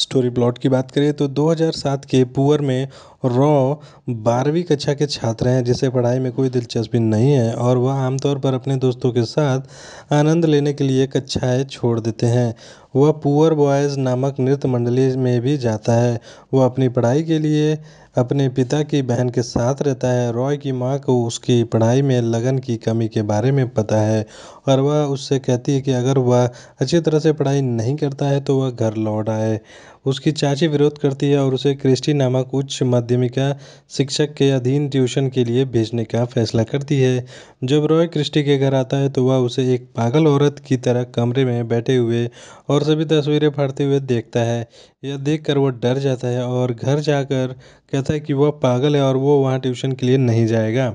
स्टोरी प्लॉट की बात करें तो 2007 के पुअर में रॉ बारहवीं कक्षा के छात्र हैं जिसे पढ़ाई में कोई दिलचस्पी नहीं है और वह आमतौर पर अपने दोस्तों के साथ आनंद लेने के लिए कक्षाएं छोड़ देते हैं वह पुअर बॉयज़ नामक नृत्य मंडली में भी जाता है वह अपनी पढ़ाई के लिए अपने पिता की बहन के साथ रहता है रॉय की माँ को उसकी पढ़ाई में लगन की कमी के बारे में पता है और वह उससे कहती है कि अगर वह अच्छी तरह से पढ़ाई नहीं करता है तो वह घर लौट आए उसकी चाची विरोध करती है और उसे क्रिस्टी नामक उच्च माध्यमिका शिक्षक के अधीन ट्यूशन के लिए भेजने का फैसला करती है जब रॉय क्रिस्टी के घर आता है तो वह उसे एक पागल औरत की तरह कमरे में बैठे हुए और सभी तस्वीरें फाड़ते हुए देखता है यह कर वह डर जाता है और घर जाकर कहता है कि वह पागल है और वो वहाँ ट्यूशन के लिए नहीं जाएगा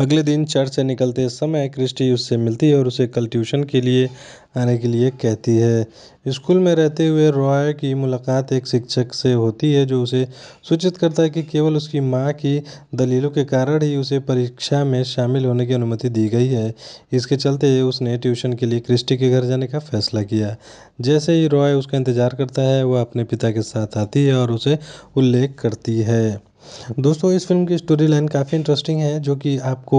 अगले दिन चर्च से निकलते समय क्रिस्टी उससे मिलती है और उसे कल ट्यूशन के लिए आने के लिए कहती है स्कूल में रहते हुए रॉय की मुलाकात एक शिक्षक से होती है जो उसे सूचित करता है कि केवल उसकी माँ की दलीलों के कारण ही उसे परीक्षा में शामिल होने की अनुमति दी गई है इसके चलते उसने ट्यूशन के लिए क्रिस्टी के घर जाने का फैसला किया जैसे ही रॉय उसका इंतज़ार करता है वह अपने पिता के साथ आती है और उसे उल्लेख करती है दोस्तों इस फ़िल्म की स्टोरी लाइन काफ़ी इंटरेस्टिंग है जो कि आपको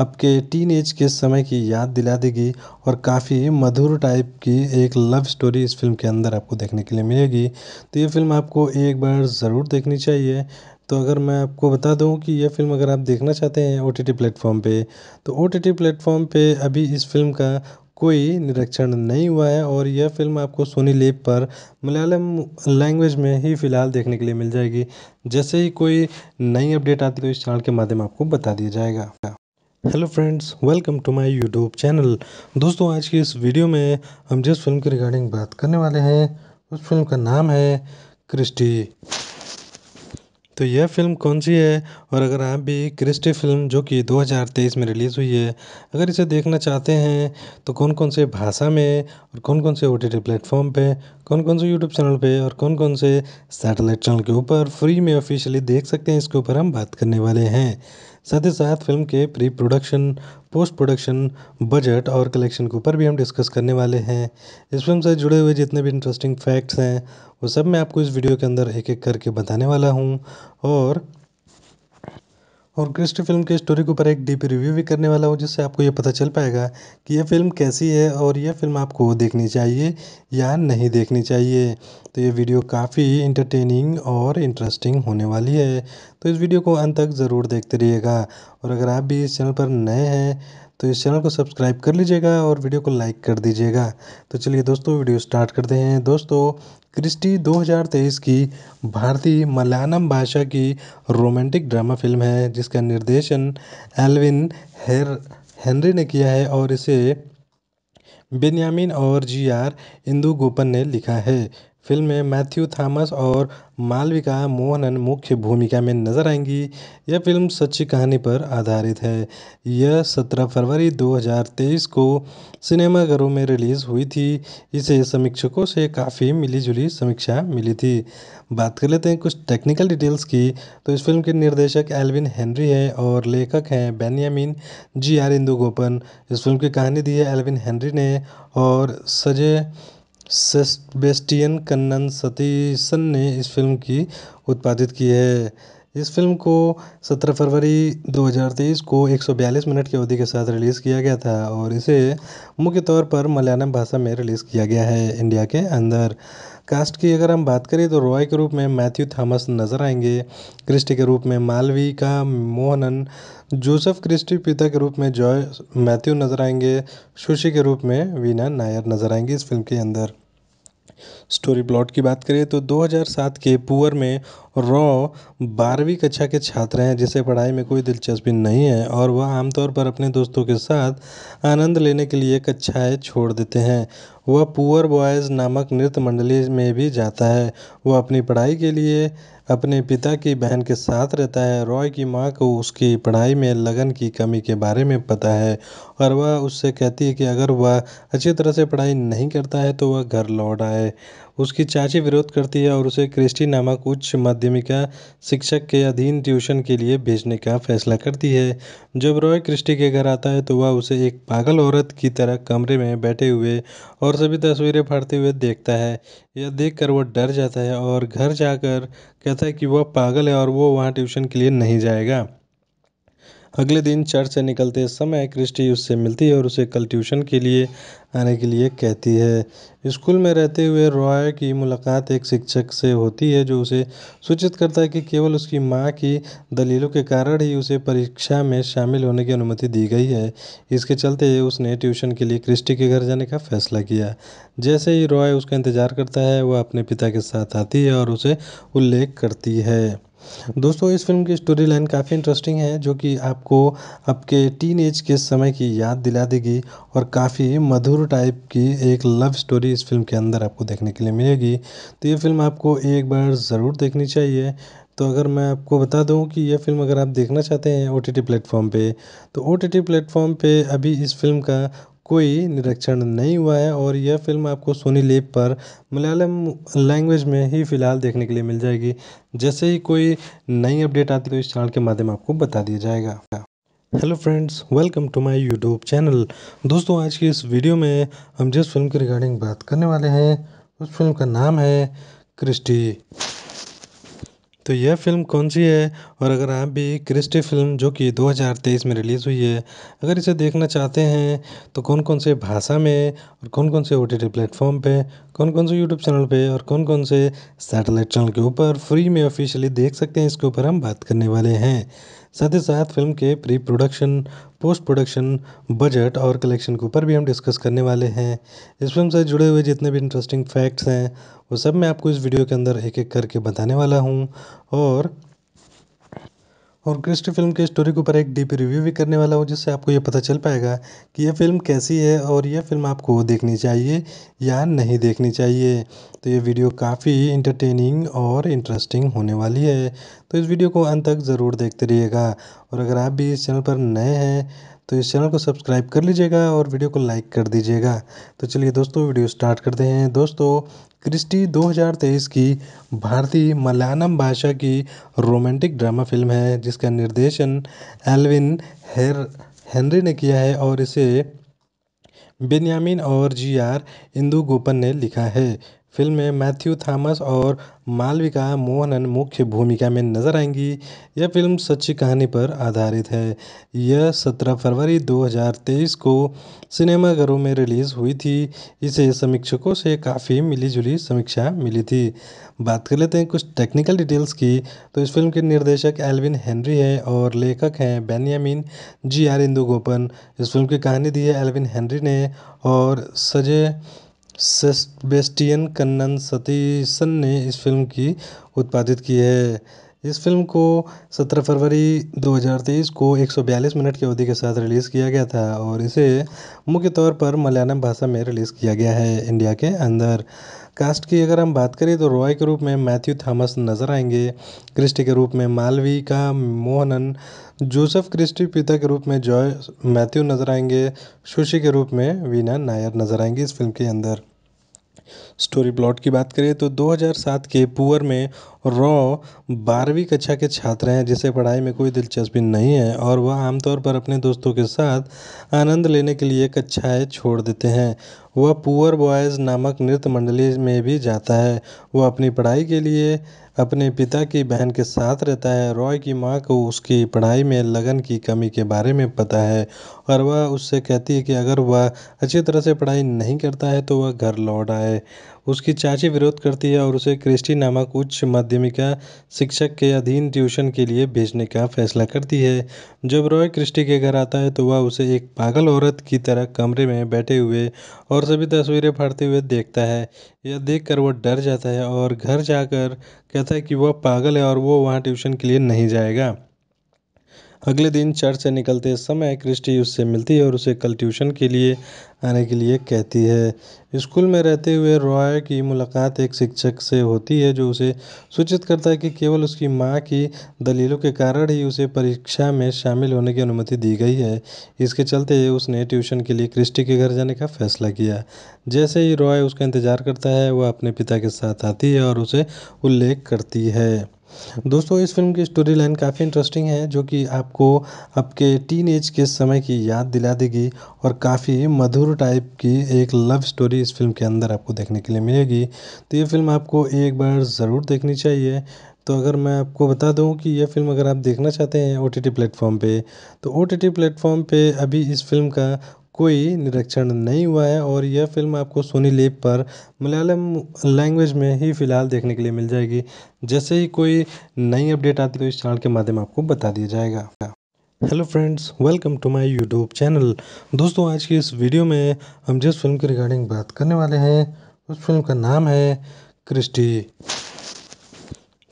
आपके टीन के समय की याद दिला देगी और काफ़ी मधुर टाइप की एक लव स्टोरी इस फ़िल्म के अंदर आपको देखने के लिए मिलेगी तो ये फ़िल्म आपको एक बार ज़रूर देखनी चाहिए तो अगर मैं आपको बता दूं कि यह फ़िल्म अगर आप देखना चाहते हैं ओ टी टी प्लेटफॉर्म पर तो ओ टी टी प्लेटफॉर्म पर अभी इस फिल्म का कोई निरीक्षण नहीं हुआ है और यह फ़िल्म आपको सोनी लेप पर मलयालम लैंग्वेज में ही फ़िलहाल देखने के लिए मिल जाएगी जैसे ही कोई नई अपडेट आती है तो इस चैनल के माध्यम आपको बता दिया जाएगा hello friends welcome to my YouTube channel दोस्तों आज की इस वीडियो में हम जिस फिल्म की रिगार्डिंग बात करने वाले हैं उस फिल्म का नाम है क्रिस्टी तो यह फ़िल्म कौन सी है और अगर आप भी क्रिस्टी फ़िल्म जो कि दो हज़ार तेईस में रिलीज़ हुई है अगर इसे देखना चाहते हैं तो कौन कौन से भाषा में और कौन कौन से ओ टी टी प्लेटफॉर्म पर कौन कौन से यूट्यूब चैनल पे और कौन कौन से सैटेलाइट चैनल के ऊपर फ्री में ऑफिशियली देख सकते हैं इसके ऊपर हम बात करने वाले हैं साथ ही साथ फिल्म के pre production post production budget और कलेक्शन के ऊपर भी हम डिस्कस करने वाले हैं इस फिल्म से जुड़े हुए जितने भी इंटरेस्टिंग फैक्ट्स हैं वो सब मैं आपको इस वीडियो के अंदर एक एक करके बताने वाला हूँ और और क्रिस्ट फिल्म के स्टोरी के ऊपर एक डीप रिव्यू भी करने वाला हूँ जिससे आपको ये पता चल पाएगा कि ये फिल्म कैसी है और यह फिल्म आपको देखनी चाहिए या नहीं देखनी चाहिए तो ये वीडियो काफ़ी इंटरटेनिंग और इंटरेस्टिंग होने वाली है तो इस वीडियो को अंत तक ज़रूर देखते रहिएगा और अगर आप भी इस चैनल पर नए हैं तो इस चैनल को सब्सक्राइब कर लीजिएगा और वीडियो को लाइक कर दीजिएगा तो चलिए दोस्तों वीडियो स्टार्ट करते हैं दोस्तों क्रिस्टी 2023 की भारतीय मलयालम भाषा की रोमांटिक ड्रामा फिल्म है जिसका निर्देशन एल्विन हेर हेनरी ने किया है और इसे बेन्यामिन और जी आर गोपन ने लिखा है फ़िल्म में मैथ्यू थॉमस और मालविका मोहनन मुख्य भूमिका में नज़र आएंगी यह फ़िल्म सच्ची कहानी पर आधारित है यह सत्रह फरवरी 2023 को सिनेमाघरों में रिलीज़ हुई थी इसे समीक्षकों से काफ़ी मिली जुली समीक्षा मिली थी बात कर लेते हैं कुछ टेक्निकल डिटेल्स की तो इस फिल्म के निर्देशक एल्विन हेनरी हैं और लेखक हैं Benyamin G R Indugopan इस फिल्म की कहानी दी है एलविन हेनरी ने और सजय सेबेस्टियन कन्नन सतीशन ने इस फ़िल्म की उत्पादित की है इस फ़िल्म को सत्रह फरवरी दो हज़ार तेईस को एक सौ बयालीस मिनट की अवधि के साथ रिलीज़ किया गया था और इसे मुख्य तौर पर मलयालम भाषा में रिलीज़ किया गया है इंडिया के अंदर कास्ट की अगर हम बात करें तो रॉय के रूप में मैथ्यू थॉमस नज़र आएंगे क्रिस्टी के रूप में मालवी का मोहनन जोसेफ क्रिस्टी पिता के रूप में जॉय मैथ्यू नज़र आएंगे सुशी के रूप में वीना नायर नज़र आएंगे इस फिल्म के अंदर स्टोरी प्लॉट की बात करें तो दो हज़ार सात के पुअर में रॉ बारहवीं कक्षा के छात्र हैं जिसे पढ़ाई में कोई दिलचस्पी नहीं है और वह आमतौर पर अपने दोस्तों के साथ आनंद लेने के लिए कक्षाएँ छोड़ देते हैं वह पुअर बॉयज़ नामक नृत्य मंडली में भी जाता है वह अपनी पढ़ाई के लिए अपने पिता की बहन के साथ रहता है रॉय की माँ को उसकी पढ़ाई में लगन की कमी के बारे में पता है और वह उससे कहती है कि अगर वह अच्छी तरह से पढ़ाई नहीं करता है तो वह घर लौट आए उसकी चाची विरोध करती है और उसे क्रिस्टी नामक उच्च माध्यमिका शिक्षक के अधीन ट्यूशन के लिए भेजने का फैसला करती है जब रॉय क्रिस्टी के घर आता है तो वह उसे एक पागल औरत की तरह कमरे में बैठे हुए और सभी तस्वीरें फाड़ते हुए देखता है यह देख वह डर जाता है और घर जाकर कहता है कि वह पागल है और वो वहाँ ट्यूशन के लिए नहीं जाएगा अगले दिन चर्च से निकलते समय क्रिस्टी उससे मिलती है और उसे कल ट्यूशन के लिए आने के लिए कहती है स्कूल में रहते हुए रॉय की मुलाकात एक शिक्षक से होती है जो उसे सूचित करता है कि केवल उसकी माँ की दलीलों के कारण ही उसे परीक्षा में शामिल होने की अनुमति दी गई है इसके चलते उसने ट्यूशन के लिए क्रिस्टी के घर जाने का फैसला किया जैसे ही रॉय उसका इंतज़ार करता है वह अपने पिता के साथ आती है और उसे उल्लेख करती है दोस्तों इस फिल्म की स्टोरी लाइन काफ़ी इंटरेस्टिंग है जो कि आपको आपके टीन के समय की याद दिला देगी और काफ़ी मधुर टाइप की एक लव स्टोरी इस फिल्म के अंदर आपको देखने के लिए मिलेगी तो ये फिल्म आपको एक बार ज़रूर देखनी चाहिए तो अगर मैं आपको बता दूं कि यह फिल्म अगर आप देखना चाहते हैं ओ टी टी प्लेटफॉर्म पे तो ओ टी टी प्लेटफॉर्म पे अभी इस फिल्म का कोई निरीक्षण नहीं हुआ है और यह फ़िल्म आपको सोनी लेप पर मलयालम लैंग्वेज में ही फ़िलहाल देखने के लिए मिल जाएगी जैसे ही कोई नई अपडेट आती है तो इस चैनल के माध्यम आपको बता दिया जाएगा hello friends welcome to my YouTube channel दोस्तों आज की इस वीडियो में हम जिस फिल्म के रिगार्डिंग बात करने वाले हैं उस फिल्म का नाम है क्रिस्टी तो यह फ़िल्म कौन सी है और अगर आप भी क्रिस्टी फ़िल्म जो कि दो हज़ार तेईस में रिलीज़ हुई है अगर इसे देखना चाहते हैं तो कौन कौन से भाषा में और कौन कौन से ओ टी टी प्लेटफॉर्म पर कौन कौन से यूट्यूब चैनल पे और कौन कौन से सैटेलाइट चैनल के ऊपर फ्री में ऑफिशियली देख सकते हैं इसके ऊपर हम बात करने वाले हैं साथ ही साथ फ़िल्म के pre production post production budget और कलेक्शन के ऊपर भी हम डिस्कस करने वाले हैं इस फिल्म से जुड़े हुए जितने भी इंटरेस्टिंग फैक्ट्स हैं वो सब मैं आपको इस वीडियो के अंदर एक एक करके बताने वाला हूँ और और क्रिस्ट फिल्म के स्टोरी के ऊपर एक डीप रिव्यू भी करने वाला हूँ जिससे आपको ये पता चल पाएगा कि यह फिल्म कैसी है और यह फिल्म आपको देखनी चाहिए या नहीं देखनी चाहिए तो ये वीडियो काफ़ी इंटरटेनिंग और इंटरेस्टिंग होने वाली है तो इस वीडियो को अंत तक ज़रूर देखते रहिएगा और अगर आप भी इस चैनल पर नए हैं तो इस चैनल को सब्सक्राइब कर लीजिएगा और वीडियो को लाइक कर दीजिएगा तो चलिए दोस्तों वीडियो स्टार्ट करते हैं दोस्तों क्रिस्टी 2023 की भारतीय मलयालम भाषा की रोमांटिक ड्रामा फिल्म है जिसका निर्देशन एल्विन हेर हेनरी ने किया है और इसे बेनियामिन और जी आर इंदुगोपन ने लिखा है फ़िल्म में मैथ्यू थॉमस और मालविका मोहनन मुख्य भूमिका में नज़र आएंगी यह फ़िल्म सच्ची कहानी पर आधारित है यह सत्रह फरवरी दो हज़ार तेईस को सिनेमाघरों में रिलीज़ हुई थी इसे समीक्षकों से काफ़ी मिली जुली समीक्षा मिली थी बात कर लेते हैं कुछ टेक्निकल डिटेल्स की तो इस फिल्म के निर्देशक एल्विन हेनरी हैं और लेखक हैं Benyamin G R Indugopan इस फिल्म की कहानी दी है एल्विन हेनरी ने और सजय सेबेस्टियन कन्नन सतीशन ने इस फ़िल्म की उत्पादित की है इस फ़िल्म को सत्रह फरवरी दो हज़ार तेईस को एक सौ बयालीस मिनट की अवधि के साथ रिलीज़ किया गया था और इसे मुख्य तौर पर मलयालम भाषा में रिलीज़ किया गया है इंडिया के अंदर कास्ट की अगर हम बात करें तो रॉय के रूप में मैथ्यू थॉमस नज़र आएंगे क्रिस्टी के रूप में मालविका मोहनन जोसेफ क्रिस्टी पिता के रूप में जॉय मैथ्यू नज़र आएंगे सुशी के रूप में वीना नायर नज़र आएंगे इस फिल्म के अंदर स्टोरी प्लॉट की बात करें तो दो हज़ार सात के पुअर में रॉ बारहवीं कक्षा के छात्र हैं जिसे पढ़ाई में कोई दिलचस्पी नहीं है और वह आमतौर पर अपने दोस्तों के साथ आनंद लेने के लिए कक्षाएँ छोड़ देते हैं वह पुअर बॉयज़ नामक नृत्य मंडली में भी जाता है वह अपनी पढ़ाई के लिए अपने पिता की बहन के साथ रहता है रॉय की माँ को उसकी पढ़ाई में लगन की कमी के बारे में पता है और वह उससे कहती है कि अगर वह अच्छी तरह से पढ़ाई नहीं करता है तो वह घर लौट आए उसकी चाची विरोध करती है और उसे क्रिस्टी नामक उच्च माध्यमिका शिक्षक के अधीन ट्यूशन के लिए भेजने का फैसला करती है जब रॉय क्रिस्टी के घर आता है तो वह उसे एक पागल औरत की तरह कमरे में बैठे हुए और सभी तस्वीरें फाड़ते हुए देखता है यह कर वह डर जाता है और घर जाकर कहता है कि वह पागल है और वो वहाँ ट्यूशन के लिए नहीं जाएगा अगले दिन चर्च से निकलते समय क्रिस्टी उससे मिलती है और उसे कल ट्यूशन के लिए आने के लिए कहती है स्कूल में रहते हुए रॉय की मुलाकात एक शिक्षक से होती है जो उसे सूचित करता है कि केवल उसकी माँ की दलीलों के कारण ही उसे परीक्षा में शामिल होने की अनुमति दी गई है इसके चलते उसने ट्यूशन के लिए क्रिस्टी के घर जाने का फैसला किया जैसे ही रॉय उसका इंतज़ार करता है वह अपने पिता के साथ आती है और उसे उल्लेख करती है दोस्तों इस फिल्म की स्टोरी लाइन काफ़ी इंटरेस्टिंग है जो कि आपको आपके टीन के समय की याद दिला देगी और काफ़ी मधुर टाइप की एक लव स्टोरी इस फिल्म के अंदर आपको देखने के लिए मिलेगी तो ये फिल्म आपको एक बार ज़रूर देखनी चाहिए तो अगर मैं आपको बता दूं कि यह फिल्म अगर आप देखना चाहते हैं ओ टी टी प्लेटफॉर्म पे तो ओ टी टी प्लेटफॉर्म पे अभी इस फिल्म का कोई निरीक्षण नहीं हुआ है और यह फ़िल्म आपको सोनी लेप पर मलयालम लैंग्वेज में ही फ़िलहाल देखने के लिए मिल जाएगी जैसे ही कोई नई अपडेट आती है तो इस चैनल के माध्यम आपको बता दिया जाएगा hello friends welcome to my YouTube channel दोस्तों आज की इस वीडियो में हम जिस फिल्म की रिगार्डिंग बात करने वाले हैं उस फिल्म का नाम है क्रिस्टी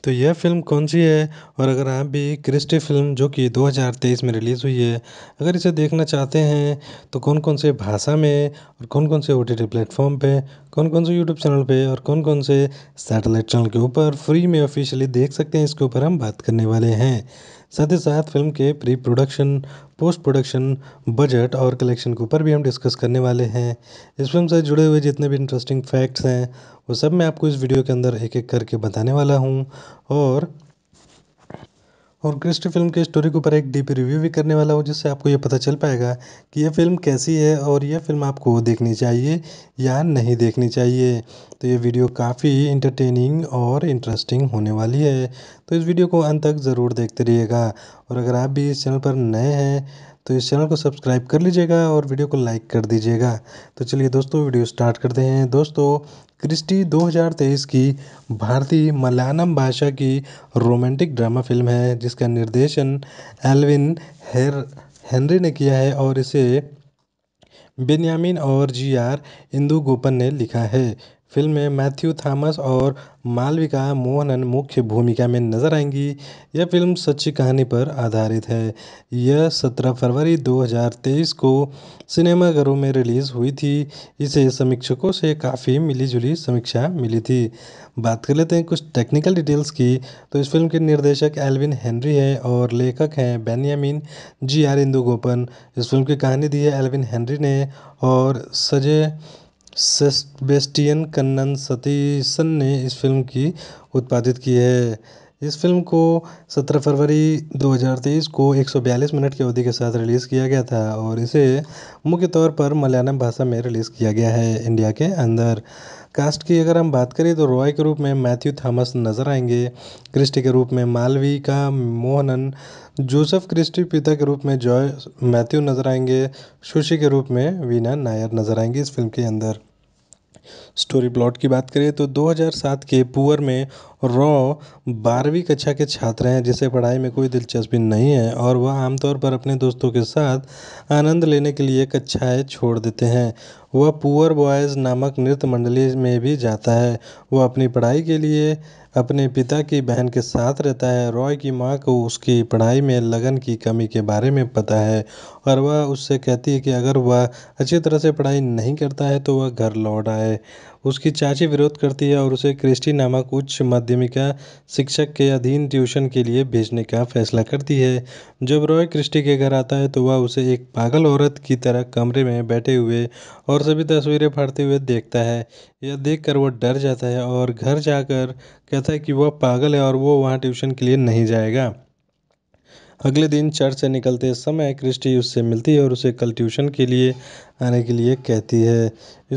तो यह फ़िल्म कौन सी है और अगर आप भी क्रिस्टी फ़िल्म जो कि दो हज़ार तेईस में रिलीज़ हुई है अगर इसे देखना चाहते हैं तो कौन कौन से भाषा में और कौन कौन से ओ टी टी प्लेटफॉर्म पे कौन कौन से यूट्यूब चैनल पे और कौन कौन से सैटेलाइट चैनल के ऊपर फ्री में ऑफिशियली देख सकते हैं इसके ऊपर हम बात करने वाले हैं साथ ही साथ फिल्म के pre production post production budget और कलेक्शन के ऊपर भी हम डिस्कस करने वाले हैं इस फिल्म से जुड़े हुए जितने भी इंटरेस्टिंग फैक्ट्स हैं वो सब मैं आपको इस वीडियो के अंदर एक एक करके बताने वाला हूँ और और कृष्ट फिल्म के स्टोरी के ऊपर एक डीप रिव्यू भी करने वाला हूँ जिससे आपको ये पता चल पाएगा कि यह फिल्म कैसी है और यह फिल्म आपको देखनी चाहिए या नहीं देखनी चाहिए तो ये वीडियो काफ़ी इंटरटेनिंग और इंटरेस्टिंग होने वाली है तो इस वीडियो को अंत तक ज़रूर देखते रहिएगा और अगर आप भी इस चैनल पर नए हैं तो इस चैनल को सब्सक्राइब कर लीजिएगा और वीडियो को लाइक कर दीजिएगा तो चलिए दोस्तों वीडियो स्टार्ट करते हैं दोस्तों क्रिस्टी 2023 की भारतीय मलयालम भाषा की रोमांटिक ड्रामा फिल्म है जिसका निर्देशन एलविन हेर हेनरी ने किया है और इसे बेनियामिन और जी आर इंदू गोपन ने लिखा है फ़िल्म में मैथ्यू थॉमस और मालविका मोहनन मुख्य भूमिका में नज़र आएंगी यह फ़िल्म सच्ची कहानी पर आधारित है यह सत्रह फरवरी दो हज़ार तेईस को सिनेमाघरों में रिलीज़ हुई थी इसे समीक्षकों से काफ़ी मिली जुली समीक्षा मिली थी बात कर लेते हैं कुछ टेक्निकल डिटेल्स की तो इस फिल्म के निर्देशक एल्विन हेनरी हैं और लेखक हैं Benyamin G R Indugopan इस फिल्म की कहानी दी है एल्विन हेनरी ने और सजय सेबेस्टियन कन्नन सतीशन ने इस फ़िल्म की उत्पादित की है इस फ़िल्म को सत्रह फरवरी दो हज़ार तेईस को एक सौ बयालीस मिनट की अवधि के साथ रिलीज़ किया गया था और इसे मुख्य तौर पर मलयालम भाषा में रिलीज़ किया गया है इंडिया के अंदर कास्ट की अगर हम बात करें तो रॉय के रूप में मैथ्यू थॉमस नज़र आएंगे क्रिस्टी के रूप में मालवी का मोहनन जोसेफ क्रिस्टी पिता के रूप में जॉय मैथ्यू नज़र आएंगे सुशी के रूप में वीना नायर नज़र आएंगे इस फिल्म के अंदर स्टोरी प्लॉट की बात करें तो 2007 के पुअर में रॉ बारहवीं कक्षा के छात्र हैं जिसे पढ़ाई में कोई दिलचस्पी नहीं है और वह आमतौर पर अपने दोस्तों के साथ आनंद लेने के लिए कक्षाएँ छोड़ देते हैं वह पुअर बॉयज़ नामक नृत्य मंडली में भी जाता है वह अपनी पढ़ाई के लिए अपने पिता की बहन के साथ रहता है रॉय की माँ को उसकी पढ़ाई में लगन की कमी के बारे में पता है और वह उससे कहती है कि अगर वह अच्छी तरह से पढ़ाई नहीं करता है तो वह घर लौट आए उसकी चाची विरोध करती है और उसे क्रिस्टी नामक उच्च माध्यमिका शिक्षक के अधीन ट्यूशन के लिए भेजने का फैसला करती है जब रॉय क्रिस्टी के घर आता है तो वह उसे एक पागल औरत की तरह कमरे में बैठे हुए और सभी तस्वीरें फाड़ते हुए देखता है यह देख वह डर जाता है और घर जाकर कहता है कि वह पागल है और वो वहाँ ट्यूशन के लिए नहीं जाएगा अगले दिन चर्च से निकलते समय क्रिस्टी उससे मिलती है और उसे कल ट्यूशन के लिए आने के लिए कहती है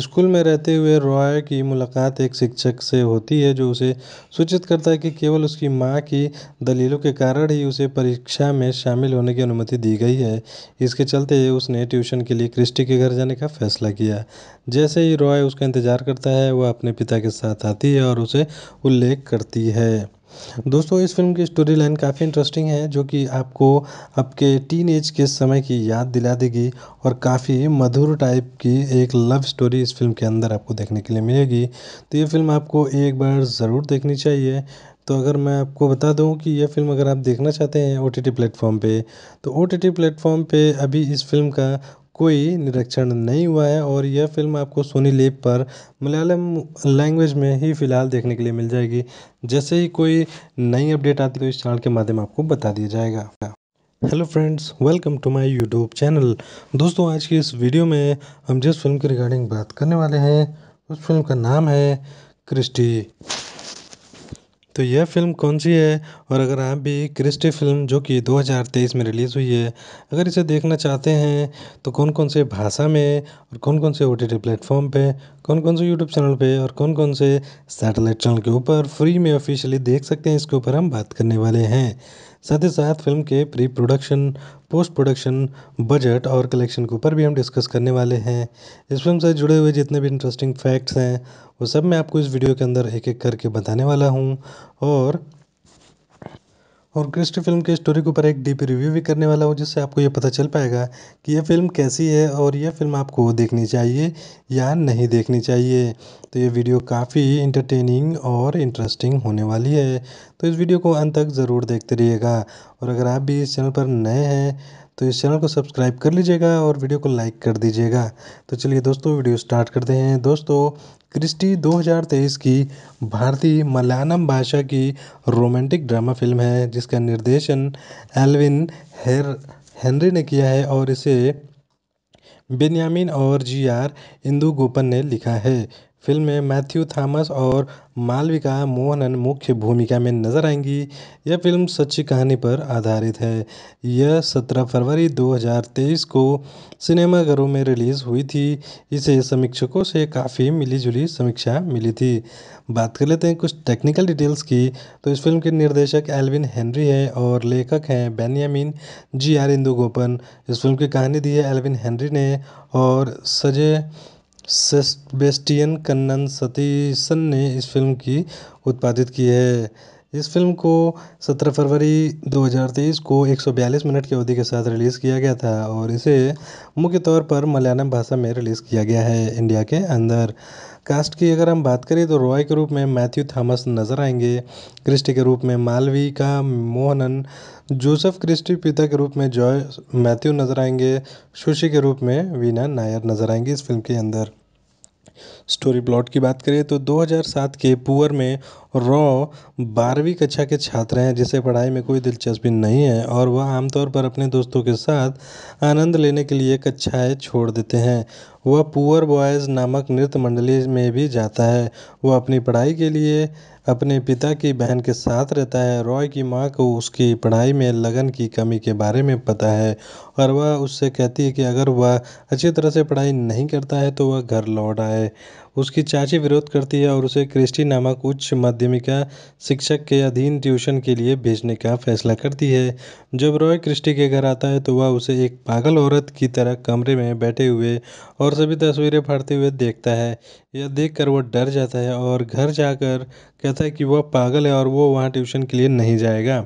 स्कूल में रहते हुए रॉय की मुलाकात एक शिक्षक से होती है जो उसे सूचित करता है कि केवल उसकी माँ की दलीलों के कारण ही उसे परीक्षा में शामिल होने की अनुमति दी गई है इसके चलते उसने ट्यूशन के लिए क्रिस्टी के घर जाने का फैसला किया जैसे ही रॉय उसका इंतज़ार करता है वह अपने पिता के साथ आती है और उसे उल्लेख करती है दोस्तों इस फिल्म की स्टोरी लाइन काफ़ी इंटरेस्टिंग है जो कि आपको आपके टीन एज के समय की याद दिला देगी और काफ़ी मधुर टाइप की एक लव स्टोरी इस फिल्म के अंदर आपको देखने के लिए मिलेगी तो ये फिल्म आपको एक बार ज़रूर देखनी चाहिए तो अगर मैं आपको बता दूं कि यह फिल्म अगर आप देखना चाहते हैं ओ टी टी प्लेटफॉर्म पे तो ओ टी टी प्लेटफॉर्म पे अभी इस फिल्म का कोई निरीक्षण नहीं हुआ है और यह फ़िल्म आपको सोनी लेप पर मलयालम लैंग्वेज में ही फ़िलहाल देखने के लिए मिल जाएगी जैसे ही कोई नई अपडेट आती तो इस चैनल के माध्यम आपको बता दिया जाएगा hello friends welcome to my YouTube channel दोस्तों आज की इस वीडियो में हम जिस फिल्म के रिगार्डिंग बात करने वाले हैं उस फिल्म का नाम है क्रिस्टी तो यह फ़िल्म कौन सी है और अगर आप भी क्रिस्टी फ़िल्म जो कि दो हज़ार तेईस में रिलीज़ हुई है अगर इसे देखना चाहते हैं तो कौन कौन से भाषा में और कौन कौन से ओ टी टी प्लेटफॉर्म पे कौन कौन से यूट्यूब चैनल पे और कौन कौन से सैटेलाइट चैनल के ऊपर फ्री में ऑफिशियली देख सकते हैं इसके ऊपर हम बात करने वाले हैं साथ ही साथ फिल्म के pre production post production budget और कलेक्शन के ऊपर भी हम डिस्कस करने वाले हैं इस फिल्म से जुड़े हुए जितने भी इंटरेस्टिंग फैक्ट्स हैं वो सब मैं आपको इस वीडियो के अंदर एक एक करके बताने वाला हूँ और और क्रिस्ट फिल्म की स्टोरी के ऊपर एक डीप रिव्यू भी करने वाला हूँ जिससे आपको ये पता चल पाएगा कि ये फिल्म कैसी है और ये फिल्म आपको देखनी चाहिए या नहीं देखनी चाहिए तो ये वीडियो काफ़ी इंटरटेनिंग और इंटरेस्टिंग होने वाली है तो इस वीडियो को अंत तक ज़रूर देखते रहिएगा और अगर आप भी इस चैनल पर नए हैं तो इस चैनल को सब्सक्राइब कर लीजिएगा और वीडियो को लाइक कर दीजिएगा तो चलिए दोस्तों वीडियो स्टार्ट करते हैं दोस्तों क्रिस्टी 2023 की भारतीय मलयालम भाषा की रोमांटिक ड्रामा फिल्म है जिसका निर्देशन एलविन हेर हेनरी ने किया है और इसे बेनियामिन और जी आर इंदू गोपन ने लिखा है फ़िल्म में मैथ्यू थॉमस और मालविका मोहनन मुख्य भूमिका में नज़र आएंगी यह फ़िल्म सच्ची कहानी पर आधारित है यह सत्रह फरवरी दो हज़ार तेईस को सिनेमाघरों में रिलीज़ हुई थी इसे समीक्षकों से काफ़ी मिली जुली समीक्षा मिली थी बात कर लेते हैं कुछ टेक्निकल डिटेल्स की तो इस फिल्म के निर्देशक एल्विन हेनरी हैं और लेखक हैं Benyamin G R Indugopan इस फिल्म की कहानी दी है एल्विन हेनरी ने और सजय सेबेस्टियन कन्नन सतीसन ने इस फ़िल्म की उत्पादित की है इस फ़िल्म को सत्रह फरवरी दो हज़ार तेईस को एक सौ बयालीस मिनट की अवधि के साथ रिलीज़ किया गया था और इसे मुख्य तौर पर मलयालम भाषा में रिलीज़ किया गया है इंडिया के अंदर कास्ट की अगर हम बात करें तो रॉय के रूप में मैथ्यू थॉमस नज़र आएंगे क्रिस्टी के रूप में मालवी का मोहनन जोसेफ क्रिस्टी पिता के रूप में जॉय मैथ्यू नज़र आएंगे सुशी के रूप में वीना नायर नज़र आएंगे इस फिल्म के अंदर स्टोरी प्लॉट की बात करें तो 2007 के पुअर में रॉ बारहवीं कक्षा के छात्र हैं जिसे पढ़ाई में कोई दिलचस्पी नहीं है और वह आमतौर पर अपने दोस्तों के साथ आनंद लेने के लिए कक्षाएं छोड़ देते हैं वह पुअर बॉयज़ नामक नृत्य मंडली में भी जाता है वह अपनी पढ़ाई के लिए अपने पिता की बहन के साथ रहता है रॉय की माँ को उसकी पढ़ाई में लगन की कमी के बारे में पता है और वह उससे कहती है कि अगर वह अच्छी तरह से पढ़ाई नहीं करता है तो वह घर लौट आए उसकी चाची विरोध करती है और उसे क्रिस्टी नामक उच्च माध्यमिका शिक्षक के अधीन ट्यूशन के लिए भेजने का फैसला करती है जब रॉय क्रिस्टी के घर आता है तो वह उसे एक पागल औरत की तरह कमरे में बैठे हुए और सभी तस्वीरें फाड़ते हुए देखता है यह देख वह डर जाता है और घर जाकर कहता है कि वह पागल है और वो वहाँ ट्यूशन के लिए नहीं जाएगा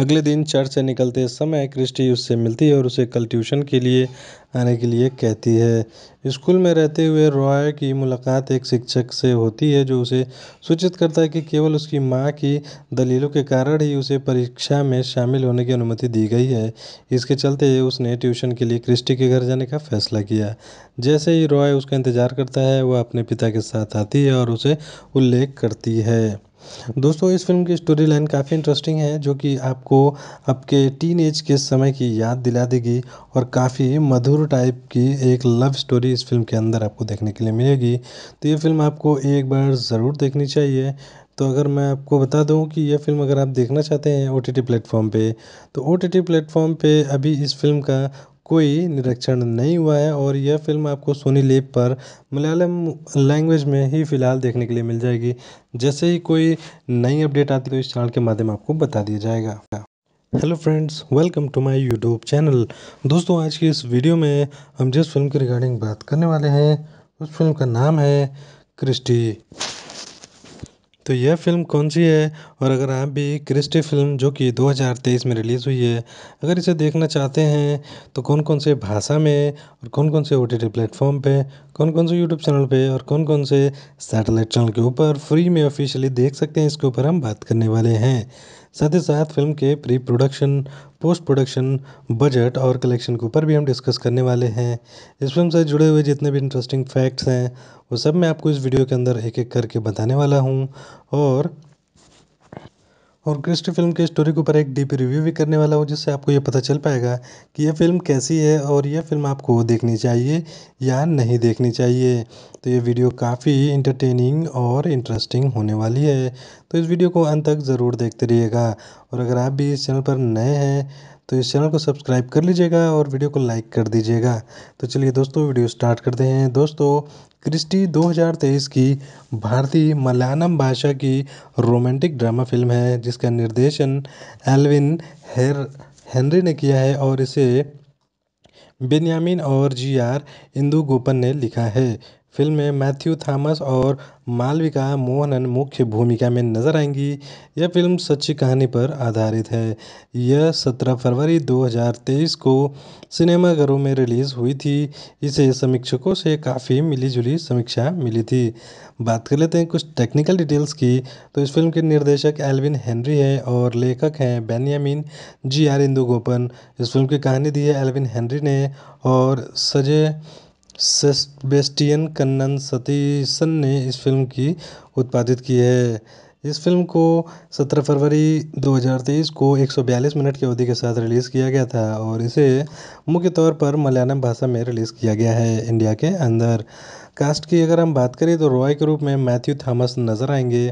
अगले दिन चर्च से निकलते समय क्रिस्टी उससे मिलती है और उसे कल ट्यूशन के लिए आने के लिए कहती है स्कूल में रहते हुए रॉय की मुलाकात एक शिक्षक से होती है जो उसे सूचित करता है कि केवल उसकी माँ की दलीलों के कारण ही उसे परीक्षा में शामिल होने की अनुमति दी गई है इसके चलते उसने ट्यूशन के लिए क्रिस्टी के घर जाने का फैसला किया जैसे ही रॉय उसका इंतज़ार करता है वह अपने पिता के साथ आती है और उसे उल्लेख करती है दोस्तों इस फिल्म की स्टोरी लाइन काफ़ी इंटरेस्टिंग है जो कि आपको आपके टीन एज के समय की याद दिला देगी और काफ़ी मधुर टाइप की एक लव स्टोरी इस फिल्म के अंदर आपको देखने के लिए मिलेगी तो ये फिल्म आपको एक बार ज़रूर देखनी चाहिए तो अगर मैं आपको बता दूं कि यह फिल्म अगर आप देखना चाहते हैं ओ टी टी प्लेटफॉर्म पे तो ओ टी टी प्लेटफॉर्म पे अभी इस फिल्म का कोई निरीक्षण नहीं हुआ है और यह फ़िल्म आपको सोनी लेप पर मलयालम लैंग्वेज में ही फ़िलहाल देखने के लिए मिल जाएगी जैसे ही कोई नई अपडेट आती तो इस चैनल के माध्यम आपको बता दिया जाएगा hello friends welcome to my YouTube channel दोस्तों आज की इस वीडियो में हम जिस फिल्म के रिगार्डिंग बात करने वाले हैं उस फिल्म का नाम है क्रिस्टी तो यह फ़िल्म कौन सी है और अगर आप भी क्रिस्टी फ़िल्म जो कि दो हज़ार तेईस में रिलीज़ हुई है अगर इसे देखना चाहते हैं तो कौन कौन से भाषा में और कौन कौन से ओ टी टी प्लेटफॉर्म पे कौन कौन से यूट्यूब चैनल पे और कौन कौन से सैटेलाइट चैनल के ऊपर फ्री में ऑफिशियली देख सकते हैं इसके ऊपर हम बात करने वाले हैं साथ ही साथ फिल्म के pre production post production budget और कलेक्शन के ऊपर भी हम डिस्कस करने वाले हैं इस फिल्म से जुड़े हुए जितने भी इंटरेस्टिंग फैक्ट्स हैं वो सब मैं आपको इस वीडियो के अंदर एक एक करके बताने वाला हूँ और और क्रिस्ट फिल्म के स्टोरी के ऊपर एक डीप रिव्यू भी करने वाला हूँ जिससे आपको ये पता चल पाएगा कि यह फिल्म कैसी है और यह फिल्म आपको देखनी चाहिए या नहीं देखनी चाहिए तो ये वीडियो काफ़ी इंटरटेनिंग और इंटरेस्टिंग होने वाली है तो इस वीडियो को अंत तक ज़रूर देखते रहिएगा और अगर आप भी इस चैनल पर नए हैं तो इस चैनल को सब्सक्राइब कर लीजिएगा और वीडियो को लाइक कर दीजिएगा तो चलिए दोस्तों वीडियो स्टार्ट करते हैं दोस्तों क्रिस्टी 2023 की भारतीय मलयालम भाषा की रोमांटिक ड्रामा फिल्म है जिसका निर्देशन एल्विन हेर हेनरी ने किया है और इसे बेन्यामिन और जी आर गोपन ने लिखा है फ़िल्म में मैथ्यू थॉमस और मालविका मोहनन मुख्य भूमिका में नज़र आएंगी यह फ़िल्म सच्ची कहानी पर आधारित है यह सत्रह फरवरी 2023 को सिनेमाघरों में रिलीज़ हुई थी इसे समीक्षकों से काफ़ी मिली जुली समीक्षा मिली थी बात कर लेते हैं कुछ टेक्निकल डिटेल्स की तो इस फिल्म के निर्देशक एल्विन हेनरी हैं और लेखक हैं Benyamin G R Indugopan इस फिल्म की कहानी दी है एल्विन हेनरी ने और सजय सेबेस्टियन कन्नन सतीशन ने इस फ़िल्म की उत्पादित की है इस फ़िल्म को सत्रह फरवरी दो हज़ार तेईस को एक सौ बयालीस मिनट की अवधि के साथ रिलीज़ किया गया था और इसे मुख्य तौर पर मलयालम भाषा में रिलीज़ किया गया है इंडिया के अंदर कास्ट की अगर हम बात करें तो रॉय के रूप में मैथ्यू थॉमस नज़र आएंगे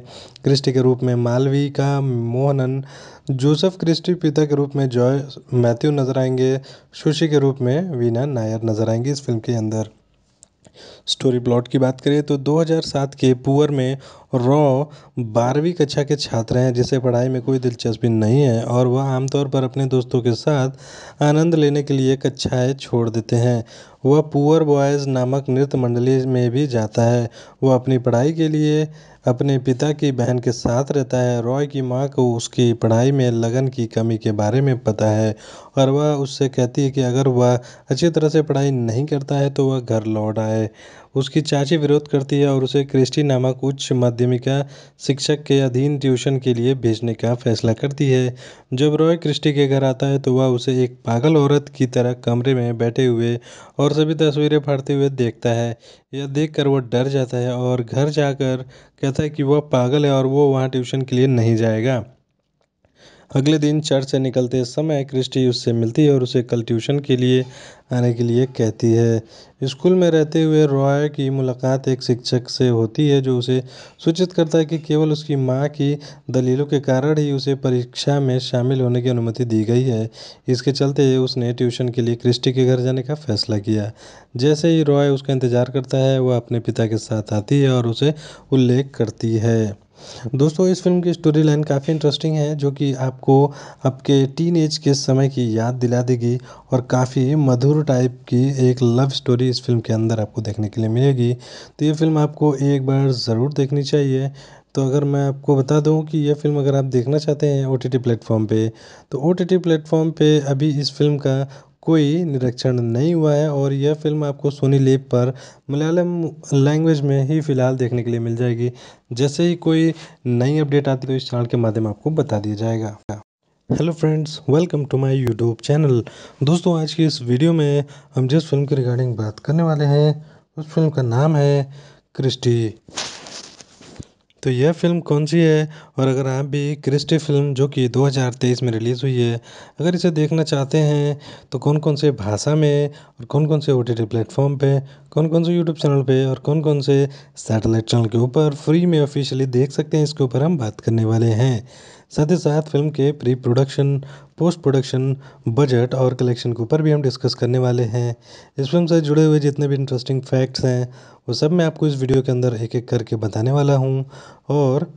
क्रिस्टी के रूप में मालवी का मोहनन जोसेफ क्रिस्टी पिता के रूप में जॉय मैथ्यू नज़र आएंगे सुशी के रूप में वीना नायर नज़र आएंगी इस फिल्म के अंदर स्टोरी प्लॉट की बात करें तो 2007 के पुअर में रॉ बारहवीं कक्षा के छात्र हैं जिसे पढ़ाई में कोई दिलचस्पी नहीं है और वह आमतौर पर अपने दोस्तों के साथ आनंद लेने के लिए कक्षाएं छोड़ देते हैं वह पुअर बॉयज़ नामक नृत्य मंडली में भी जाता है वह अपनी पढ़ाई के लिए अपने पिता की बहन के साथ रहता है रॉय की माँ को उसकी पढ़ाई में लगन की कमी के बारे में पता है और वह उससे कहती है कि अगर वह अच्छी तरह से पढ़ाई नहीं करता है तो वह घर लौट आए उसकी चाची विरोध करती है और उसे क्रिस्टी नामक उच्च माध्यमिका शिक्षक के अधीन ट्यूशन के लिए भेजने का फैसला करती है जब रॉय क्रिस्टी के घर आता है तो वह उसे एक पागल औरत की तरह कमरे में बैठे हुए और सभी तस्वीरें फाड़ते हुए देखता है यह देखकर वह डर जाता है और घर जाकर कहता है कि वह पागल है और वो वहाँ ट्यूशन के लिए नहीं जाएगा अगले दिन चर्च से निकलते समय क्रिस्टी उससे मिलती है और उसे कल ट्यूशन के लिए आने के लिए कहती है स्कूल में रहते हुए रॉय की मुलाकात एक शिक्षक से होती है जो उसे सूचित करता है कि केवल उसकी माँ की दलीलों के कारण ही उसे परीक्षा में शामिल होने की अनुमति दी गई है इसके चलते उसने ट्यूशन के लिए क्रिस्टी के घर जाने का फैसला किया जैसे ही रॉय उसका इंतज़ार करता है वह अपने पिता के साथ आती है और उसे उल्लेख करती है दोस्तों इस फिल्म की स्टोरी लाइन काफ़ी इंटरेस्टिंग है जो कि आपको आपके टीन एज के समय की याद दिला देगी और काफ़ी मधुर टाइप की एक लव स्टोरी इस फिल्म के अंदर आपको देखने के लिए मिलेगी तो ये फिल्म आपको एक बार ज़रूर देखनी चाहिए तो अगर मैं आपको बता दूं कि यह फिल्म अगर आप देखना चाहते हैं ओ टी टी प्लेटफॉर्म पे तो ओ टी टी प्लेटफॉर्म पे अभी इस फिल्म का कोई निरीक्षण नहीं हुआ है और यह फ़िल्म आपको सोनी लेप पर मलयालम लैंग्वेज में ही फ़िलहाल देखने के लिए मिल जाएगी जैसे ही कोई नई अपडेट आती है तो इस चैनल के माध्यम आपको बता दिया जाएगा hello friends welcome to my YouTube channel दोस्तों आज की इस वीडियो में हम जिस फिल्म के रिगार्डिंग बात करने वाले हैं उस फिल्म का नाम है क्रिस्टी तो यह फ़िल्म कौन सी है और अगर आप भी क्रिस्टी फ़िल्म जो कि दो हज़ार तेईस में रिलीज़ हुई है अगर इसे देखना चाहते हैं तो कौन कौन से भाषा में और कौन कौन से ओ टी टी प्लेटफॉर्म पे कौन कौन से यूट्यूब चैनल पे और कौन कौन से सैटेलाइट चैनल के ऊपर फ्री में ऑफिशियली देख सकते हैं इसके ऊपर हम बात करने वाले हैं साथ ही साथ फिल्म के pre production post production budget और कलेक्शन के ऊपर भी हम डिस्कस करने वाले हैं इस फिल्म से जुड़े हुए जितने भी इंटरेस्टिंग फैक्ट्स हैं वो सब मैं आपको इस वीडियो के अंदर एक एक करके बताने वाला हूँ और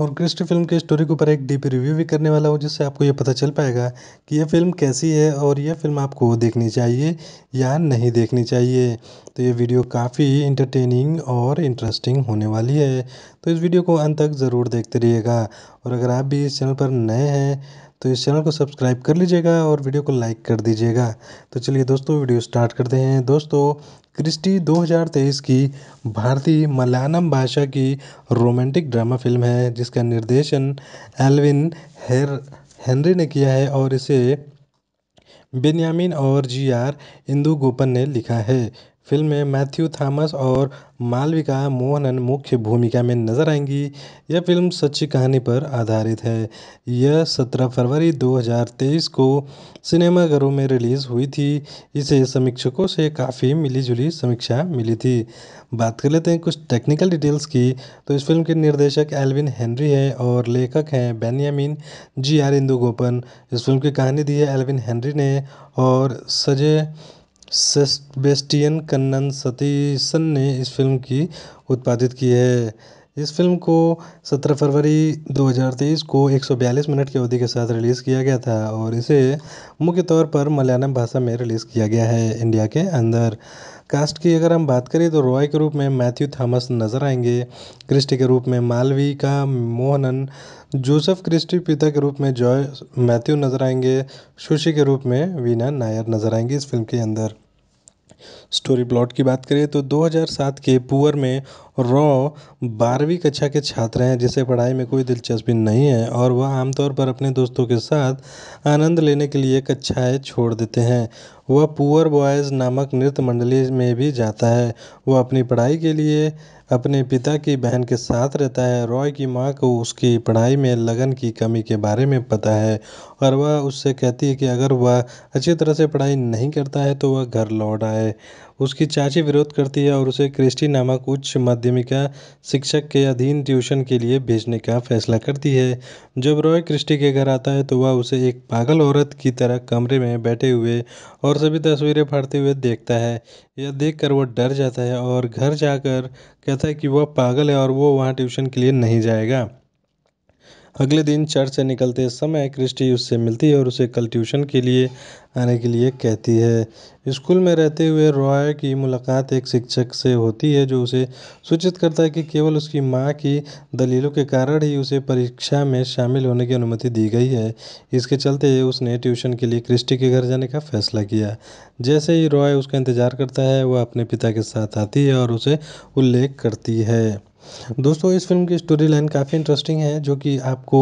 और क्रिस्ट फिल्म की स्टोरी के ऊपर एक डीप रिव्यू भी करने वाला हूँ जिससे आपको ये पता चल पाएगा कि यह फिल्म कैसी है और यह फिल्म आपको देखनी चाहिए या नहीं देखनी चाहिए तो ये वीडियो काफ़ी इंटरटेनिंग और इंटरेस्टिंग होने वाली है तो इस वीडियो को अंत तक ज़रूर देखते रहिएगा और अगर आप भी इस चैनल पर नए हैं तो इस चैनल को सब्सक्राइब कर लीजिएगा और वीडियो को लाइक कर दीजिएगा तो चलिए दोस्तों वीडियो स्टार्ट करते हैं दोस्तों क्रिस्टी 2023 की भारतीय मलयालम भाषा की रोमांटिक ड्रामा फिल्म है जिसका निर्देशन एल्विन हेर हेनरी ने किया है और इसे बेन्यामिन और जी आर गोपन ने लिखा है फ़िल्म में मैथ्यू थॉमस और मालविका मोहनन मुख्य भूमिका में नज़र आएंगी यह फ़िल्म सच्ची कहानी पर आधारित है यह सत्रह फरवरी 2023 को सिनेमाघरों में रिलीज़ हुई थी इसे समीक्षकों से काफ़ी मिली जुली समीक्षा मिली थी बात कर लेते हैं कुछ टेक्निकल डिटेल्स की तो इस फिल्म के निर्देशक एल्विन हेनरी हैं और लेखक हैं Benyamin G R Indugopan इस फिल्म की कहानी दी है एल्विन हेनरी ने और सजय सेबेस्टियन कन्नन सतीशन ने इस फ़िल्म की उत्पादित की है इस फ़िल्म को सत्रह फरवरी दो हज़ार तेईस को एक सौ बयालीस मिनट की अवधि के साथ रिलीज़ किया गया था और इसे मुख्य तौर पर मलयालम भाषा में रिलीज़ किया गया है इंडिया के अंदर कास्ट की अगर हम बात करें तो रॉय के रूप में मैथ्यू थॉमस नज़र आएंगे क्रिस्टी के रूप में मालवी का मोहनन जोसेफ क्रिस्टी पिता के रूप में जॉय मैथ्यू नज़र आएंगे सुशी के रूप में वीना नायर नज़र आएंगी इस फिल्म के अंदर स्टोरी प्लॉट की बात करें तो 2007 के पुअर में रॉ बारहवीं कक्षा के छात्र हैं जिसे पढ़ाई में कोई दिलचस्पी नहीं है और वह आमतौर पर अपने दोस्तों के साथ आनंद लेने के लिए कक्षाएं छोड़ देते हैं वह पुअर बॉयज़ नामक नृत्य मंडली में भी जाता है वह अपनी पढ़ाई के लिए अपने पिता की बहन के साथ रहता है रॉय की माँ को उसकी पढ़ाई में लगन की कमी के बारे में पता है और वह उससे कहती है कि अगर वह अच्छी तरह से पढ़ाई नहीं करता है तो वह घर लौट आए उसकी चाची विरोध करती है और उसे क्रिस्टी नामक उच्च माध्यमिका शिक्षक के अधीन ट्यूशन के लिए भेजने का फैसला करती है जब रॉय क्रिस्टी के घर आता है तो वह उसे एक पागल औरत की तरह कमरे में बैठे हुए और सभी तस्वीरें फाड़ते हुए देखता है यह देखकर वह डर जाता है और घर जाकर कहता है कि वह पागल है और वो वहाँ ट्यूशन के लिए नहीं जाएगा अगले दिन चर्च से निकलते समय क्रिस्टी उससे मिलती है और उसे कल ट्यूशन के लिए आने के लिए कहती है स्कूल में रहते हुए रॉय की मुलाकात एक शिक्षक से होती है जो उसे सूचित करता है कि केवल उसकी माँ की दलीलों के कारण ही उसे परीक्षा में शामिल होने की अनुमति दी गई है इसके चलते उसने ट्यूशन के लिए क्रिस्टी के घर जाने का फैसला किया जैसे ही रॉय उसका इंतज़ार करता है वह अपने पिता के साथ आती है और उसे उल्लेख करती है दोस्तों इस फिल्म की स्टोरी लाइन काफ़ी इंटरेस्टिंग है जो कि आपको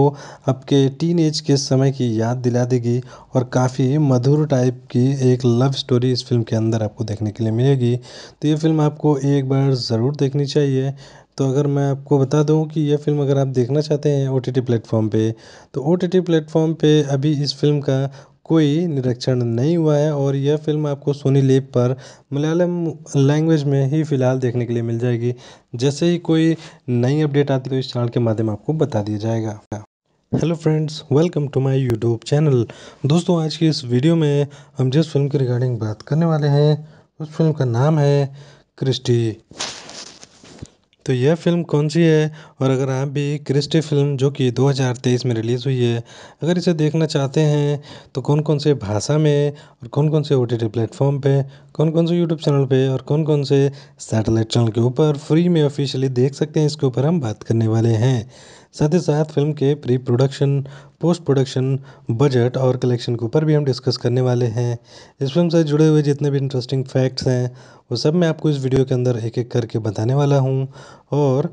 आपके टीन एज के समय की याद दिला देगी और काफ़ी मधुर टाइप की एक लव स्टोरी इस फिल्म के अंदर आपको देखने के लिए मिलेगी तो ये फिल्म आपको एक बार ज़रूर देखनी चाहिए तो अगर मैं आपको बता दूं कि यह फिल्म अगर आप देखना चाहते हैं ओ टी टी प्लेटफॉर्म पर तो ओ टी टी प्लेटफॉर्म पर अभी इस फिल्म का कोई निरीक्षण नहीं हुआ है और यह फ़िल्म आपको सोनी लेप पर मलयालम लैंग्वेज में ही फ़िलहाल देखने के लिए मिल जाएगी जैसे ही कोई नई अपडेट आती है तो इस चैनल के माध्यम आपको बता दिया जाएगा hello friends welcome to my YouTube channel दोस्तों आज की इस वीडियो में हम जिस फिल्म के रिगार्डिंग बात करने वाले हैं उस फिल्म का नाम है क्रिस्टी तो यह फ़िल्म कौन सी है और अगर आप भी क्रिस्टी फ़िल्म जो कि दो हज़ार तेईस में रिलीज़ हुई है अगर इसे देखना चाहते हैं तो कौन कौन से भाषा में और कौन कौन से ओ टी टी प्लेटफॉर्म पे कौन कौन से यूट्यूब चैनल पे और कौन कौन से सैटेलाइट चैनल के ऊपर फ्री में ऑफिशियली देख सकते हैं इसके ऊपर हम बात करने वाले हैं साथ ही साथ फिल्म के pre production post production budget और कलेक्शन के ऊपर भी हम डिस्कस करने वाले हैं इस फिल्म से जुड़े हुए जितने भी इंटरेस्टिंग फैक्ट्स हैं वो सब मैं आपको इस वीडियो के अंदर एक एक करके बताने वाला हूँ और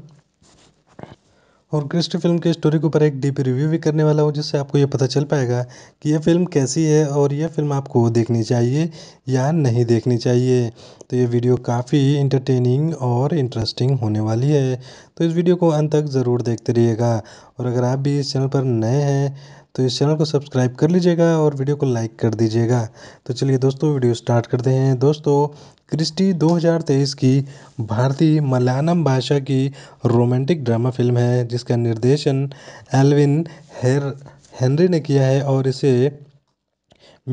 और क्रिस्ट फिल्म के स्टोरी के ऊपर एक डीप रिव्यू भी करने वाला हूँ जिससे आपको ये पता चल पाएगा कि यह फिल्म कैसी है और यह फिल्म आपको देखनी चाहिए या नहीं देखनी चाहिए तो ये वीडियो काफ़ी इंटरटेनिंग और इंटरेस्टिंग होने वाली है तो इस वीडियो को अंत तक ज़रूर देखते रहिएगा और अगर आप भी इस चैनल पर नए हैं तो इस चैनल को सब्सक्राइब कर लीजिएगा और वीडियो को लाइक कर दीजिएगा तो चलिए दोस्तों वीडियो स्टार्ट करते हैं दोस्तों क्रिस्टी 2023 की भारतीय मलयालम भाषा की रोमांटिक ड्रामा फिल्म है जिसका निर्देशन एलविन हेर हेनरी ने किया है और इसे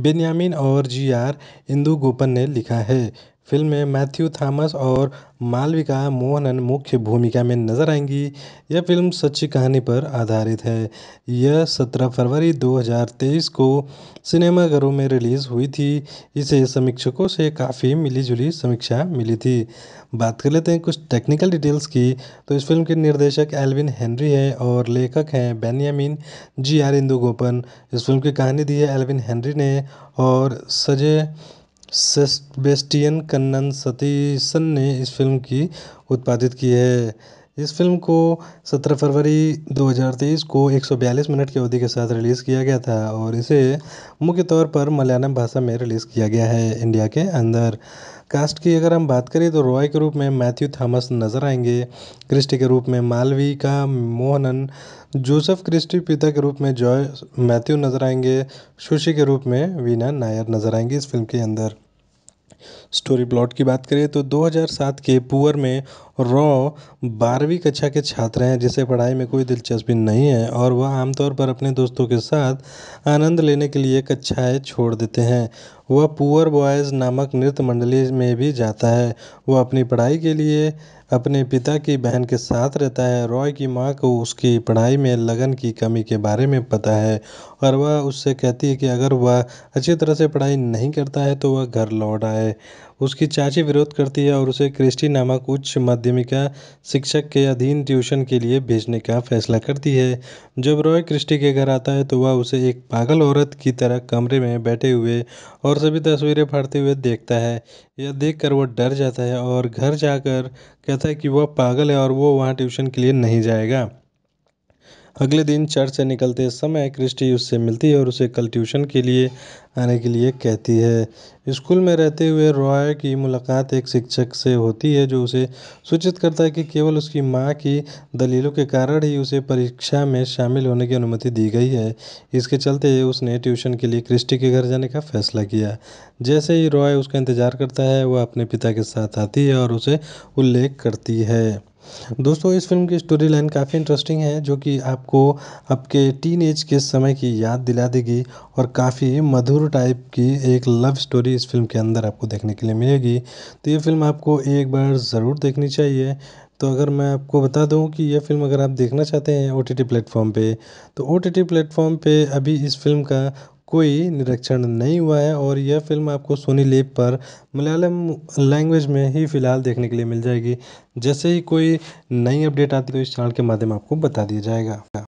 बेनियामिन और जी आर इंदू गोपन ने लिखा है फ़िल्म में मैथ्यू थॉमस और मालविका मोहनन मुख्य भूमिका में नज़र आएंगी यह फ़िल्म सच्ची कहानी पर आधारित है यह सत्रह फरवरी 2023 को सिनेमाघरों में रिलीज़ हुई थी इसे समीक्षकों से काफ़ी मिली जुली समीक्षा मिली थी बात कर लेते हैं कुछ टेक्निकल डिटेल्स की तो इस फिल्म के निर्देशक एल्विन हेनरी हैं और लेखक हैं Benyamin G R Indugopan इस फिल्म की कहानी दी है एल्विन हेनरी ने और सजय सेबेस्टियन कन्नन सतीसन ने इस फ़िल्म की उत्पादित की है इस फ़िल्म को सत्रह फरवरी दो हज़ार तेईस को एक सौ बयालीस मिनट की अवधि के साथ रिलीज़ किया गया था और इसे मुख्य तौर पर मलयालम भाषा में रिलीज़ किया गया है इंडिया के अंदर कास्ट की अगर हम बात करें तो रॉय के रूप में मैथ्यू थॉमस नज़र आएंगे क्रिस्टी के रूप में मालवी का मोहनन जोसेफ क्रिस्टी पिता के रूप में जॉय मैथ्यू नज़र आएंगे सुशी के रूप में वीना नायर नज़र आएंगे इस फिल्म के अंदर स्टोरी प्लॉट की बात करें तो 2007 के पुअर में रॉ बारहवीं कक्षा के छात्र हैं जिसे पढ़ाई में कोई दिलचस्पी नहीं है और वह आमतौर पर अपने दोस्तों के साथ आनंद लेने के लिए कक्षाएँ छोड़ देते हैं वह पुअर बॉयज़ नामक नृत्य मंडली में भी जाता है वह अपनी पढ़ाई के लिए अपने पिता की बहन के साथ रहता है रॉय की माँ को उसकी पढ़ाई में लगन की कमी के बारे में पता है और वह उससे कहती है कि अगर वह अच्छी तरह से पढ़ाई नहीं करता है तो वह घर लौट आए उसकी चाची विरोध करती है और उसे क्रिस्टी नामक उच्च माध्यमिका शिक्षक के अधीन ट्यूशन के लिए भेजने का फैसला करती है जब रॉय क्रिस्टी के घर आता है तो वह उसे एक पागल औरत की तरह कमरे में बैठे हुए और सभी तस्वीरें फाड़ते हुए देखता है यह देख वह डर जाता है और घर जाकर कहता है कि वह पागल है और वो वहाँ ट्यूशन के लिए नहीं जाएगा अगले दिन चर्च से निकलते समय क्रिस्टी उससे मिलती है और उसे कल ट्यूशन के लिए आने के लिए कहती है स्कूल में रहते हुए रॉय की मुलाकात एक शिक्षक से होती है जो उसे सूचित करता है कि केवल उसकी माँ की दलीलों के कारण ही उसे परीक्षा में शामिल होने की अनुमति दी गई है इसके चलते उसने ट्यूशन के लिए क्रिस्टी के घर जाने का फैसला किया जैसे ही रॉय उसका इंतज़ार करता है वह अपने पिता के साथ आती है और उसे उल्लेख करती है दोस्तों इस फिल्म की स्टोरी लाइन काफ़ी इंटरेस्टिंग है जो कि आपको आपके टीन एज के समय की याद दिला देगी और काफ़ी मधुर टाइप की एक लव स्टोरी इस फिल्म के अंदर आपको देखने के लिए मिलेगी तो ये फिल्म आपको एक बार ज़रूर देखनी चाहिए तो अगर मैं आपको बता दूं कि यह फिल्म अगर आप देखना चाहते हैं ओ टी टी प्लेटफॉर्म पर तो ओ टी टी प्लेटफॉर्म पर अभी इस फिल्म का कोई निरीक्षण नहीं हुआ है और यह फ़िल्म आपको सोनी लेप पर मलयालम लैंग्वेज में ही फ़िलहाल देखने के लिए मिल जाएगी जैसे ही कोई नई अपडेट आती है तो इस चैनल के माध्यम आपको बता दिया जाएगा